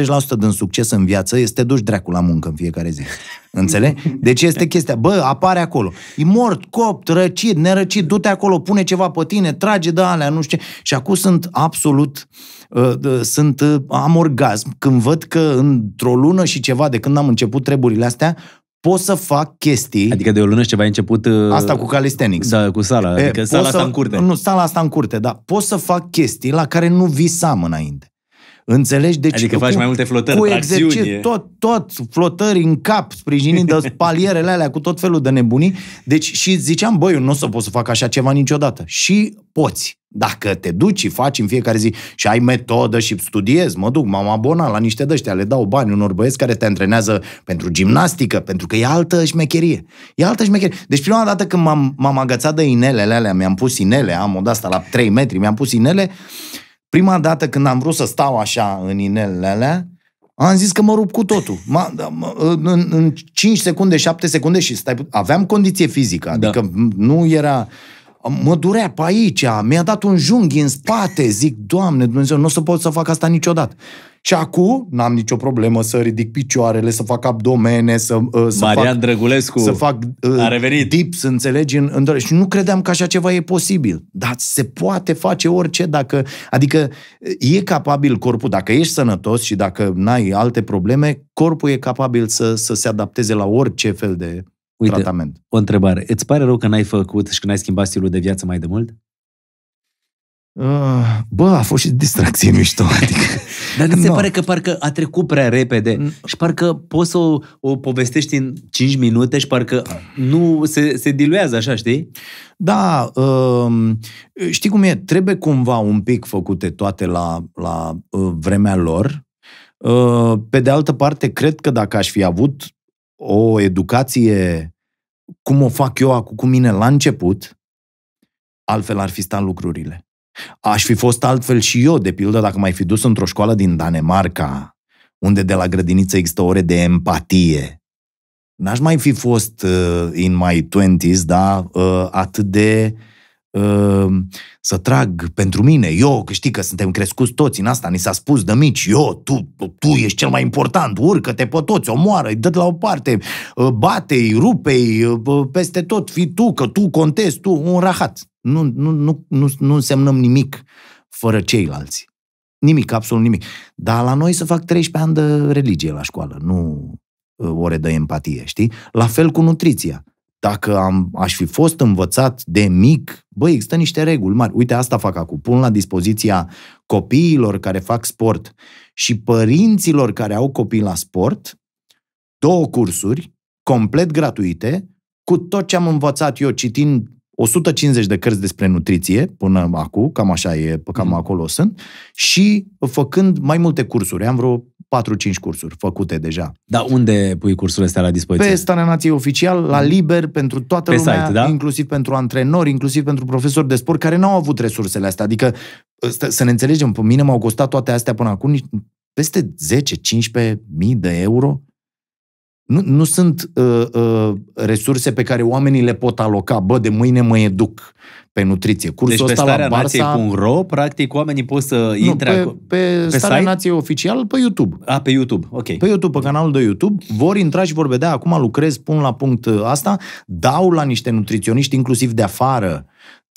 80% din succes în viață este duci dracu la muncă în fiecare zi. Înțeleg? Deci este chestia. Bă, apare acolo. E mort, copt, răcit, nerăcit, du-te acolo, pune ceva pe tine, trage de alea, nu știu Și acum sunt absolut, uh, sunt, uh, am orgasm când văd că într-o lună și ceva de când am început treburile astea, pot să fac chestii... Adică de o lună și ceva ai început... Uh, asta cu calisthenics. Da, cu sala. E, adică sala să, asta în curte. Nu, sala asta în curte, dar pot să fac chestii la care nu visam înainte. Înțelegi? Deci adică faci mai multe flotări, cu exerci- tot, tot, flotări în cap, sprijinind de palierele alea cu tot felul de nebunii. Deci și ziceam, băi, eu nu o să pot să fac așa ceva niciodată. Și poți. Dacă te duci și faci în fiecare zi și ai metodă și studiezi, mă duc, m-am abonat la niște dăștia, le dau bani unor băieți care te antrenează pentru gimnastică, pentru că e altă șmecherie. E altă șmecherie. Deci prima dată când m-am, m-am agățat de inelele alea, mi-am pus inele, am o asta la 3 metri, mi-am pus inele, uh, Prima dată când am vrut să stau așa în inelele alea, am zis că mă rup cu totul. m da, m- în, în 5 secunde, 7 secunde și stai, aveam condiție fizică, da. adică da. nu era mă durea pe aici, mi-a dat un junghi în spate, zic, Doamne Dumnezeu, nu o să pot să fac asta niciodată. Și acum n-am nicio problemă să ridic picioarele, să fac abdomene, să, uh, să Marian fac, Drăgulescu să fac uh, a revenit. dips, înțelegi? În, în, și nu credeam că așa ceva e posibil. Dar se poate face orice dacă... Adică e capabil corpul, dacă ești sănătos și dacă n-ai alte probleme, corpul e capabil să, să se adapteze la orice fel de Uite, tratament. o întrebare. Îți pare rău că n-ai făcut și că n-ai schimbat stilul de viață mai de mult? Uh, ah, bă, a fost și distracție mișto, adică... Dar nu se pare că parcă a trecut prea repede mm. și parcă poți să o, o povestești în 5 minute și parcă nu se, se diluează așa, știi? Da, uh, știi cum e? Trebuie cumva un pic făcute toate la, la uh, vremea lor. Uh, pe de altă parte, cred că dacă aș fi avut o educație cum o fac eu acum cu mine la început, altfel ar fi stat lucrurile. Aș fi fost altfel și eu, de pildă, dacă m-ai fi dus într-o școală din Danemarca, unde de la grădiniță există ore de empatie. N-aș mai fi fost uh, in my 20s, da, uh, atât de uh, Ehm, să trag pentru mine, eu, că știi că suntem crescuți toți în asta, ni s-a spus de mici, eu, tu, tu, tu ești cel mai important, urcă-te pe toți, omoară, îi dă la o parte, ehm, bate-i, rupe-i, ehm, peste tot, fii tu, că tu contezi, tu, un rahat. Nu, nu, nu, nu, nu însemnăm nimic fără ceilalți. Nimic, absolut nimic. Dar la noi să fac 13 ani de religie la școală, nu ore de empatie, știi? La fel cu nutriția. Dacă am, aș fi fost învățat de mic, băi, există niște reguli mari. Uite, asta fac acum. Pun la dispoziția copiilor care fac sport și părinților care au copii la sport două cursuri complet gratuite cu tot ce am învățat eu citind 150 de cărți despre nutriție până acum, cam așa e, cam mhm. acolo sunt, și făcând mai multe cursuri. Am vreo 4-5 cursuri făcute deja. Dar unde pui cursurile astea la dispoziție? Pe Starea Nației Oficial, la mhm. Liber, pentru toată Pe lumea, site, da? inclusiv pentru antrenori, inclusiv pentru profesori de sport care n-au avut resursele astea. Adică, să ne înțelegem, pe mine m-au costat toate astea până acum peste 10-15 mii de euro nu, nu sunt uh, uh, resurse pe care oamenii le pot aloca. Bă, de mâine mă educ pe nutriție. Cursul deci pe starea la Barça... cu un ro, practic oamenii pot să nu, intre... Pe, pe, pe starea site? nației oficial, pe YouTube. A, pe YouTube, ok. Pe YouTube, pe canalul de YouTube, vor intra și vor vedea, acum lucrez, pun la punct asta, dau la niște nutriționiști, inclusiv de afară,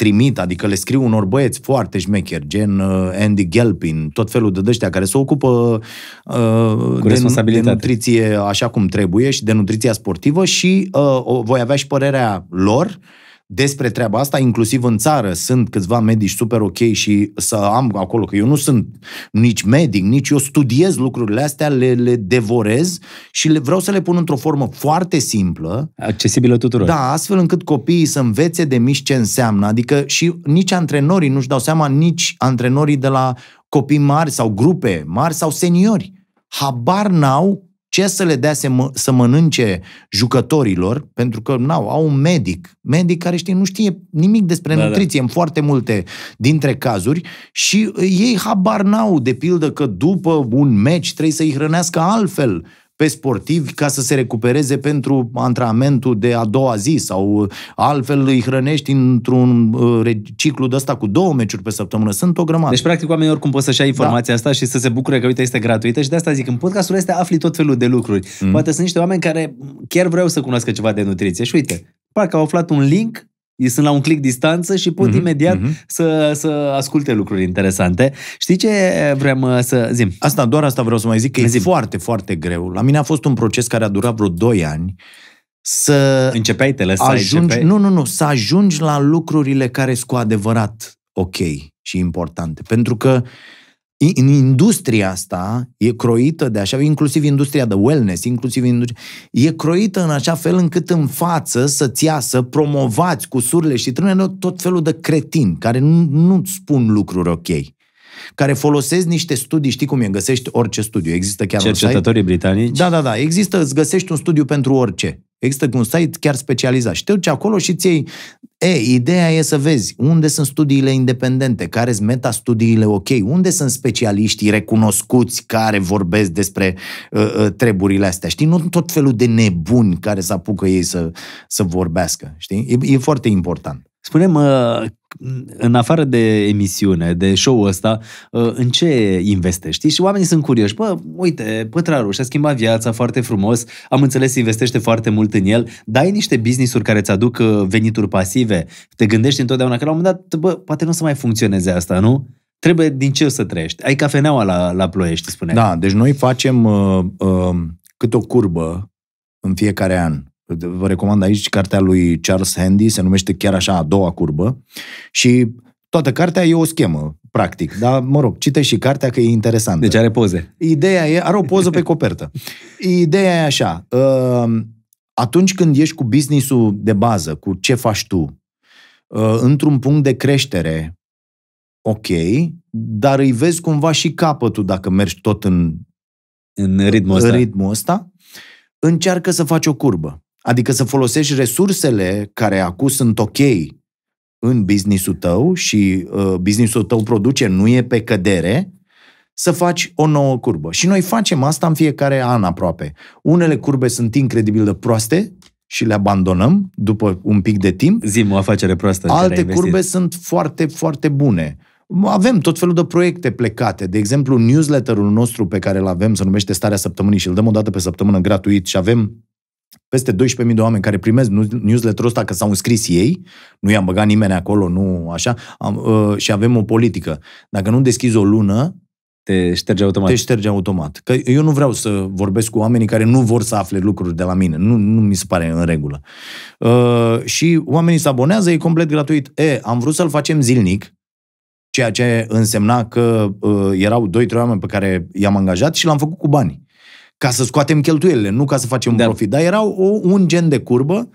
trimit, adică le scriu unor băieți foarte șmecheri, gen uh, Andy Gelpin, tot felul de dăștia care se ocupă uh, de, de nutriție așa cum trebuie și de nutriția sportivă și uh, o, voi avea și părerea lor uh, despre treaba asta, inclusiv în țară sunt câțiva medici super ok și să am acolo, că eu nu sunt nici medic, nici eu studiez lucrurile astea, le, le devorez și le, vreau să le pun într-o formă foarte simplă. Accesibilă tuturor. Da, astfel încât copiii să învețe de mici ce înseamnă, adică și nici antrenorii nu-și dau seama, nici antrenorii de la copii mari sau grupe mari sau seniori. Habar n-au ce să le dea să, mănânce jucătorilor, pentru că n-au, au un medic, medic care știe, nu știe nimic despre da, da. nutriție da. în foarte multe dintre cazuri și eh, ei habar n-au, de pildă, că după un meci trebuie să-i hrănească altfel pe sportivi ca să se recupereze pentru antrenamentul de a doua zi sau altfel îi hrănești într-un uh, ciclu de ăsta cu două meciuri pe săptămână. Sunt o grămadă. Deci, practic, oamenii oricum pot să-și ia informația da. asta și să se bucure că, uite, este gratuită și de asta zic, în podcastul este afli tot felul de lucruri. Mm. Poate sunt niște oameni care chiar vreau să cunoască ceva de nutriție și uite, parcă au aflat un link ei sunt la un click distanță și pot mm-hmm, imediat mm-hmm. Să, să asculte lucruri interesante. Știi ce vrem să zim? Asta, doar asta vreau să mai zic, că zim. e foarte, foarte greu. La mine a fost un proces care a durat vreo 2 ani să începeai, te lăsai, ajungi, începeai. Nu, nu, nu, să ajungi la lucrurile care sunt cu adevărat ok și importante. Pentru că uh, în industria asta e croită de așa, inclusiv industria de wellness, inclusiv industria, e croită în așa fel încât în față să-ți iasă promovați cu surle și trâne tot felul de cretini care nu, nu-ți spun lucruri ok care folosesc niște studii, știi cum e, găsești orice studiu. Există chiar Cercetătorii un site. britanici? Da, da, da. Există, îți găsești un studiu pentru orice. Există un site chiar specializat. Și te duci acolo și ți E, ideea e să vezi unde sunt studiile independente, care sunt studiile ok, unde sunt specialiștii recunoscuți care vorbesc despre uh, uh, treburile astea, știi? Nu tot felul de nebuni care să apucă ei să, să vorbească, știi? E, e foarte important. Spune-mi, în afară de emisiune, de show-ul ăsta, uh, în ce investești? Și oamenii sunt curioși. Bă, uite, pătrarul și-a schimbat viața foarte frumos, am înțeles, investește foarte mult în el, dai niște business-uri care îți aduc uh, venituri pasive, te gândești întotdeauna că la un moment dat, bă, poate nu o să mai funcționeze asta, nu? Trebuie din ce să trăiești. Ai cafeneaua la, la ploiești, Spune. Da, deci noi facem uh, uh, cât o curbă în fiecare an. Vă recomand aici cartea lui Charles Handy, se numește chiar așa A doua curbă și toată cartea e o schemă, practic. Dar, mă rog, citești și cartea că e interesantă. Deci are poze. Ideea e, are o poză pe copertă. Ideea e așa, ă, atunci când ești cu businessul de bază, cu ce faci tu, ă, într-un punct de creștere, ok, dar îi vezi cumva și capătul dacă mergi tot în, în ritmul, ăsta. ritmul ăsta, încearcă să faci o curbă. Adică să folosești resursele care acum sunt ok în businessul tău și uh, businessul tău produce, nu e pe cădere, să faci o nouă curbă. Și noi facem asta în fiecare an aproape. Unele curbe sunt incredibil de proaste și le abandonăm după un pic de timp. Zim o afacere proastă. Alte curbe sunt foarte, foarte bune. Avem tot felul de proiecte plecate. De exemplu, newsletterul nostru pe care îl avem se numește Starea Săptămânii și îl dăm o dată pe săptămână gratuit și avem peste 12.000 de oameni care primesc newsletter-ul ăsta că s-au înscris ei, nu i-am băgat nimeni acolo, nu așa, am, uh, și avem o politică. Dacă nu deschizi o lună, te șterge automat. Te șterge automat. Că eu nu vreau să vorbesc cu oamenii care nu vor să afle lucruri de la mine. Nu, nu mi se pare în regulă. Uh, și oamenii se abonează, e complet gratuit. E, am vrut să-l facem zilnic, ceea ce însemna că uh, erau 2-3 oameni pe care i-am angajat și l-am făcut cu bani ca să scoatem cheltuielile, nu ca să facem da. profit. Dar era o, un gen de curbă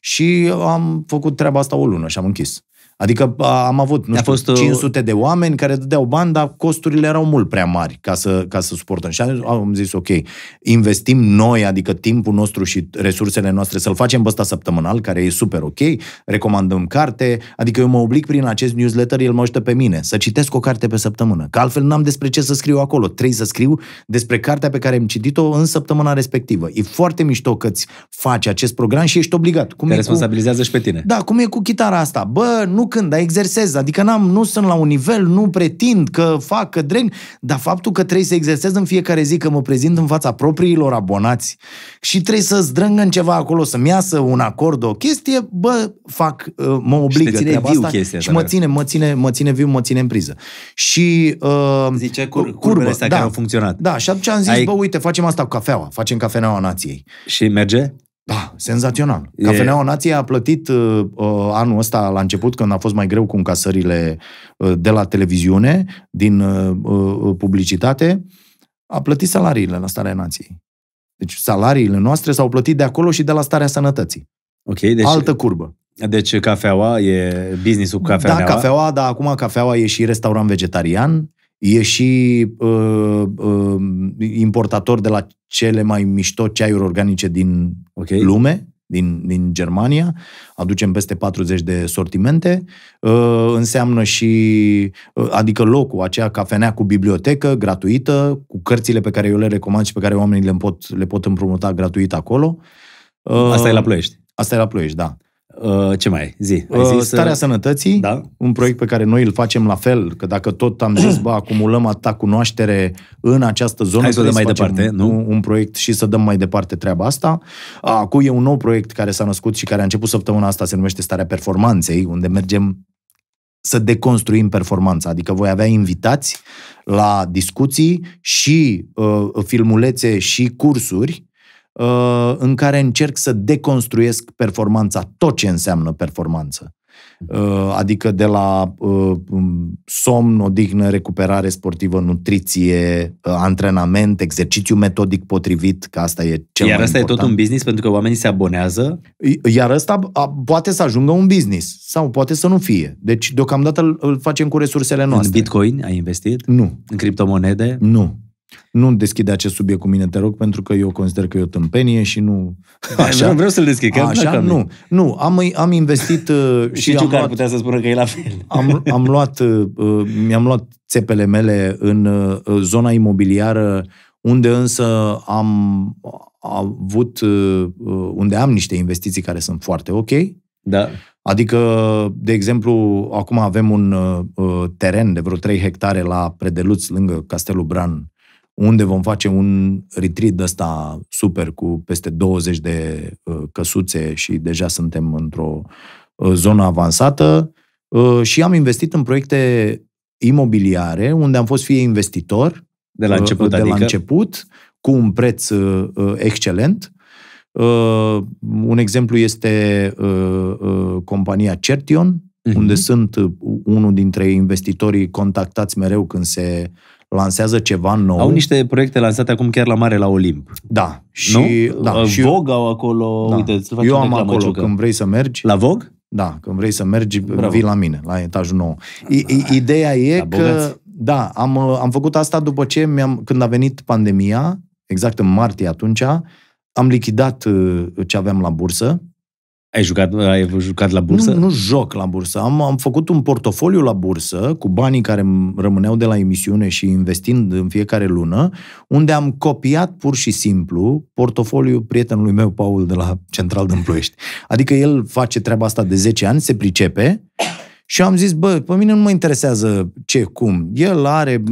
și am făcut treaba asta o lună și am închis. Adică am avut nu știu, fost, 500 uh, de oameni care dădeau bani, dar costurile erau mult prea mari ca să, ca să suportăm. Și am zis, ok, investim noi, adică timpul nostru și resursele noastre, să-l facem pe ăsta săptămânal, care e super ok, recomandăm carte, adică eu mă oblig prin acest newsletter, el mă ajută pe mine să citesc o carte pe săptămână, că altfel n-am despre ce să scriu acolo. Trebuie să scriu despre cartea pe care am citit-o în săptămâna respectivă. E foarte mișto că-ți faci acest program și ești obligat. Cum Te e responsabilizează cu... și pe tine. Da, cum e cu chitara asta. Bă, nu când, dar exersez. Adică n-am, nu sunt la un nivel, nu pretind că fac, că dreg, dar faptul că trebuie să exersez în fiecare zi, că mă prezint în fața propriilor abonați și trebuie să în ceva acolo, să-mi iasă un acord, o chestie, bă, fac, uh, mă obligă și ține viu asta chestia și mă da. ține, mă ține, mă ține viu, mă ține în priză. Și uh, Zice cur- curbele curbă, astea da, care au funcționat. Da, și atunci am zis, Ai... bă, uite, facem asta cu cafeaua, facem cafeaua nației. Și merge? Da, senzațional. Cafeneaua Nației a plătit uh, uh, anul ăsta la început, când a fost mai greu cu încasările uh, de la televiziune, din uh, uh, publicitate, a plătit salariile la Starea Nației. Deci salariile noastre s-au plătit de acolo și de la Starea Sănătății. Ok, deci... Altă curbă. Deci cafeaua e business-ul cafeaua. Da, cafeaua, dar acum cafeaua e și restaurant vegetarian e și uh, uh, importator de la cele mai mișto ceaiuri organice din okay. lume, din, din Germania. Aducem peste 40 de sortimente. Uh, înseamnă și, uh, adică locul, acea cafenea cu bibliotecă gratuită, cu cărțile pe care eu le recomand și pe care oamenii le pot, le pot împrumuta gratuit acolo. Uh, Asta e la uh, Ploiești. Asta e la Ploiești, da. Uh, ce mai zi? Ai uh, zis, uh, Starea uh... sănătății, da? un proiect pe care noi îl facem la fel, că dacă tot am zis, bă, acumulăm atâta cunoaștere în această zonă, Hai să dăm mai să departe, nu? Un, un proiect și să dăm mai departe treaba asta. Acum e un nou proiect care s-a născut și care a început săptămâna asta, se numește Starea Performanței, unde mergem să deconstruim performanța. Adică voi avea invitați la discuții și uh, filmulețe și cursuri Uh, în care încerc să deconstruiesc performanța, tot ce înseamnă performanță. Uh, adică de la uh, um, somn, odihnă, recuperare sportivă, nutriție, antrenament, exercițiu metodic potrivit, că asta e cel Iar mai asta important. e tot un business pentru că oamenii se abonează? Iar asta poate să ajungă un business sau poate să nu fie. Deci deocamdată îl facem cu resursele noastre. În Bitcoin ai investit? Nu. În criptomonede? Nu. Nu deschide acest subiect cu mine, te rog, pentru că eu consider că e o tâmpenie și nu... Așa. Vreau, vreau să-l deschid. Că așa, nu. Nu, am, am investit uh, și am luat, ar putea să spună că e la fel. Am, am luat, uh, uh, mi-am luat țepele mele în uh, uh zona imobiliară, unde însă am avut, uh, uh, unde am niște investiții care sunt foarte ok. Da. Adică, de exemplu, acum avem un uh, teren de vreo 3 hectare la Predeluț, lângă Castelul Bran, unde vom face un retreat de ăsta super cu peste 20 de uh, căsuțe și deja suntem într-o uh, zonă avansată uh, și am investit în proiecte imobiliare unde am fost fie investitor de la început, de adică? la început cu un preț excelent. Un exemplu este compania Certion, uh-huh. unde sunt unul dintre investitorii contactați mereu când se lansează ceva nou. Au niște proiecte lansate acum chiar la mare, la Olimp. Da. Și, nu? da, uh, și Vogue au acolo, da. uite, Eu am acolo, când vrei să mergi. La Vogue? Da, când vrei să mergi, Bravo. vii la mine, la etajul nou. I- Ideea e la că, da, am, uh, am făcut asta după ce, mi-am, când a venit pandemia, exact în martie atunci, am lichidat uh, ce aveam la bursă ai jucat, ai jucat la bursă? Nu, nu joc la bursă. Am, am făcut un portofoliu la bursă cu banii care rămâneau de la emisiune și investind în fiecare lună, unde am copiat pur și simplu portofoliul prietenului meu, Paul, de la Central de Împluiești. Adică el face treaba asta de 10 ani, se pricepe și am zis, bă, pe mine nu mă interesează ce, cum. El are,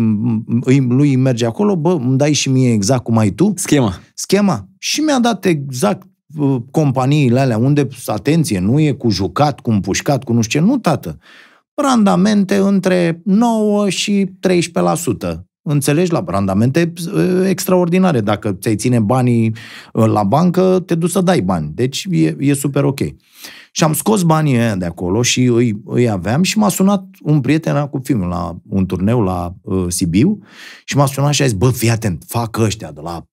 lui merge acolo, bă, îmi dai și mie exact cum ai tu. Schema. Schema. Și mi-a dat exact companiile alea, unde, atenție, nu e cu jucat, cu împușcat, cu nu știu ce, nu, tată. Randamente între 9 și 13%. Înțelegi? La randamente ă, extraordinare. Dacă ți-ai ține banii ă, la bancă, te duci să dai bani. Deci e, e super ok. Și am scos banii ăia de acolo și îi, îi aveam și m-a sunat un prieten cu filmul la un turneu la uh, Sibiu și m-a sunat și a zis, bă, fii atent, fac ăștia de la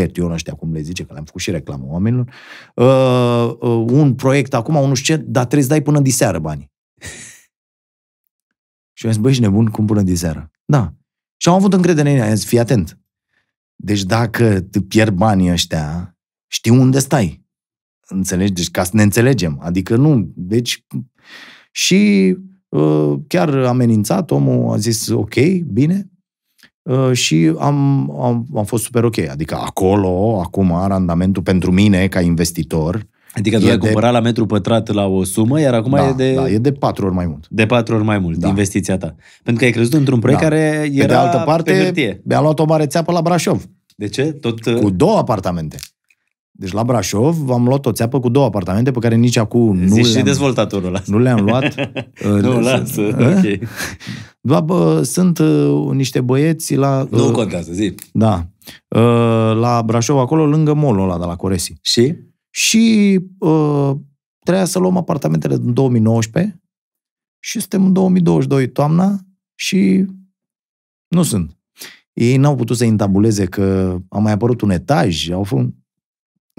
cert ăștia, cum le zice, că le-am făcut și reclamă oamenilor, uh, uh, un proiect acum, unul ce, dar trebuie să dai până diseară banii. și eu am zis, băi, ești nebun, cum până diseară? Da. Și am avut încredere în ei, am zis, fii atent. Deci dacă te pierd banii ăștia, știi unde stai. Înțelegi? Deci ca să ne înțelegem. Adică nu, deci... Și uh, chiar amenințat, omul a zis, ok, bine, Uh, și am, am, am fost super ok. Adică acolo, acum, randamentul pentru mine, ca investitor, Adică tu ai cumpărat la metru pătrat la o sumă, iar acum da, e de... Da, e de patru ori mai mult. De patru ori mai mult, da. investiția ta. Pentru că ai crezut într-un da. proiect da. care era pe de altă parte, pe mi-a luat o mare țeapă la Brașov. De ce? Tot... Cu uh, două apartamente. Deci la Brașov am luat o țeapă cu două apartamente pe care nici acum nu Zici le-am, și dezvoltatorul ăla. Nu le-am luat. uh, nu, lasă, uh? ok. Da, bă, sunt uh, niște băieți la... Uh, nu contează, zi. Da. Uh, la Brașov, acolo, lângă mall ăla de la Coresi. Și? Și uh, trebuia să luăm apartamentele în 2019 și suntem în 2022 toamna și nu sunt. Ei n-au putut să intabuleze că a mai apărut un etaj, au fost...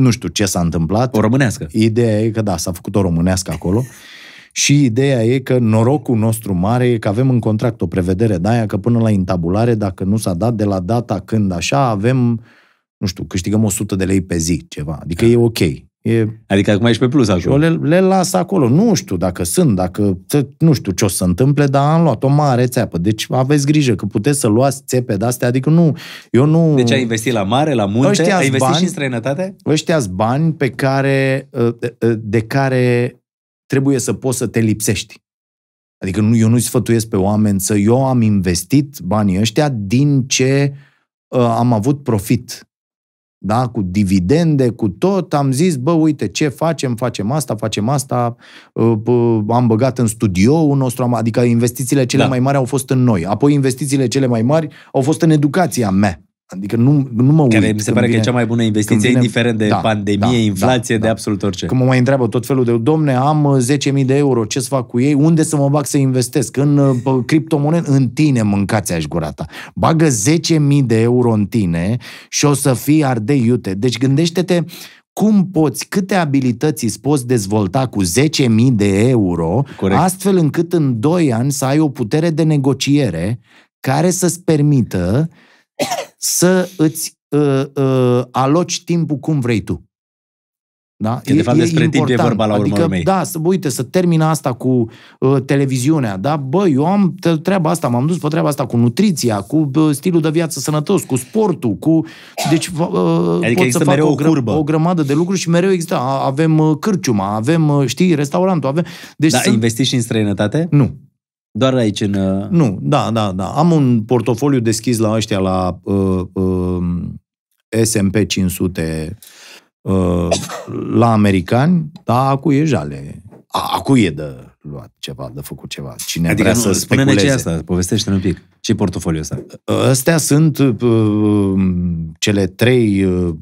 Nu știu ce s-a întâmplat. O românească. Ideea e că da, s-a făcut o românească acolo. Și ideea e că norocul nostru mare e că avem în contract o prevedere de aia că până la intabulare, dacă nu s-a dat de la data când așa, avem, nu știu, câștigăm 100 de lei pe zi, ceva. Adică da. e ok. E... Adică acum ești pe plus acolo. Eu le, le las acolo. Nu știu dacă sunt, dacă... Nu știu ce o să întâmple, dar am luat o mare țeapă. Deci aveți grijă că puteți să luați țepe de-astea. Adică nu... Eu nu... Deci ai investit la mare, la munte, ai investit bani, și în străinătate? ăștia bani pe care, ă, ă, ă, de care trebuie să poți să te lipsești. Adică nu, eu nu-i sfătuiesc pe oameni să eu am investit banii ăștia din ce uh, am avut profit da, cu dividende, cu tot, am zis, bă, uite, ce facem, facem asta, facem asta, ă, am băgat în studioul nostru, am, adică investițiile cele da. mai mari au fost în noi. Apoi investițiile cele mai mari au fost în educația mea. Adică nu, nu mă uit. Care mi se pare vine, că e cea mai bună investiție, vine, indiferent de da, pandemie, da, da inflație, da, de da. absolut orice. Că mă mai întreabă tot felul de, domne, am 10.000 uh, de euro, ce să fac cu ei? Unde să mă bag să investesc? În uh, criptomonet? În tine mâncați aș gura ta. Bagă 10.000 de euro în tine și o să fii ardei iute. Deci gândește-te cum poți, câte abilități îți poți dezvolta cu 10.000 de euro, Corect. astfel încât în 2 ani să ai o putere de negociere care să-ți permită să îți uh, uh, aloci timpul cum vrei tu. Da? e, de fapt e despre important. timp e vorba la urmă adică, Da, să, uite, să termin asta cu uh, televiziunea, da? Bă, eu am treaba asta, m-am dus pe treaba asta cu nutriția, cu uh, stilul de viață sănătos, cu sportul, cu... Deci uh, adică pot să fac o, gră, curbă. o grămadă de lucruri și mereu există. Avem uh, cârciuma, avem, uh, știi, restaurantul, avem... Deci da, sunt... investiți și în străinătate? Nu. Doar aici în... Uh, nu, da, da, da. Am un portofoliu deschis la ăștia, la uh, uh, S&P 500, uh, la americani, dar acu e jale. A, acu e de luat ceva, de făcut ceva. Cine adică vrea nu, să spune-ne ce asta, povestește-ne un pic. ce portofoliu ăsta? Uh, astea sunt uh, um, cele trei uh,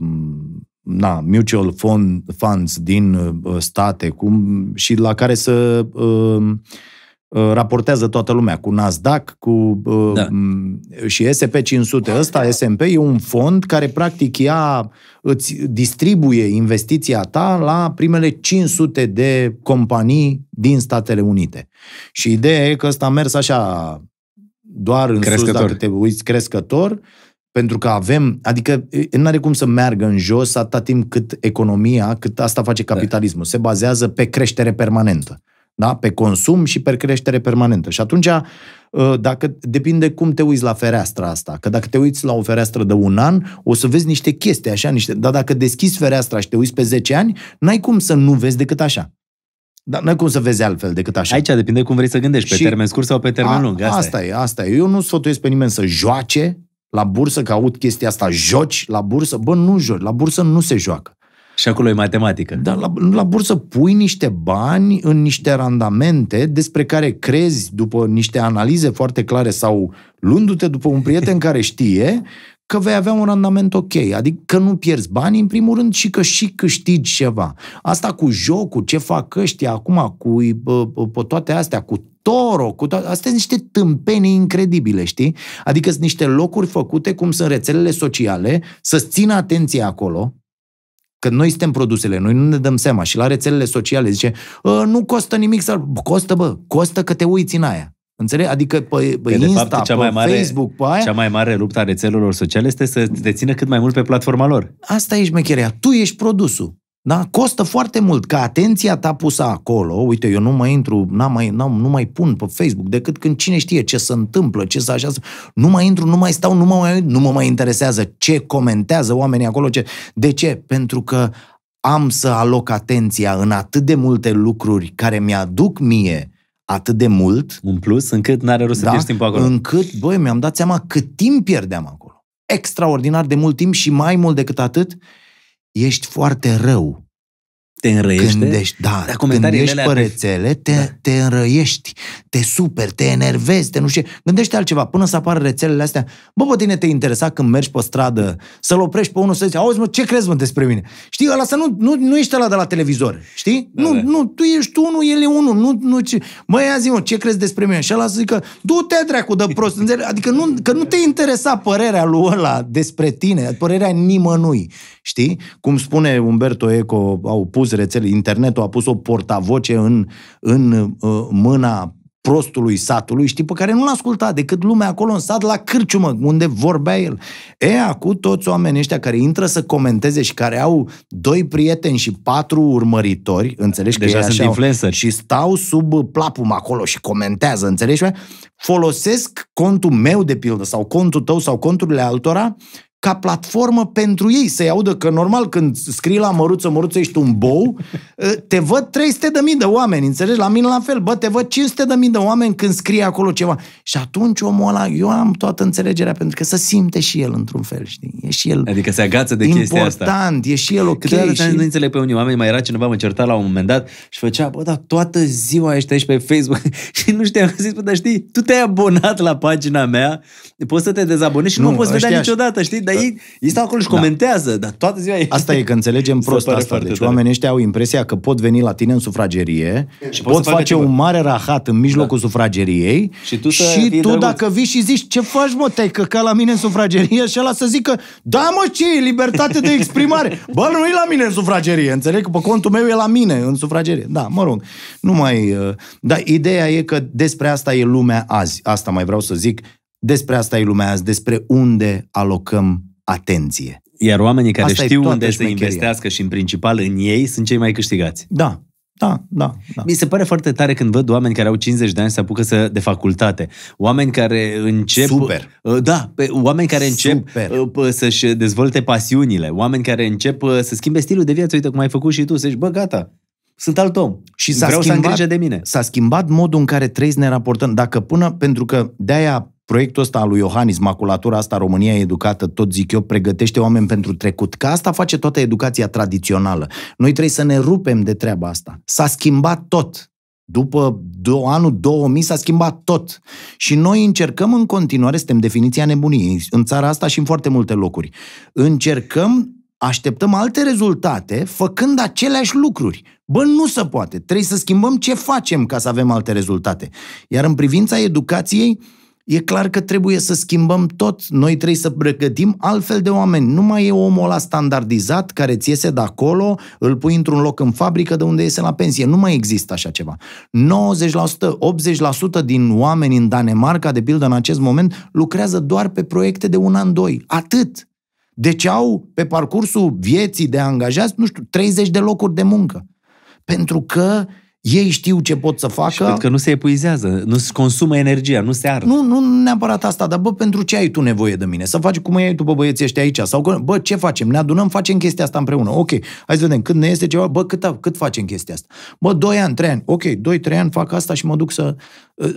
na, mutual fund, funds din uh, state cum, și la care să uh, Uh, raportează toată lumea cu Nasdaq cu, uh, da. și S&P 500. Ăsta, S&P, e un fond care practic ia, îți distribuie investiția ta la primele 500 de companii din Statele Unite. Și ideea e că ăsta a mers așa doar în crescător. sus, dacă te uiți, crescător, pentru că avem, adică nu are cum să meargă în jos atâta timp cât economia, cât asta face da. capitalismul, da. se bazează pe creștere permanentă da? pe consum și pe creștere permanentă. Și atunci, uh, dacă depinde cum te uiți la fereastra asta, că dacă te uiți la o fereastră de un an, o să vezi niște chestii așa, niște, dar dacă deschizi fereastra și te uiți pe 10 ani, n-ai cum să nu vezi decât așa. Dar nu ai cum să vezi altfel decât așa. Aici depinde cum vrei să gândești, pe și termen scurt sau pe termen a, lung. Asta, asta e. e, asta e. Eu nu sfătuiesc pe nimeni să joace la bursă, că aud chestia asta, joci la bursă. Bă, nu joci, la bursă nu se joacă. Și acolo e matematică. Dar la, la bursă pui niște bani în niște randamente despre care crezi după niște analize foarte clare sau luându-te după un prieten care știe că vei avea un randament ok. Adică că nu pierzi bani în primul rând și că și câștigi ceva. Asta cu jocul, ce fac ăștia acum cu bă, bă, toate astea, cu Toro, cu to- astea sunt niște tâmpenii incredibile, știi? Adică sunt niște locuri făcute, cum sunt rețelele sociale, să-ți țină atenția acolo, Că noi suntem produsele, noi nu ne dăm seama. Și la rețelele sociale zice, ă, nu costă nimic să... Costă, bă, costă că te uiți în aia. Înțelegi? Adică pe, pe Insta, de fapt, cea pe mai mare, Facebook, pe aia... Cea mai mare luptă a rețelelor sociale este să te țină cât mai mult pe platforma lor. Asta e șmecheria. Tu ești produsul. Da? Costă foarte mult, ca atenția ta pusă acolo, uite, eu nu mai intru, n-am mai, n-am, nu mai pun pe Facebook decât când cine știe ce se întâmplă, ce se așează. nu mai intru, nu mai stau, nu mă mai, nu mă mai interesează ce comentează oamenii acolo, ce, de ce? Pentru că am să aloc atenția în atât de multe lucruri care mi-aduc mie atât de mult. Un plus, încât n-are rost să da? timpul acolo. Încât, băi, mi-am dat seama cât timp pierdeam acolo. Extraordinar de mult timp și mai mult decât atât, ești foarte rău te înrăiește. Când da, dar când ești pe rețele, te, da. te înrăiești, te super, te enervezi, te nu știu. Gândește altceva, până să apară rețelele astea. Bă, pe tine te interesa când mergi pe stradă, să-l oprești pe unul să zici, auzi mă, ce crezi mă despre mine? Știi, ăla să nu, nu, nu ești ăla de la televizor, știi? Da, nu, da. nu, tu ești unul, el e unul, nu, nu, ce... Mă, ia zi mă, ce crezi despre mine? Și ăla să zică, du-te dracu de prost, Adică nu, că nu te interesa părerea lui ăla despre tine, părerea nimănui, știi? Cum spune Umberto Eco, au pus rețele, internetul a pus o portavoce în, în uh, mâna prostului satului, știi, pe care nu-l ascultat decât lumea acolo în sat, la cârciumă, unde vorbea el. E, acum toți oamenii ăștia care intră să comenteze și care au doi prieteni și patru urmăritori, înțelegi Deja că sunt așa, și stau sub plapum acolo și comentează, înțelegi? Folosesc contul meu, de pildă, sau contul tău, sau conturile altora ca platformă pentru ei, să-i audă că normal când scrii la măruță, măruță ești un bou, ă, te văd 300 de mii de oameni, înțelegi? La mine la fel, bă, te văd 500 de mii de oameni când scrie acolo ceva. Și atunci omul ăla, eu am toată înțelegerea, pentru că să simte și el într-un fel, știi? E și el Adică se agață de important, chestia asta. Important, e și el ok. Câte și... nu înțeleg pe unii oameni, mai era cineva, mă certa la un moment dat și făcea, bă, dar toată ziua ești aici pe Facebook și nu știam, zis, bă, dar știi, tu te-ai abonat la pagina mea, poți să te dezabonezi și nu, nu poți vedea niciodată, știi? Dar ei, ei stau acolo și da. comentează, dar toată ziua... Asta e că înțelegem prost asta. Deci tare. oamenii ăștia au impresia că pot veni la tine în sufragerie și pot face un mare rahat în mijlocul da. sufrageriei și tu, să și tu dacă vii și zici ce faci mă, te-ai căcat la mine în sufragerie și ăla să zică da mă, ce e libertate de exprimare? Bă, nu e la mine în sufragerie, înțeleg? Că pe contul meu e la mine în sufragerie. Da, mă rog, nu mai... Uh, dar ideea e că despre asta e lumea azi. Asta mai vreau să zic. Despre asta e lumea azi, despre unde alocăm atenție. Iar oamenii care asta știu unde să investească și în principal în ei sunt cei mai câștigați. Da, da, da, da. Mi se pare foarte tare când văd oameni care au 50 de ani să apucă să de facultate. Oameni care încep... Super! Ă, da, pe, oameni care încep Super. Ă, să-și dezvolte pasiunile. Oameni care încep ă, să schimbe stilul de viață. Uite cum ai făcut și tu, să zici, bă, gata, sunt alt om. Și s-a Vreau schimbat, să am grijă de mine. S-a schimbat modul în care trăiți ne raportăm. Dacă până, pentru că de-aia proiectul ăsta al lui Iohannis, maculatura asta România Educată, tot zic eu, pregătește oameni pentru trecut. Ca asta face toată educația tradițională. Noi trebuie să ne rupem de treaba asta. S-a schimbat tot. După do- anul 2000 s-a schimbat tot. Și noi încercăm în continuare, suntem definiția nebuniei în țara asta și în foarte multe locuri. Încercăm, așteptăm alte rezultate făcând aceleași lucruri. Bă, nu se poate. Trebuie să schimbăm ce facem ca să avem alte rezultate. Iar în privința educației, uh, e clar că trebuie să schimbăm tot. Noi trebuie să pregătim altfel de oameni. Nu mai e omul ăla standardizat care ți iese de acolo, îl pui într-un loc în fabrică de unde iese la pensie. Nu mai există așa ceva. 90%, 80% din oameni în Danemarca, de pildă, în acest moment, lucrează doar pe proiecte de un an, doi. Atât. Deci au, pe parcursul vieții de angajați, nu știu, 30 de locuri de muncă. Pentru că ei știu ce pot să facă. Și că nu se epuizează, nu se consumă energia, nu se arde. Nu, nu neapărat asta, dar bă, pentru ce ai tu nevoie de mine? Să faci cum ai tu, pe băieții ăștia aici? Sau, bă, ce facem? Ne adunăm, facem chestia asta împreună. Ok, hai să vedem, când ne este ceva, bă, cât, cât facem chestia asta? Bă, 2 ani, 3 ani, ok, 2-3 ani fac asta și mă duc să,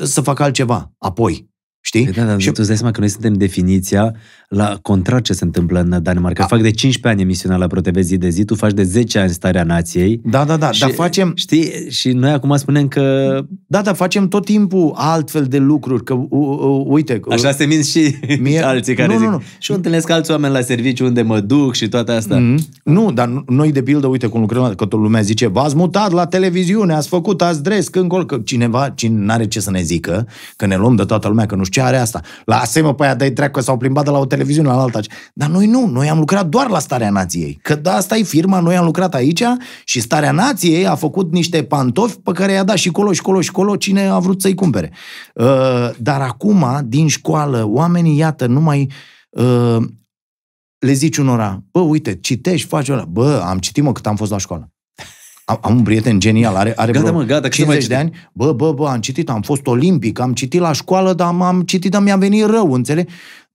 să fac altceva apoi. Știi? Păi da, dar și... tu îți dai seama că noi suntem definiția la contrar ce se întâmplă în Danemarca. A. Fac de 15 ani emisiunea la ProTV zi de zi, tu faci de 10 ani Starea Nației. Da, da, da, și, dar facem... Știi, și noi acum spunem că... Da, da, facem tot timpul altfel de lucruri, că u, u, uite... Că, Așa se minți și mie... alții care nu, zic... Nu, nu. Și întâlnesc alți oameni la serviciu unde mă duc și toate astea. Mm-hmm. Nu, dar noi, de pildă, uite cum lucrăm, că tot lumea zice, v-ați mutat la televiziune, ați făcut, ați dres, când că cineva, cine n-are ce să ne zică, că ne luăm de toată lumea, că nu știu ce are asta. Lasă-mă pe aia, dă treacă, s-au plimbat de la o televiziune, la alta. Dar noi nu, noi am lucrat doar la Starea Nației. Că da, asta e firma, noi am lucrat aici și Starea Nației a făcut niște pantofi pe care i-a dat și colo, și colo, și colo cine a vrut să-i cumpere. Uh, dar acum, din școală, oamenii, iată, nu mai uh, le zici unora, bă, uite, citești, faci ăla. Bă, am citit, mă, cât am fost la școală. Am, am un prieten genial, are, are gata, mă, gata, 50 de ani. Bă, bă, bă, am citit, am fost olimpic, am citit la școală, dar am, am citit, dar mi-a venit rău, înțeleg?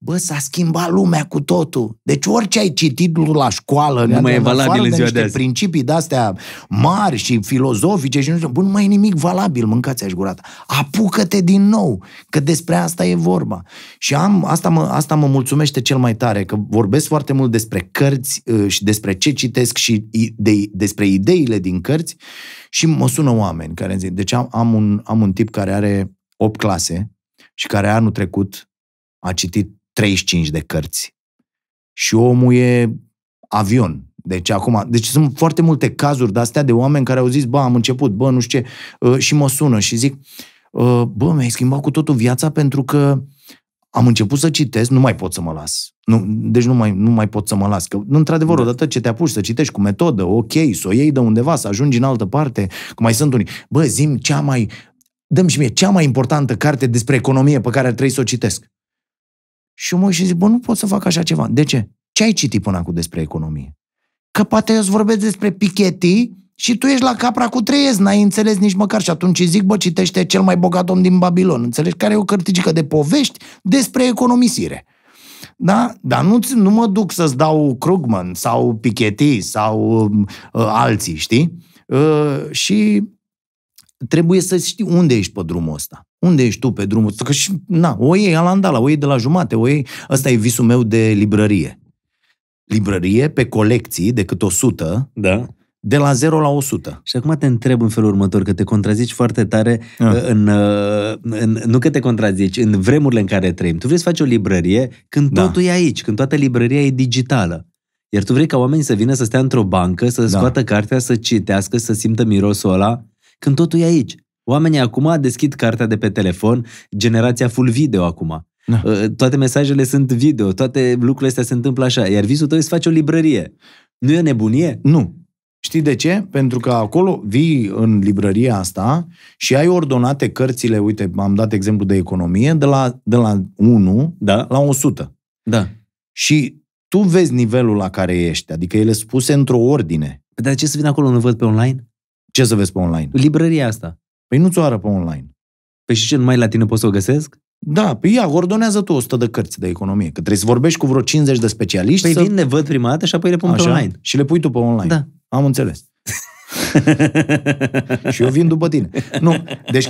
Bă, s-a schimbat lumea cu totul. Deci orice ai citit la școală, nu mai e valabil în ziua de, azi. principii de-astea mari și filozofice și nu știu, bun, nu mai e nimic valabil, mâncați aș gurata. Apucă-te din nou, că despre asta e vorba. Și am, asta, mă, asta mă mulțumește cel mai tare, că vorbesc foarte mult despre cărți ă, și despre ce citesc și de, despre ideile din cărți și mă sună oameni care zic, deci am, am, un, am un tip care are 8 clase și care anul trecut a citit 35 de cărți. Și omul e avion. Deci acum, deci sunt foarte multe cazuri de astea de oameni care au zis, bă, am început, bă, nu știu ce, uh, și mă sună și zic, uh, bă, mi-ai schimbat cu totul viața pentru că am început să citesc, nu mai pot să mă las. Nu, deci nu mai, nu mai pot să mă las. Că, într-adevăr, da. odată ce te apuci să citești cu metodă, ok, să o iei de undeva, să ajungi în altă parte, cum mai sunt unii, bă, zim cea mai, dăm și mie, cea mai importantă carte despre economie pe care ar trebui să o citesc. Și eu mă și zic, bă, nu pot să fac așa ceva. De ce? Ce ai citit până acum despre economie? Că poate eu îți vorbesc despre Piketty și tu ești la capra cu treiez, n-ai înțeles nici măcar. Și atunci zic, bă, citește cel mai bogat om din Babilon, înțelegi? Care e o cărticică de povești despre economisire. Da? Dar nu, nu mă duc să-ți dau Krugman sau Piketty sau uh, alții, știi? Uh, și trebuie să știi unde ești pe drumul ăsta. Unde ești tu pe drumul Că și, na, o iei alandala, o iei de la jumate, o iei... Ăsta e visul meu de librărie. Librărie pe colecții, de cât 100, da. de la 0 la 100. Și acum te întreb în felul următor, că te contrazici foarte tare, ah. Uh, în, uh, în, nu că te contrazici, în vremurile în care trăim. Tu vrei să faci o librărie când da. totul e aici, când toată librăria e digitală. Iar tu vrei ca oamenii să vină să stea într-o bancă, să da. scoată cartea, să citească, să simtă mirosul ăla, când totul e aici. Oamenii acum deschid cartea de pe telefon, generația full video acum. Da. Uh, toate mesajele sunt video, toate lucrurile astea se întâmplă așa, iar visul tău e să faci o librărie. Nu e o nebunie? Nu. Știi de ce? Pentru că acolo vii în librăria asta și ai ordonate cărțile, uite, am dat exemplu de economie, de la, de la 1 da. la 100. Da. Și tu vezi nivelul la care ești, adică ele spuse într-o ordine. Păi, dar ce să vin acolo, nu văd pe online? Ce să vezi pe online? Librăria asta. Păi nu ți-o ară pe online. Păi și ce, numai la tine poți să o găsesc? Da, pe păi ea, ordonează tu 100 de cărți de economie, că trebuie să vorbești cu vreo 50 de specialiști. Păi să... vin, ne văd prima dată și apoi le pun Așa, pe online. Și le pui tu pe online. Da. Am înțeles. și eu vin după tine. Nu, deci,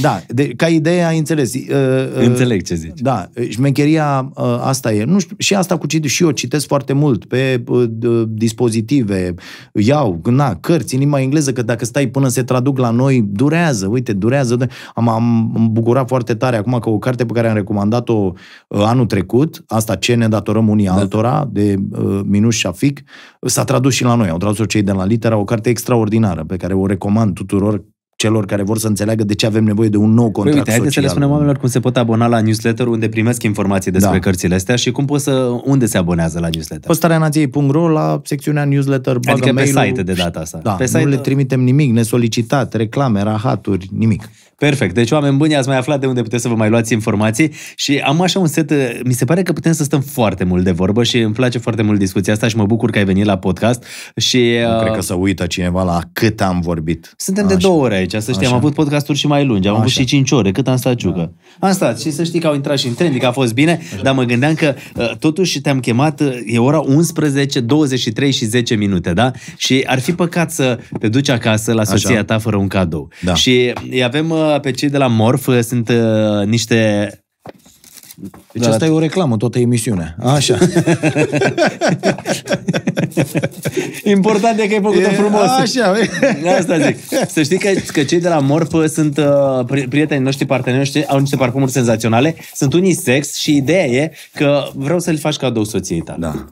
da, de, ca idee ai înțeles. Uh, uh, Înțeleg ce zici. Da, uh, șmecheria uh, asta e. Nu știu, și asta cu citit, și eu citesc foarte mult pe uh, dispozitive, iau, na, cărți în limba engleză, că dacă stai până se traduc la noi, durează, uite, durează. Am, am bucurat foarte tare acum că o carte pe care am recomandat-o uh, anul trecut, asta ce ne datorăm unii da. altora, de uh, Minus Șafic, s-a tradus și la noi. Au tradus-o cei de la Litera, o carte extraordinară extraordinară pe care o recomand tuturor celor care vor să înțeleagă de ce avem nevoie de un nou contract păi, uite, social. să le spunem oamenilor cum se pot abona la newsletter unde primesc informații da. despre da. cărțile astea și cum pot să, unde se abonează la newsletter. Postarea nației.ro la secțiunea newsletter, bagă Adică pe site de data asta. Da, pe site... nu le trimitem nimic, nesolicitat, reclame, rahaturi, nimic. Perfect. Deci, oameni buni, ați mai aflat de unde puteți să vă mai luați informații și am așa un set, mi se pare că putem să stăm foarte mult de vorbă și îmi place foarte mult discuția asta și mă bucur că ai venit la podcast. Și, nu uh... cred că să uită cineva la cât am vorbit. Suntem așa. de două ore aici, să știi, așa. am avut podcasturi și mai lungi, am așa. avut și 5 ore, cât am stat ciucă. Da. Am stat și să știi că au intrat și în trending, că a fost bine, așa. dar mă gândeam că uh, totuși te-am chemat, uh, e ora 11, 23 și 10 minute, da? Și ar fi păcat să te duci acasă la soția așa. ta fără un cadou. Da. Și avem uh, pe cei de la Morf, uh, sunt uh, niște deci da, asta e o reclamă, toată emisiunea. Așa. Important e că ai făcut-o frumos. Așa. asta zic. Să știi că, că cei de la Morf uh, sunt uh, prietenii noștri, parteneri noștri, au niște parfumuri senzaționale, sunt unii sex și ideea e că vreau să-l faci cadou soției tale. Da.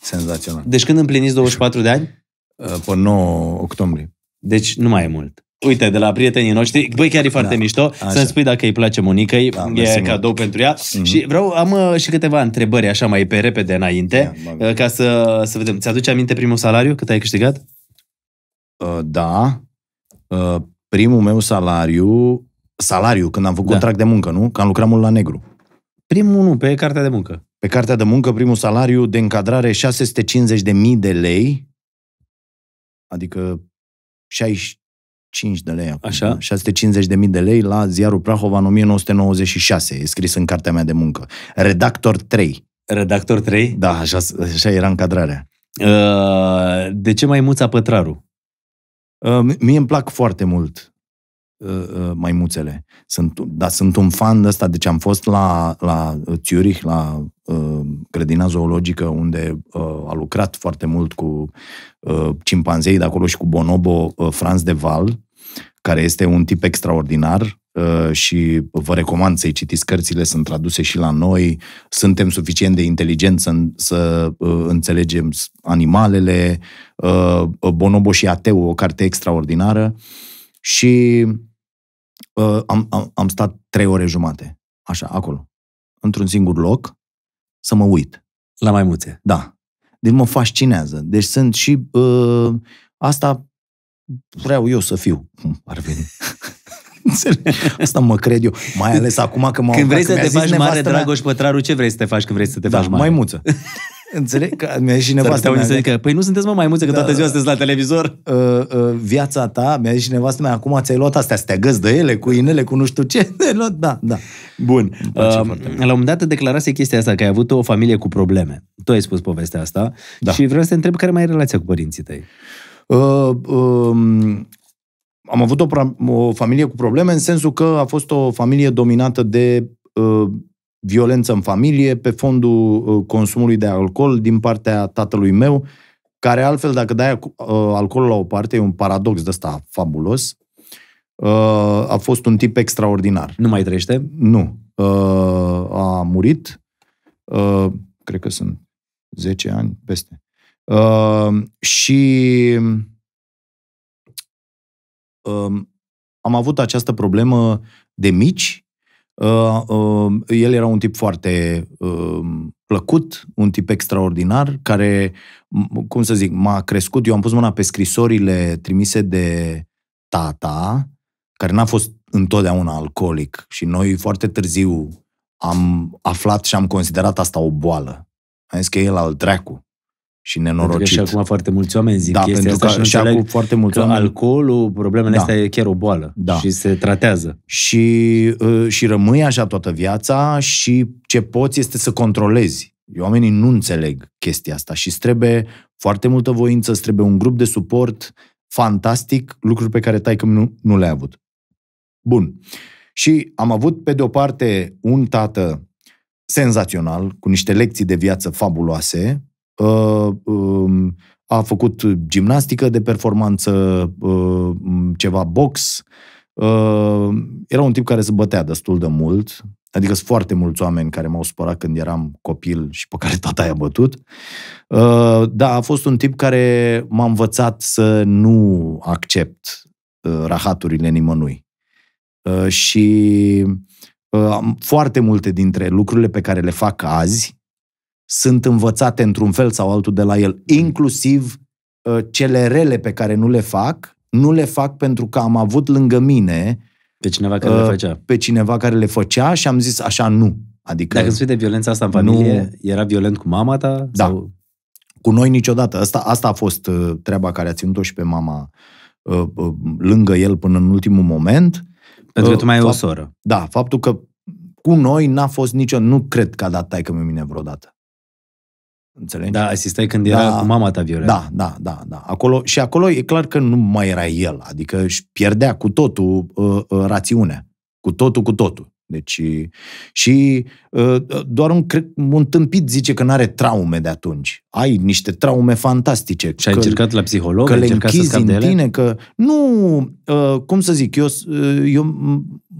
Senzațional. Deci când împliniți 24 de ani? Uh, pe 9 octombrie. Deci nu mai e mult. Uite, de la prietenii noștri, băi, chiar e foarte da, mișto, așa. să-mi spui dacă îi place Monica, da, e cadou pentru ea. Mm-hmm. Și vreau, am uh, și câteva întrebări, așa mai pe repede înainte, yeah, uh, ca să, să vedem. Ți-aduce aminte primul salariu, cât ai câștigat? Uh, da, uh, primul meu salariu, salariu, când am făcut da. contract de muncă, nu? Când lucram mult la negru. Primul nu, pe cartea de muncă. Pe cartea de muncă, primul salariu de încadrare 650.000 de lei, adică 60 5 de lei acum, Așa? 650 de mii de lei la ziarul Prahova în 1996, e scris în cartea mea de muncă. Redactor 3. Redactor 3? Da, așa, așa era încadrarea. Uh, de ce mai muța Pătraru? Uh, mie îmi plac foarte mult Uh, uh, maimuțele. Sunt, dar sunt un fan de ăsta, deci am fost la, la Zurich, la uh, grădina zoologică, unde uh, a lucrat foarte mult cu uh, cimpanzei de acolo și cu bonobo uh, Franz de Val, care este un tip extraordinar uh, și vă recomand să-i citiți cărțile, sunt traduse și la noi, suntem suficient de inteligenți să, să uh, înțelegem animalele, uh, Bonobo și Ateu, o carte extraordinară și uh, am, am, am stat trei ore jumate, așa, acolo, într-un singur loc, să mă uit. La maimuțe. Da. Deci mă fascinează. Deci sunt și... Uh, asta vreau eu să fiu. Ar veni. Asta mă cred eu. Mai ales acum că m au Când vrei să te faci mare, Dragoș Pătraru, ce vrei să te faci când vrei să te da, faci mare? maimuță. Înțeleg că mi-a și nevastă mea. Zică, păi nu sunteți mă mai mulți că da. toată ziua sunteți la televizor. Uh, uh, viața ta, mi-a zis și nevastă mea, acum ți-ai luat astea, să te de ele, cu inele, cu nu știu ce. Da, da. Bun. Uh, la un moment dat declarase chestia asta, că ai avut o familie cu probleme. Tu ai spus povestea asta da. și vreau să te întreb care mai e relația cu părinții tăi. Uh, uh, am avut o, o familie cu probleme în sensul că a fost o familie dominată de uh, violență în familie pe fondul uh, consumului de alcool din partea tatălui meu, care altfel, dacă dai uh, alcoolul la o parte, e un paradox de ăsta fabulos, uh, a fost un tip extraordinar. Nu mai trăiește? Nu. A murit, cred că sunt 10 ani peste. Și um, am avut această problemă de mici, Uh, um, el era un tip foarte um, plăcut, un tip extraordinar, care, cum să zic, m-a crescut. Eu am pus mâna pe scrisorile trimise de tata, care n-a fost întotdeauna alcoolic și noi foarte târziu am aflat și am considerat asta o boală. Am zis că el al dracu și nenorocit. Pentru că și acum foarte mulți oameni zic da, chestia pentru că asta și, și acum foarte mulți că oameni... alcoolul, problemele da. astea e chiar o boală da. și se tratează. Și, uh, și rămâi așa toată viața și ce poți este să controlezi. Oamenii nu înțeleg chestia asta și îți trebuie foarte multă voință, îți trebuie un grup de suport fantastic, lucruri pe care taică nu, nu le-a avut. Bun. Și am avut, pe de o parte, un tată senzațional, cu niște lecții de viață fabuloase, Uh, um, a făcut gimnastică de performanță, uh, ceva box. Uh, era un tip care se bătea destul de mult, Adică sunt foarte mulți oameni care m-au supărat când eram copil și pe care tata i-a bătut. Da, a fost un tip care m-a învățat să nu accept rahaturile nimănui. Și foarte multe dintre lucrurile pe care le fac azi sunt învățate într-un fel sau altul de la el, mm. inclusiv uh, cele rele pe care nu le fac, nu le fac pentru că am avut lângă mine pe cineva care uh, le făcea. Pe cineva care le făcea și am zis așa nu. Adică Dacă spui de violența asta în familie, nu... era violent cu mama ta? Da. Sau... Cu noi niciodată. Asta, asta a fost uh, treaba care a ținut-o și pe mama uh, uh, lângă el până în ultimul moment. Pentru că uh, tu mai ai fapt... o soră. Da, faptul că cu noi n-a fost nicio... Nu cred că a dat taică mine vreodată. Înțelegi? Da, asistai când era da, cu mama ta violentă. Da, da, da, da. Acolo, și acolo e clar că nu mai era el, adică își pierdea cu totul uh, uh, rațiunea, cu totul, cu totul. Deci, și uh, uh doar un, cred, un tâmpit zice că nu are traume de atunci. Ai niște traume fantastice. Și ai încercat la psiholog? Că le închizi în ele? tine, că nu, uh, cum să zic, eu, uh, eu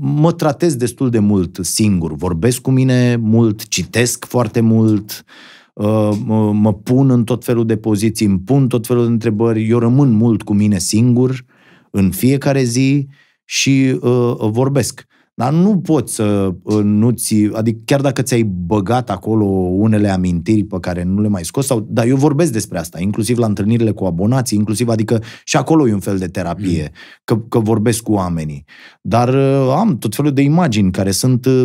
mă tratez destul de mult singur. Vorbesc cu mine mult, citesc foarte mult, uh, Uh, mă pun în tot felul de poziții, îmi pun tot felul de întrebări, eu rămân mult cu mine singur în fiecare zi și uh, vorbesc. Dar nu poți să uh, nu ți... Adică chiar dacă ți-ai băgat acolo unele amintiri pe care nu le mai scos, sau, dar eu vorbesc despre asta, inclusiv la întâlnirile cu abonații, inclusiv, adică și acolo e un fel de terapie, mm. că, că vorbesc cu oamenii. Dar uh, am tot felul de imagini care sunt uh,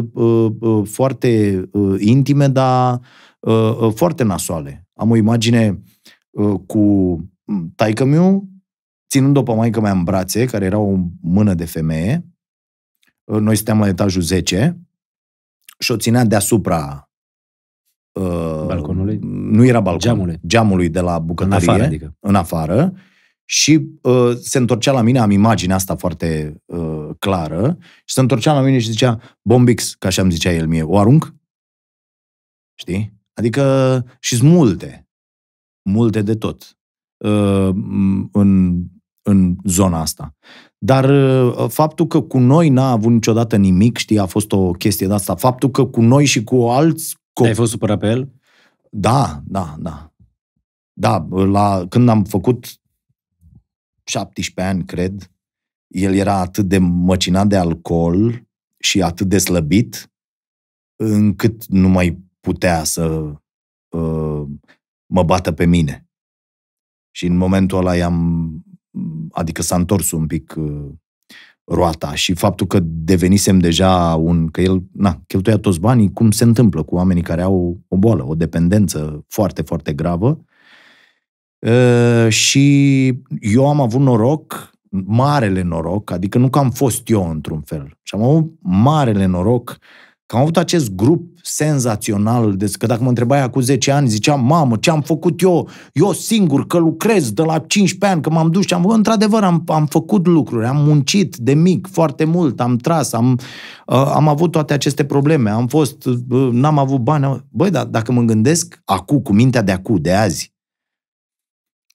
uh, foarte uh, intime, dar uh, Uh, uh, foarte nasoale. Am o imagine uh, cu mm, taică meu ținând-o pe maică mea în brațe, care era o mână de femeie. Uh, noi stăteam la etajul 10 și o ținea deasupra uh, balconului? Nu era balcon. Geamului. Geamului de la bucătărie. În afară, adică. În afară. Și uh, se întorcea la mine, am imaginea asta foarte uh, clară, și se întorcea la mine și zicea, Bombix, ca așa îmi zicea el mie, o arunc? Știi? Adică și sunt multe, multe de tot uh, în, în zona asta. Dar uh, faptul că cu noi n-a avut niciodată nimic, știi, a fost o chestie de asta. Faptul că cu noi și cu alți... Cop... Ai fost supărat pe el? Da, da, da. Da, la, când am făcut 17 ani, cred, el era atât de măcinat de alcool și atât de slăbit, încât nu mai putea să uh, mă bată pe mine. Și în momentul ăla i-am, adică s-a întors un pic uh, roata și faptul că devenisem deja un, că el, na, cheltuia toți banii, cum se întâmplă cu oamenii care au o boală, o dependență foarte, foarte gravă. Uh, și eu am avut noroc, marele noroc, adică nu că am fost eu într-un fel, și am avut marele noroc uh, că am avut acest grup senzațional, de, că dacă mă întrebai acum 10 ani, ziceam, mamă, ce am făcut eu, eu singur, că lucrez de la 15 ani, că m-am dus și am într-adevăr, am, am făcut lucruri, am muncit de mic foarte mult, am tras, am, uh, am avut toate aceste probleme, am fost, uh, n-am avut bani. Băi, dar dacă mă gândesc acum, cu mintea de acum, de azi,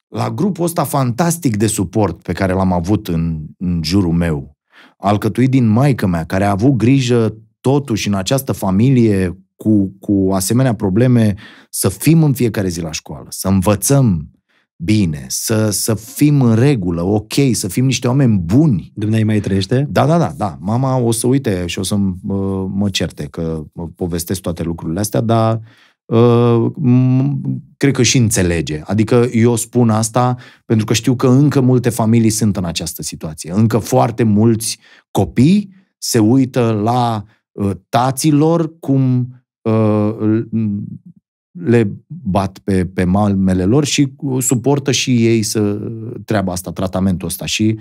la grupul ăsta fantastic de suport pe care l-am avut în, în jurul meu, alcătuit din maică mea, care a avut grijă totuși în această familie cu, cu asemenea probleme să fim în fiecare zi la școală, să învățăm bine, să, să fim în regulă, ok, să fim niște oameni buni. Dumnezeu mai trăiește? Da, da, da, da. Mama o să uite și o să mă, mă certe că mă povestesc toate lucrurile astea, dar ă, cred că și înțelege. Adică eu spun asta pentru că știu că încă multe familii sunt în această situație. Încă foarte mulți copii se uită la Uh, taților, cum uh, le bat pe, pe malmele lor și uh, suportă și ei să treaba asta, tratamentul ăsta. Și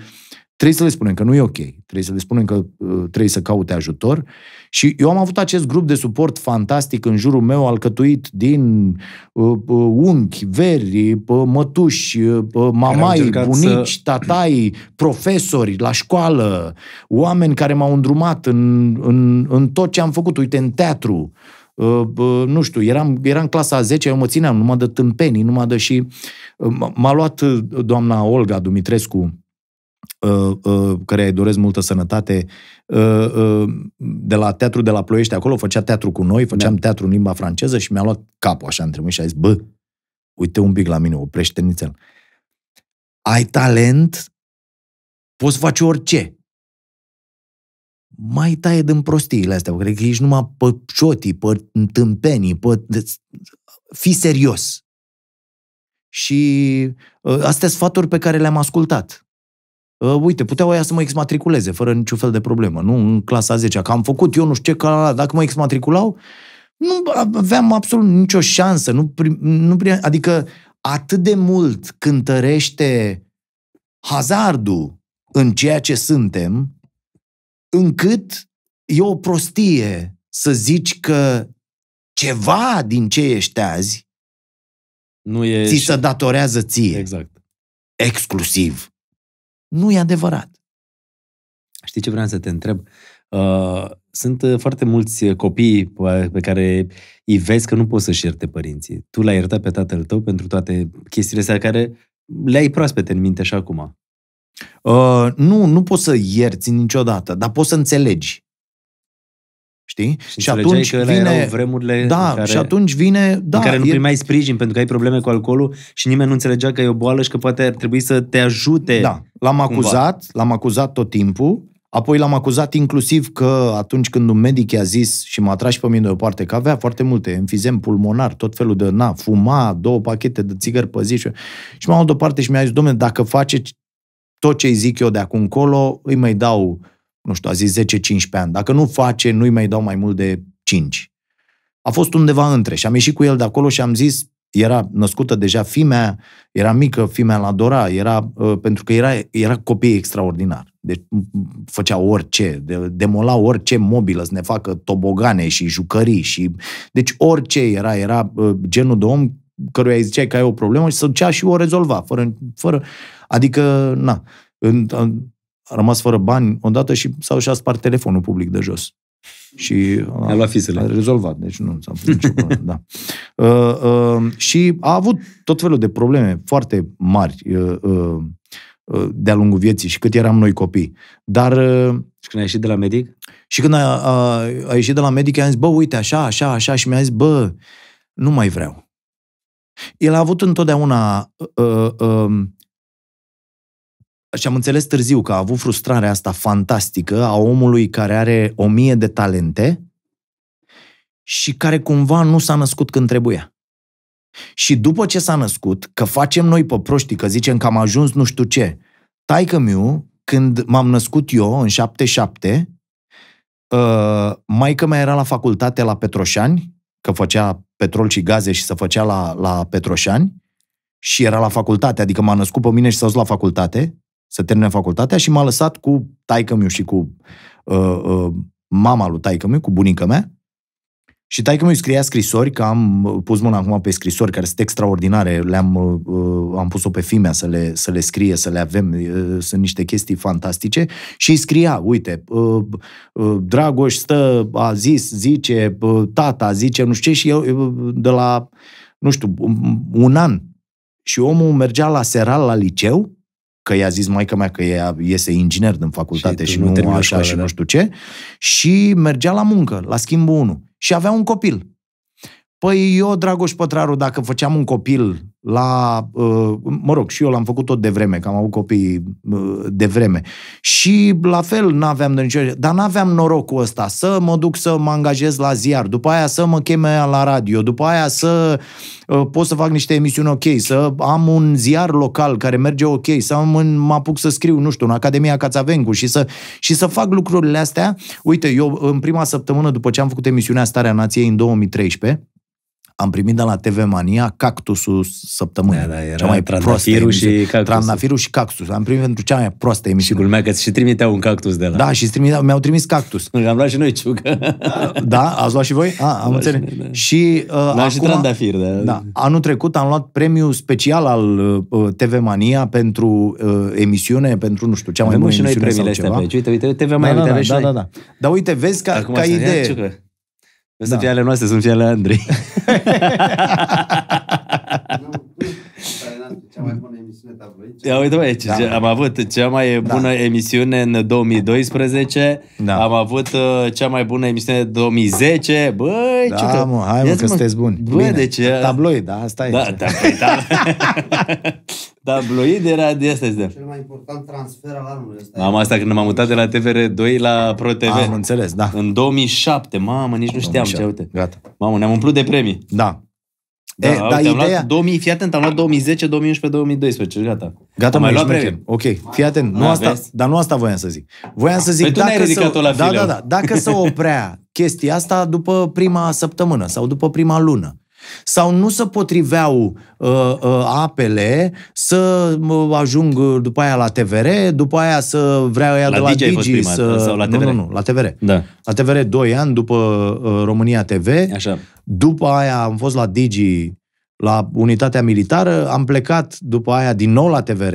trebuie să le spunem că nu e ok. Trebuie să le spunem că trebuie să caute ajutor și eu am avut acest grup de suport fantastic în jurul meu, alcătuit din uh, uh unchi, veri, uh, mătuși, uh, uh mamai, bunici, să... tatai, profesori la școală, oameni care m-au îndrumat în, în, în tot ce am făcut, uite, în teatru. Uh, uh, nu știu, eram, eram clasa a 10, eu mă țineam numai de tâmpenii, numai de și... Uh, m-a luat uh, doamna Olga Dumitrescu, Uh, uh, care îi doresc multă sănătate, uh, de la teatru de la Ploiești, acolo făcea teatru cu noi, făceam da. teatru în limba franceză și mi-a luat capul așa între mâini și a zis, bă, uite un pic la mine, oprește nițel. Ai talent, poți face orice. Mai taie din prostiile astea, cred că ești numai pe șotii, pe întâmpenii, pe... Fii serios. Și astea sunt sfaturi pe care le-am ascultat uh, uite, puteau aia să mă exmatriculeze fără niciun fel de problemă, nu în clasa 10 că am făcut eu nu știu ce, că dacă mă exmatriculau, nu aveam absolut nicio șansă, nu, prim, nu prim, adică atât de mult cântărește hazardul în ceea ce suntem, încât e o prostie să zici că ceva din ce ești azi nu e ți se și... datorează ție. Exact. Exclusiv. Nu e adevărat. Știi ce vreau să te întreb? Uh, sunt uh, foarte mulți uh, copii pe care îi vezi că nu poți să-și ierte părinții. Tu l-ai iertat pe tatăl tău pentru toate chestiile astea care le-ai proaspete în minte și acum. Uh, nu, nu poți să ierți niciodată, dar poți să înțelegi. Știi? Și, și atunci că vine. Erau vremurile da, care, și atunci vine. Da, în care nu e... primeai sprijin pentru că ai probleme cu alcoolul și nimeni nu înțelegea că e o boală și că poate ar trebui să te ajute. Da, l-am acuzat, cumva. l-am acuzat tot timpul. Apoi l-am acuzat inclusiv că atunci când un medic i-a zis și m-a tras și pe mine de o parte că avea foarte multe enfizem pulmonar, tot felul de, na, fuma două pachete de țigări pe zi și, și m-am luat deoparte și mi-a zis, domnule, dacă face tot ce zic eu de acum încolo, îi mai dau nu știu, a zis 10-15 ani. Dacă nu face, nu-i mai dau mai mult de 5. A fost undeva între și am ieșit cu el de acolo și am zis, era născută deja fimea, era mică, fimea la adora, era, uh, pentru că era, era copii extraordinar. Deci făcea orice, demola orice mobilă, să ne facă tobogane și jucării. Și, deci orice era, era uh, genul de om căruia îi ziceai că ai o problemă și să ducea și o rezolva. Fără, fără, adică, na, în, în, a rămas fără bani odată și s-au și-a spart telefonul public de jos. Și a, a luat fisele. A rezolvat, deci nu s-a pus nicio da. Uh, uh, și a avut tot felul de probleme foarte mari uh, uh, uh de-a lungul vieții și cât eram noi copii. Dar... Uh, și când a ieșit de la medic? Și când a, a, a ieșit de la medic, i a zis, bă, uite, așa, așa, așa, și mi-a zis, bă, nu mai vreau. El a avut întotdeauna uh, uh, um, și am înțeles târziu că a avut frustrarea asta fantastică a omului care are o mie de talente și care cumva nu s-a născut când trebuia. Și după ce s-a născut, că facem noi pe proști, că zicem că am ajuns nu știu ce, taică miu, când m-am născut eu, în 77, uh, că mea era la facultate la Petroșani, că făcea petrol și gaze și se făcea la, la Petroșani, și era la facultate, adică m-a născut pe mine și s-a dus la facultate, să termine facultatea și m-a lăsat cu taică miu și cu uh, uh, mama lui taică miu, cu bunica mea. Și taică miu scria scrisori, că am uh, pus mâna acum pe scrisori care sunt extraordinare, le-am uh, uh, am pus-o pe Fimea să le, să le scrie, să le avem, uh, sunt niște chestii fantastice. Și îi scria, uite, uh, uh, Dragoș stă, a zis, zice, uh, tata zice, nu știu ce, și eu uh, de la, nu știu, un, un an. Și omul mergea la seral la liceu, că i-a zis maica mea că ea iese inginer din facultate și, și nu, nu așa și nu știu ce, și mergea la muncă, la schimbul 1 și avea un copil. Păi eu, Dragoș Pătraru, dacă făceam un copil la, uh, mă rog, și eu l-am făcut tot de vreme, că am avut copii uh, de vreme. Și la fel n-aveam de nicio... Dar n-aveam norocul ăsta să mă duc să mă angajez la ziar, după aia să mă cheme la radio, după aia să uh, pot să fac niște emisiuni ok, să am un ziar local care merge ok, să am, mă apuc să scriu, nu știu, în Academia Cațavencu și să, și să fac lucrurile astea. Uite, eu în prima săptămână după ce am făcut emisiunea Starea Nației în 2013, am primit de la TV Mania cactusul săptămânii. Da, da, era cea mai proastă și cactus. Trandafirul și cactus. Am primit pentru cea mai proastă emisiune. Și culmea că și trimiteau un cactus de la... Da, și trimiteau, mi-au trimis cactus. Am luat și noi ciucă. Da? Ați luat și voi? A, am da, înțeles. Și, da. și, uh, acum, și trandafir, da. da. Anul trecut am luat premiul special al uh, uh TV Mania pentru uh, emisiune, pentru, nu știu, cea mai Avem și noi premiile astea ceva. pe aici. Uite, uite, TV Mania, da, da, da, da, da, da. Dar uite, vezi ca, Acum ca idee. Questa no. Este fiala è son sono fiala Andri. Cea mai bună emisiune tabloid. Ia uite, bă, ce, da. am avut cea mai da. bună da. emisiune în 2012, da. am avut uh, cea mai bună emisiune în 2010, băi, da, ce mă, hai mă, că sunteți buni. Bă, Bine. deci... Uh, tabloid, da, asta e. Da, da, da. Tabloid era de asta. Cel mai important transfer al anului ăsta. Am asta când m-am mutat de la TVR2 la ProTV. Am înțeles, da. În 2007, mamă, nici nu știam 2007. ce, uite. Gata. Mamă, ne-am umplut de premii. Da. Da, e, da, uite, ideea... luat 2000, fii atent, am luat 2010, 2011, 2012, gata. Gata, mai luat premium. Ok, fii atent. Nu da, asta, vezi? dar nu asta voiam să zic. Voiam să păi zic păi dacă să, la da, da, da, dacă să oprea chestia asta după prima săptămână sau după prima lună. Sau nu se potriveau uh, uh, apele să ajung după aia la TVR, după aia să vreau ea la de la Digi, Digi prima, să... sau la TVR. Nu, nu, nu, la TVR. Da. La TVR 2 ani după uh, România TV. Așa. După aia am fost la Digi la unitatea militară, am plecat după aia din nou la TVR,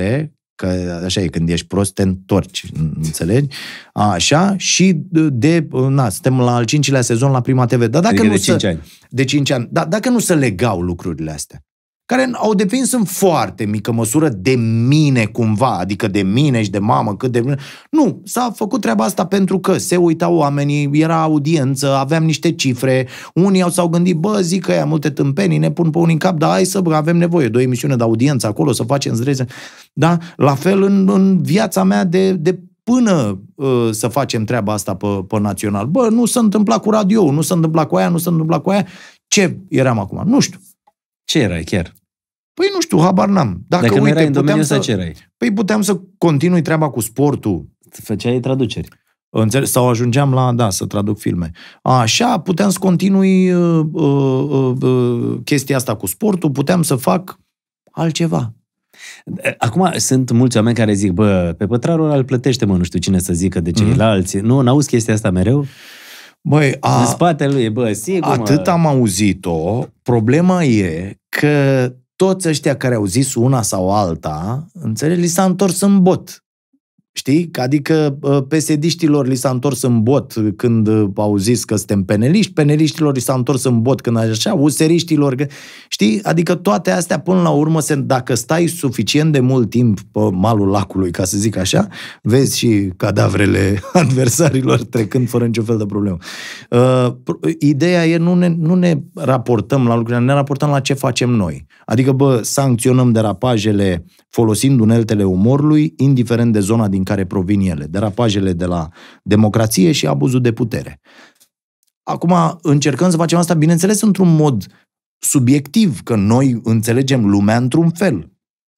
Că așa e, când ești prost, te întorci, înțelegi? Așa, și de, na, suntem la al cincilea sezon la prima TV. Dar dacă adică nu de 5 ani. De 5 ani. Da, dacă nu se legau lucrurile astea, care au depins în foarte mică măsură de mine cumva, adică de mine și de mamă, cât de... Nu, s-a făcut treaba asta pentru că se uitau oamenii, era audiență, aveam niște cifre, unii au s-au gândit, bă, zic că e multe tâmpenii, ne pun pe unii în cap, dar hai să avem nevoie de o emisiune de audiență acolo, să facem zreze. Da? La fel în, în viața mea de, de până uh, să facem treaba asta pe, pe național. Bă, nu s-a întâmplat cu radio, nu s-a întâmplat cu aia, nu s-a întâmplat cu aia. Ce eram acum? Nu știu. Ce erai chiar? Păi nu știu, habar n-am. Dacă, Dacă uite, nu erai în domeniul să... ce erai? Păi puteam să continui treaba cu sportul. Făceai traduceri. Înțeleg? Sau ajungeam la, da, să traduc filme. Așa, puteam să continui uh, uh, uh, uh, chestia asta cu sportul, puteam să fac altceva. Acum sunt mulți oameni care zic, bă, pe pătrarul îl plătește, mă, nu știu cine să zică de ceilalți. Mm-hmm. Nu, n-auzi chestia asta mereu? Băi, a... În spatele lui, bă, sigur, Atât mă. am auzit-o. Problema e că toți ăștia care au zis una sau alta, înțelegi, li s-a întors în bot. Știi? Adică uh, pesediștilor li s-a întors în bot când uh, au zis că suntem peneliști, peneliștilor li s-a întors în bot când așa, useriștilor... Știi? Adică toate astea până la urmă, se, dacă stai suficient de mult timp pe malul lacului, ca să zic așa, vezi și cadavrele adversarilor trecând fără niciun fel de problemă. Uh, ideea e, nu ne, nu ne raportăm la lucrurile, ne raportăm la ce facem noi. Adică, bă, sancționăm derapajele folosind uneltele umorului, indiferent de zona din din care provin ele, derapajele de la democrație și abuzul de putere. Acum încercăm să facem asta, bineînțeles, într-un mod subiectiv, că noi înțelegem lumea într-un fel.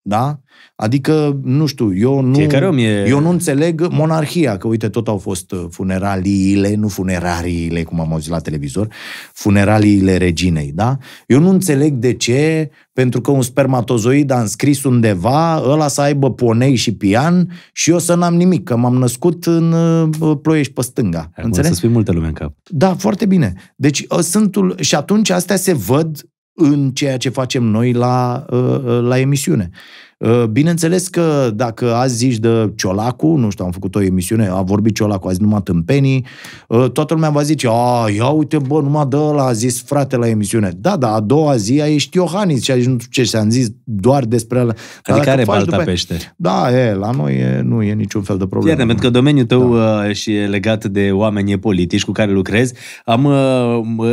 Da? Adică, nu știu, eu nu, e... eu nu înțeleg monarhia, că uite, tot au fost uh, funeraliile, nu funerariile, cum am auzit la televizor, funeraliile reginei, da? Eu nu înțeleg de ce, pentru că un spermatozoid a înscris undeva, ăla să aibă ponei și pian și eu să n-am nimic, că m-am născut în uh, ploiești pe stânga. Acum înțeleg? să spui multe lume în cap. Da, foarte bine. Deci, uh, sunt, și atunci astea se văd în ceea ce facem noi la, uh, uh, la emisiune. Uh, bineînțeles că dacă azi zici de Ciolacu, nu știu, am făcut o emisiune, a vorbit Ciolacu azi numai tâmpenii, uh, toată lumea va zice, a, ia uite, bă, numai de ăla a zis frate la emisiune. Da, da, a doua zi a ieșit Iohannis și a zis, nu știu ce, și-am zis doar despre ăla. Dar adică are balta după... pește. Da, e, la noi e, nu e niciun fel de problemă. Iată, pentru că domeniul tău da. Uh, și e legat de oameni politici cu care lucrezi, am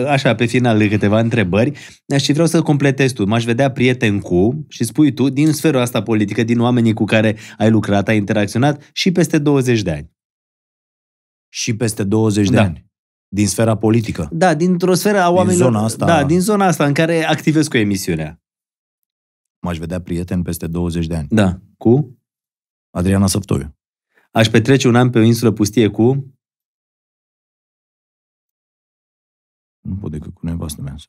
așa pe final câteva întrebări și deci vreau să completezi tu. M-aș vedea prieten cu și spui tu din sfera asta asta politică din oamenii cu care ai lucrat, ai interacționat și peste 20 de ani. Și peste 20 de da. ani. Din sfera politică. Da, dintr-o sferă a oamenilor. Din zona asta. Da, din zona asta în care activez cu emisiunea. M-aș vedea prieten peste 20 de ani. Da. Cu? Adriana Săptoiu. Aș petrece un an pe o insulă pustie cu? Nu pot decât cu nevastă mea să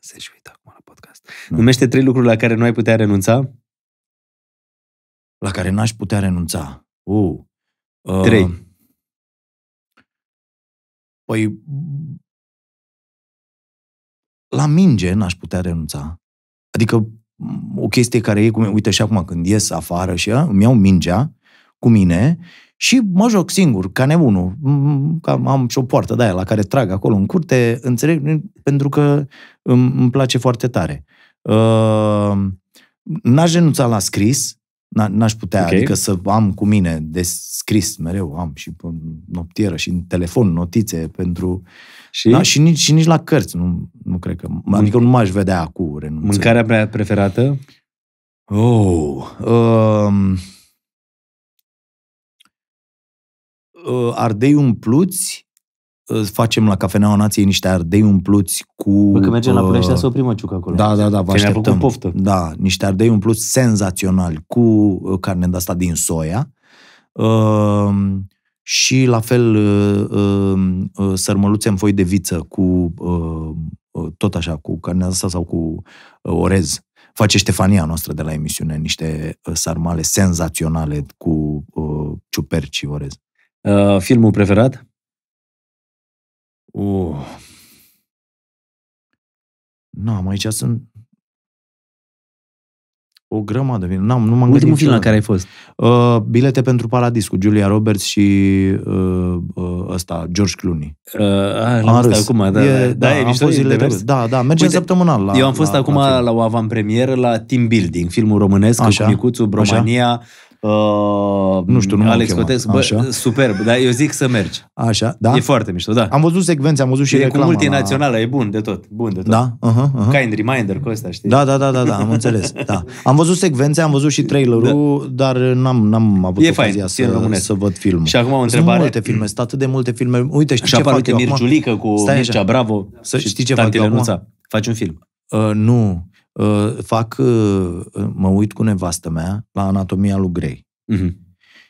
Se și uită acum la podcast. Da. Numește trei lucruri la care nu ai putea renunța? la care n-aș putea renunța. U. Uh, uh, Trei. Păi, la minge n-aș putea renunța. Adică o chestie care e, cum, uite și acum când ies afară și ea, îmi iau mingea cu mine și mă joc singur, ca nebunul. Mm, ca, am și o poartă de aia la care trag acolo în curte, înțeleg, pentru că îmi, îmi place foarte tare. Uh, n-aș renunța la scris, N-aș putea, okay. adică să am cu mine de scris mereu, am și pe noptieră și în telefon notițe pentru... Și? Da, și, nici, și nici la cărți, nu, nu cred că... Mân- adică nu m-aș vedea acum renunțând. Mâncarea prea preferată? Oh... Uh, uh, ardei umpluți facem la Cafeneaua Nației niște ardei umpluți cu... Bă, că mergem la Ploiești, uh, să oprim Ciucă acolo. Da, da, da, vă Ți așteptăm. Poftă. Da, niște ardei umpluți senzaționali cu uh, carne de asta din soia. Uh, și la fel uh, um, uh, sărmăluțe în foi de viță cu uh, tot așa, cu carne asta sau cu orez. Face Ștefania noastră de la emisiune niște sarmale senzaționale cu ciuperci și orez. Filmul preferat? Uh. Nu, am aici sunt o grămadă. N-am, nu m-am Ultimul film la care ai fost? Uh, bilete pentru Paradis cu Julia Roberts și uh, uh, ăsta, George Clooney. Uh, a, am, am acum, da. E, da, da, e am fost zilele Da, da, mergem Uite, săptămânal. La, eu am fost la, acum la, la, la o avantpremieră la Team Building, filmul românesc Așa. cu Nicuțu, Bromania, Așa Uh, nu știu, nu Alex Cotex, bă, Așa. superb, dar eu zic să mergi. Așa, da? E foarte mișto, da. Am văzut secvențe, am văzut și e reclama. E cu multinațională, la... e bun de tot, bun de tot. Da, uh-huh, uh-huh. Kind reminder cu ăsta, știi? Da, da, da, da, da am înțeles. Da. Am văzut secvențe, am văzut și trailerul, da. dar n-am, n-am avut e ocazia fain, să, să văd filmul. Și acum o întrebare. Sunt multe filme, sunt atât de multe filme. Uite, știi ce fac eu Mirciulică cu Mircea Bravo să știi ce fac eu Faci un film. Uh, nu, fac, mă uit cu nevastă mea la Anatomia lui Grey. Uh-huh.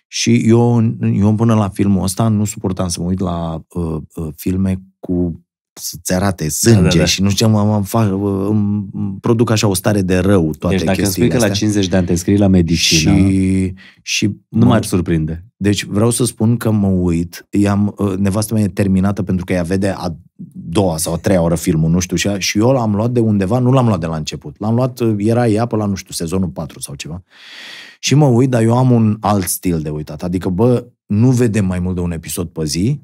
Și eu, eu până la filmul ăsta nu suportam să mă uit la uh, uh, filme cu să-ți arate da, sânge da, da, da. și nu știu, mă, mă, fac, îmi produc așa o stare de rău toate deci, dacă chestiile dacă spui că la 50 de ani te scrii la medicină, și, și nu m-ar surprinde. Deci vreau să spun că mă uit, i-am, uh, nevastă mea e terminată pentru că ea vede a doua sau a treia oră filmul, nu știu, și, și eu l-am luat de undeva, nu l-am luat de la început. L-am luat, uh, era ea pe la, nu știu, sezonul 4 sau ceva. Și mă uit, dar eu am un alt stil de uitat. Adică, bă, nu vedem mai mult de un episod pe zi,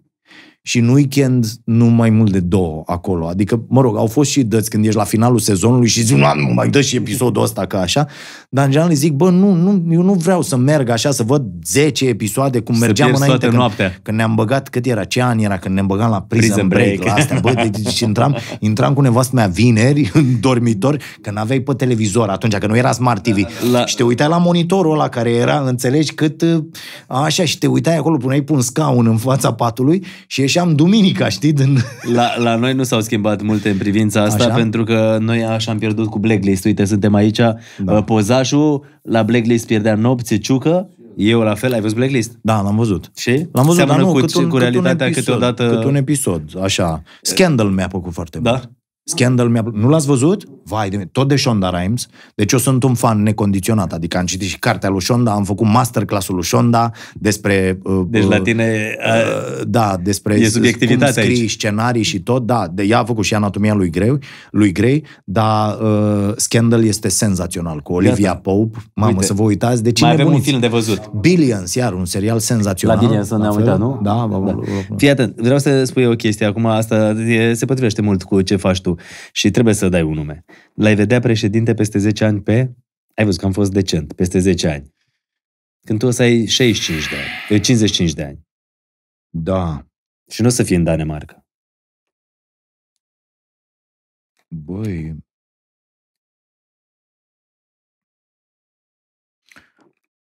și în weekend nu mai mult de două acolo. Adică, mă rog, au fost și dăți când ești la finalul sezonului și zici, nu mai dă și episodul ăsta ca așa, dar în general zic, bă, nu, nu, eu nu vreau să merg așa, să văd 10 episoade cum să mergeam înainte. Când, noaptea. când ne-am băgat, cât era, ce an era când ne-am băgat la prison, prison break, break, la astea, bă, deci intram, intram cu nevastă mea vineri în dormitor, că n-aveai pe televizor atunci, că nu era Smart TV. La... Și te uitai la monitorul ăla care era, înțelegi, cât așa, și te uitai acolo, puneai pun scaun în fața patului și ieși ieșeam duminica, știi? Din... La, la noi nu s-au schimbat multe în privința asta, așa? pentru că noi așa am pierdut cu blacklist. Uite, suntem aici, da. Uh, pozașul, la blacklist pierdea nopți, ciucă, eu la fel, ai văzut Blacklist? Da, l-am văzut. Și? L-am văzut, Seamănă dar nu, cu, cât un, cu realitatea cât un episod, câteodată... Cât un episod, așa. Scandal mi-a plăcut foarte da? mult. Scandal mi-a Nu l-ați văzut? Vai de mine. Tot de Shonda Rhimes. Deci eu sunt un fan necondiționat. Adică am citit și cartea lui Shonda, am făcut masterclass-ul lui Shonda despre... Uh, deci la uh, tine... Uh, uh, da, despre e subiectivitatea cum scrii aici. scenarii și tot. Da, de, ea a făcut și anatomia lui Grey, lui Grey dar uh, Scandal este senzațional cu Olivia Iată. Pope. Mamă, Uite. să vă uitați. De cine Mai avem un film de văzut. Billions, iar un serial senzațional. La Billions ne-am uitat, nu? Da, da. Fii atent, vreau să spui o chestie. Acum asta se potrivește mult cu ce faci tu și trebuie să dai un nume. L-ai vedea președinte peste 10 ani pe... Ai văzut că am fost decent, peste 10 ani. Când tu o să ai 65 de ani, 55 de ani. Da. Și nu o să fii în Danemarca. Băi,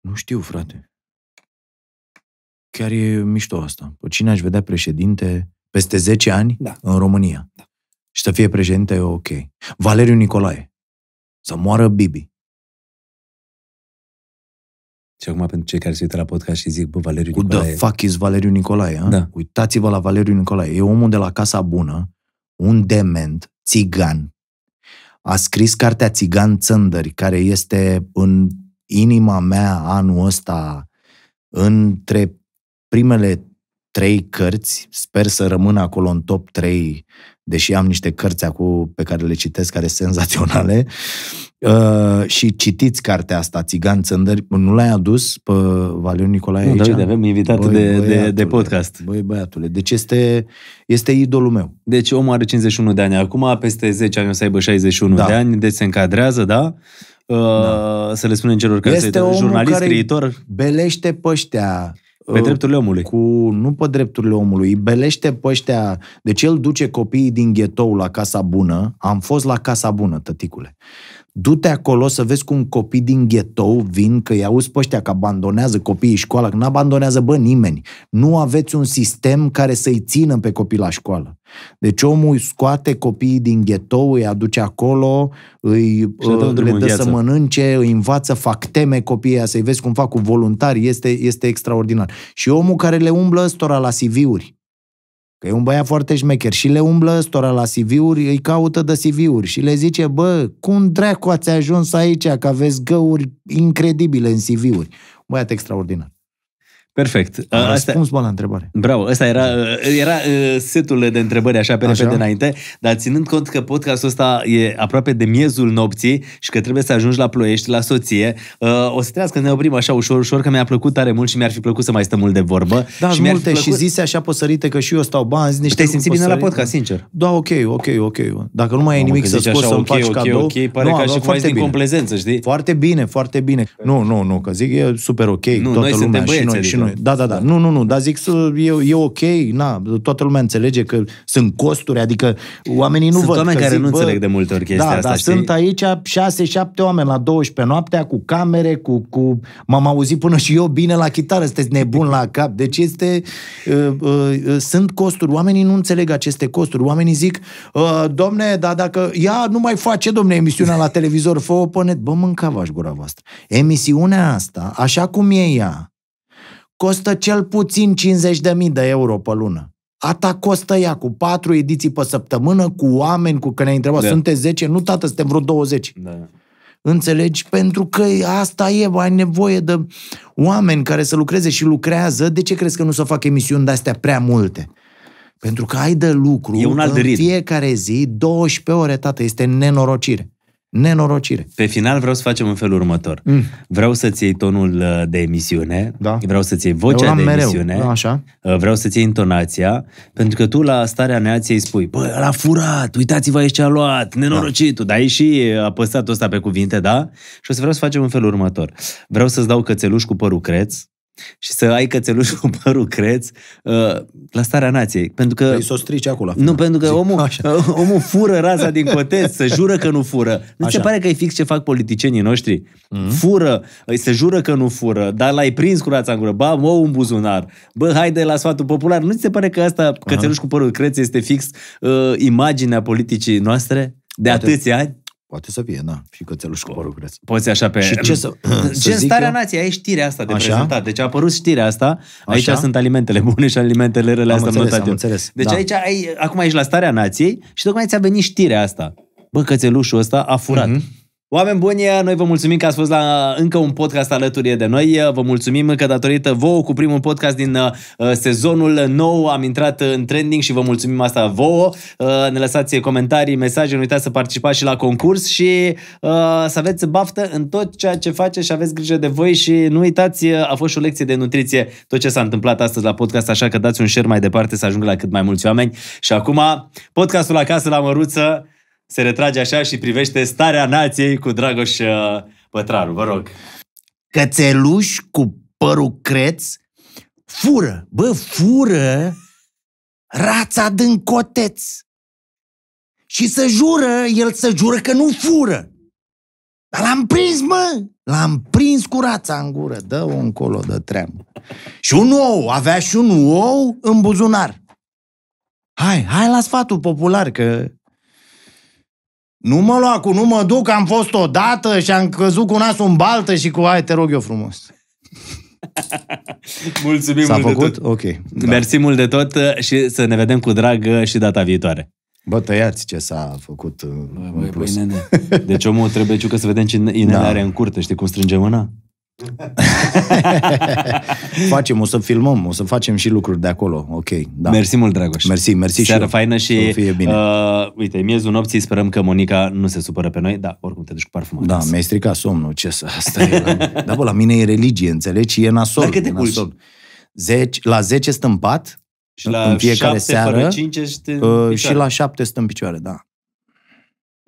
Nu știu, frate. Chiar e mișto asta. Pe cine aș vedea președinte peste 10 ani da. în România? Da și să fie președinte e ok. Valeriu Nicolae. Să moară Bibi. Și acum pentru cei care se uită la podcast și zic, bă, Valeriu Who Nicolae... the fuck is Valeriu Nicolae? A? Da. Uitați-vă la Valeriu Nicolae. E omul de la Casa Bună, un dement, țigan. A scris cartea Țigan Țândări, care este în inima mea anul ăsta între primele trei cărți. Sper să rămână acolo în top 3 deși am niște cărți acum pe care le citesc, care sunt senzaționale, Uh, și citiți cartea asta, Țigan Țândări, nu l-ai adus pe Valeriu Nicolae nu, aici? Nu, avem invitat băi, de, băiatule, de, de podcast. Băi băiatule, deci este, este idolul meu. Deci omul are 51 de ani acum, peste 10 ani o să aibă 61 da. de ani, deci se încadrează, da? Uh, da. Să le spunem celor care este se jurnalist, care scriitor. belește păștea, pe drepturile omului. Cu, nu pe drepturile omului, îi belește pe ăștia. Deci el duce copiii din ghetou la Casa Bună. Am fost la Casa Bună, tăticule du-te acolo să vezi cum copii din ghetou vin, că îi auzi pe ăștia că abandonează copiii școala, că nu abandonează, bă, nimeni. Nu aveți un sistem care să-i țină pe copii la școală. Deci omul scoate copiii din ghetou, îi aduce acolo, îi, le dă, le dă să mănânce, îi învață, fac teme copiii să-i vezi cum fac cu voluntari, este, este extraordinar. Și omul care le umblă ăstora la CV-uri, Că e un băiat foarte șmecher și le umblă stora la CV-uri, îi caută de CV-uri și le zice, bă, cum dracu ați ajuns aici, că aveți găuri incredibile în CV-uri. Băiat extraordinar. Perfect. Am Asta... răspuns bă la întrebare. Bravo, ăsta era, era uh, setul de întrebări așa pe așa? repede înainte, dar ținând cont că podcastul ăsta e aproape de miezul nopții și că trebuie să ajungi la ploiești, la soție, uh, o să trească, ne oprim așa ușor, ușor, că mi-a plăcut tare mult și mi-ar fi plăcut să mai stăm mult de vorbă. Da, și multe plăcut... și zise așa păsărite că și eu stau bani, niște Te-ai simțit bine la podcast, sincer? Da, ok, ok, ok. Dacă nu mai e nimic să spui să-mi faci cadou... okay, pare ca și foarte din complezență, știi? Foarte bine, foarte bine. Nu, nu, nu, că zic, e super ok, toată lumea și noi, și noi adică. Da, da, da, Nu, nu, nu. Dar zic, e, e ok, na, toată lumea înțelege că sunt costuri, adică oamenii nu sunt văd. Sunt oameni care zic, nu bă, înțeleg de multe ori chestia da, asta, Da, știi? sunt aici 6-7 oameni la 12 noaptea cu camere, cu, cu... M-am auzit până și eu bine la chitară, sunteți nebun la cap. Deci este... Uh, uh, uh, sunt costuri. Oamenii nu înțeleg aceste costuri. Oamenii zic, uh, domne, dar dacă... Ia, nu mai face, domne, emisiunea la televizor, fă-o pe net. Bă, mâncava gura voastră. Emisiunea asta, așa cum e ea, costă cel puțin 50.000 de euro pe lună. Ata costă ea cu patru ediții pe săptămână, cu oameni, cu că ne-ai întrebat, da. sunteți 10? Nu, tată, suntem vreo 20. Da. Înțelegi? Pentru că asta e, ai nevoie de oameni care să lucreze și lucrează. De ce crezi că nu să fac emisiuni de-astea prea multe? Pentru că ai de lucru e un alt în ritm. fiecare zi, 12 ore, tată, este nenorocire nenorocire. Pe final vreau să facem în felul următor. Mm. Vreau să-ți iei tonul uh, de emisiune, da. vreau să-ți iei vocea de mereu. emisiune, da, Așa. Uh, vreau să-ți iei intonația, pentru că tu la starea neației spui, băi, l-a furat, uitați-vă aici ce a luat, da. nenorocitul, da. dar ai și uh, apăsat ăsta pe cuvinte, da? Și o să vreau să facem în felul următor. Vreau să-ți dau cățeluș cu părul creț, și să ai cățelușul cu părul creț uh, ă, la starea nației. Pentru că... Păi să o strici acolo. Nu, pentru că Zic, omul, uh, omul fură raza din coteț, se jură că nu fură. Nu așa. se pare că e fix ce fac politicienii noștri? Mm-hmm. Fură, se jură că nu fură, dar l-ai prins cu rața în gură, ba, mă, un buzunar, bă, haide la sfatul popular. Nu ți se pare că asta, cățeluș cu părul creț, este fix uh, imaginea politicii noastre de Poate. atâția ani? Poate să fie, na, și cățelul și cu părul creț. Poți așa pe... Și ce să, să Gen starea eu? nației, ai știrea asta de așa? prezentat. Deci a apărut știrea asta, aici așa? sunt alimentele bune și alimentele rele, am înțeles, am înțeles. Deci da. aici, ai, acum ești la starea nației și tocmai ți-a venit știrea asta. Bă, cățelușul ăsta a furat. Mm-hmm. Oameni buni, noi vă mulțumim că ați fost la încă un podcast alături de noi. Vă mulțumim că datorită vouă cu primul podcast din uh, sezonul nou am intrat în trending și vă mulțumim asta vouă. Uh, ne lăsați comentarii, mesaje, nu uitați să participați și la concurs și uh, să aveți baftă în tot ceea ce faceți și aveți grijă de voi și nu uitați, a fost și o lecție de nutriție tot ce s-a întâmplat astăzi la podcast, așa că dați un share mai departe să ajungă la cât mai mulți oameni. Și acum, podcastul acasă la Măruță, se retrage așa și privește starea nației cu Dragoș uh, Pătraru. Vă rog. Cățeluș cu părul creț fură, bă, fură rața din coteț. Și să jură, el să jură că nu fură. Dar l-am prins, mă! L-am prins cu rața în gură. Dă-o încolo de treabă. Și un ou, avea și un ou în buzunar. Hai, hai la sfatul popular, că nu mă lua cu nu mă duc, am fost odată și am căzut cu nasul în baltă și cu aia, te rog eu frumos. Mulțumim S-a mult făcut? de tot. Ok. Da. da. Mersi mult de tot și să ne vedem cu drag și data viitoare. Bă, tăiați ce s-a făcut bă, în bă, plus. Bă, nene. Deci omul trebuie ciucă să vedem ce inele da. are în curte. Știi cum strânge mâna? facem, o să filmăm, o să facem și lucruri de acolo. Ok, da. Mersi mult, Dragoș. Mersi, mersi Seară și eu. faină și să fie bine. Uh, uite, miezul nopții sperăm că Monica nu se supără pe noi, dar oricum te duci cu parfumul. Da, mi-ai stricat somnul, ce să... Asta e la... da, bă, la mine e religie, înțelegi? E nasol. Dar cât te culci? Zeci, la 10 stăm pat, și la în fiecare seară. 5 ești în uh, și la 7 stăm picioare, da.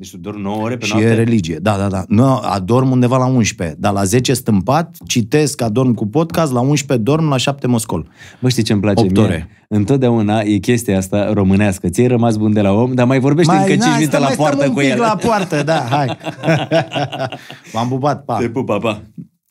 Deci tu dormi 9 ore pe și noapte? Și e religie, da, da, da. Nu, adorm undeva la 11, dar la 10 stâmpat, citesc, adorm cu podcast, la 11 dorm, la 7 mă scol. Bă, știi ce îmi place 8 mie? Ore. Întotdeauna e chestia asta românească. Ți-ai rămas bun de la om, dar mai vorbești mai, încă 5 minute la poartă cu el. la poartă, da, hai. M-am pupat, pa. Te pup, pa, pa.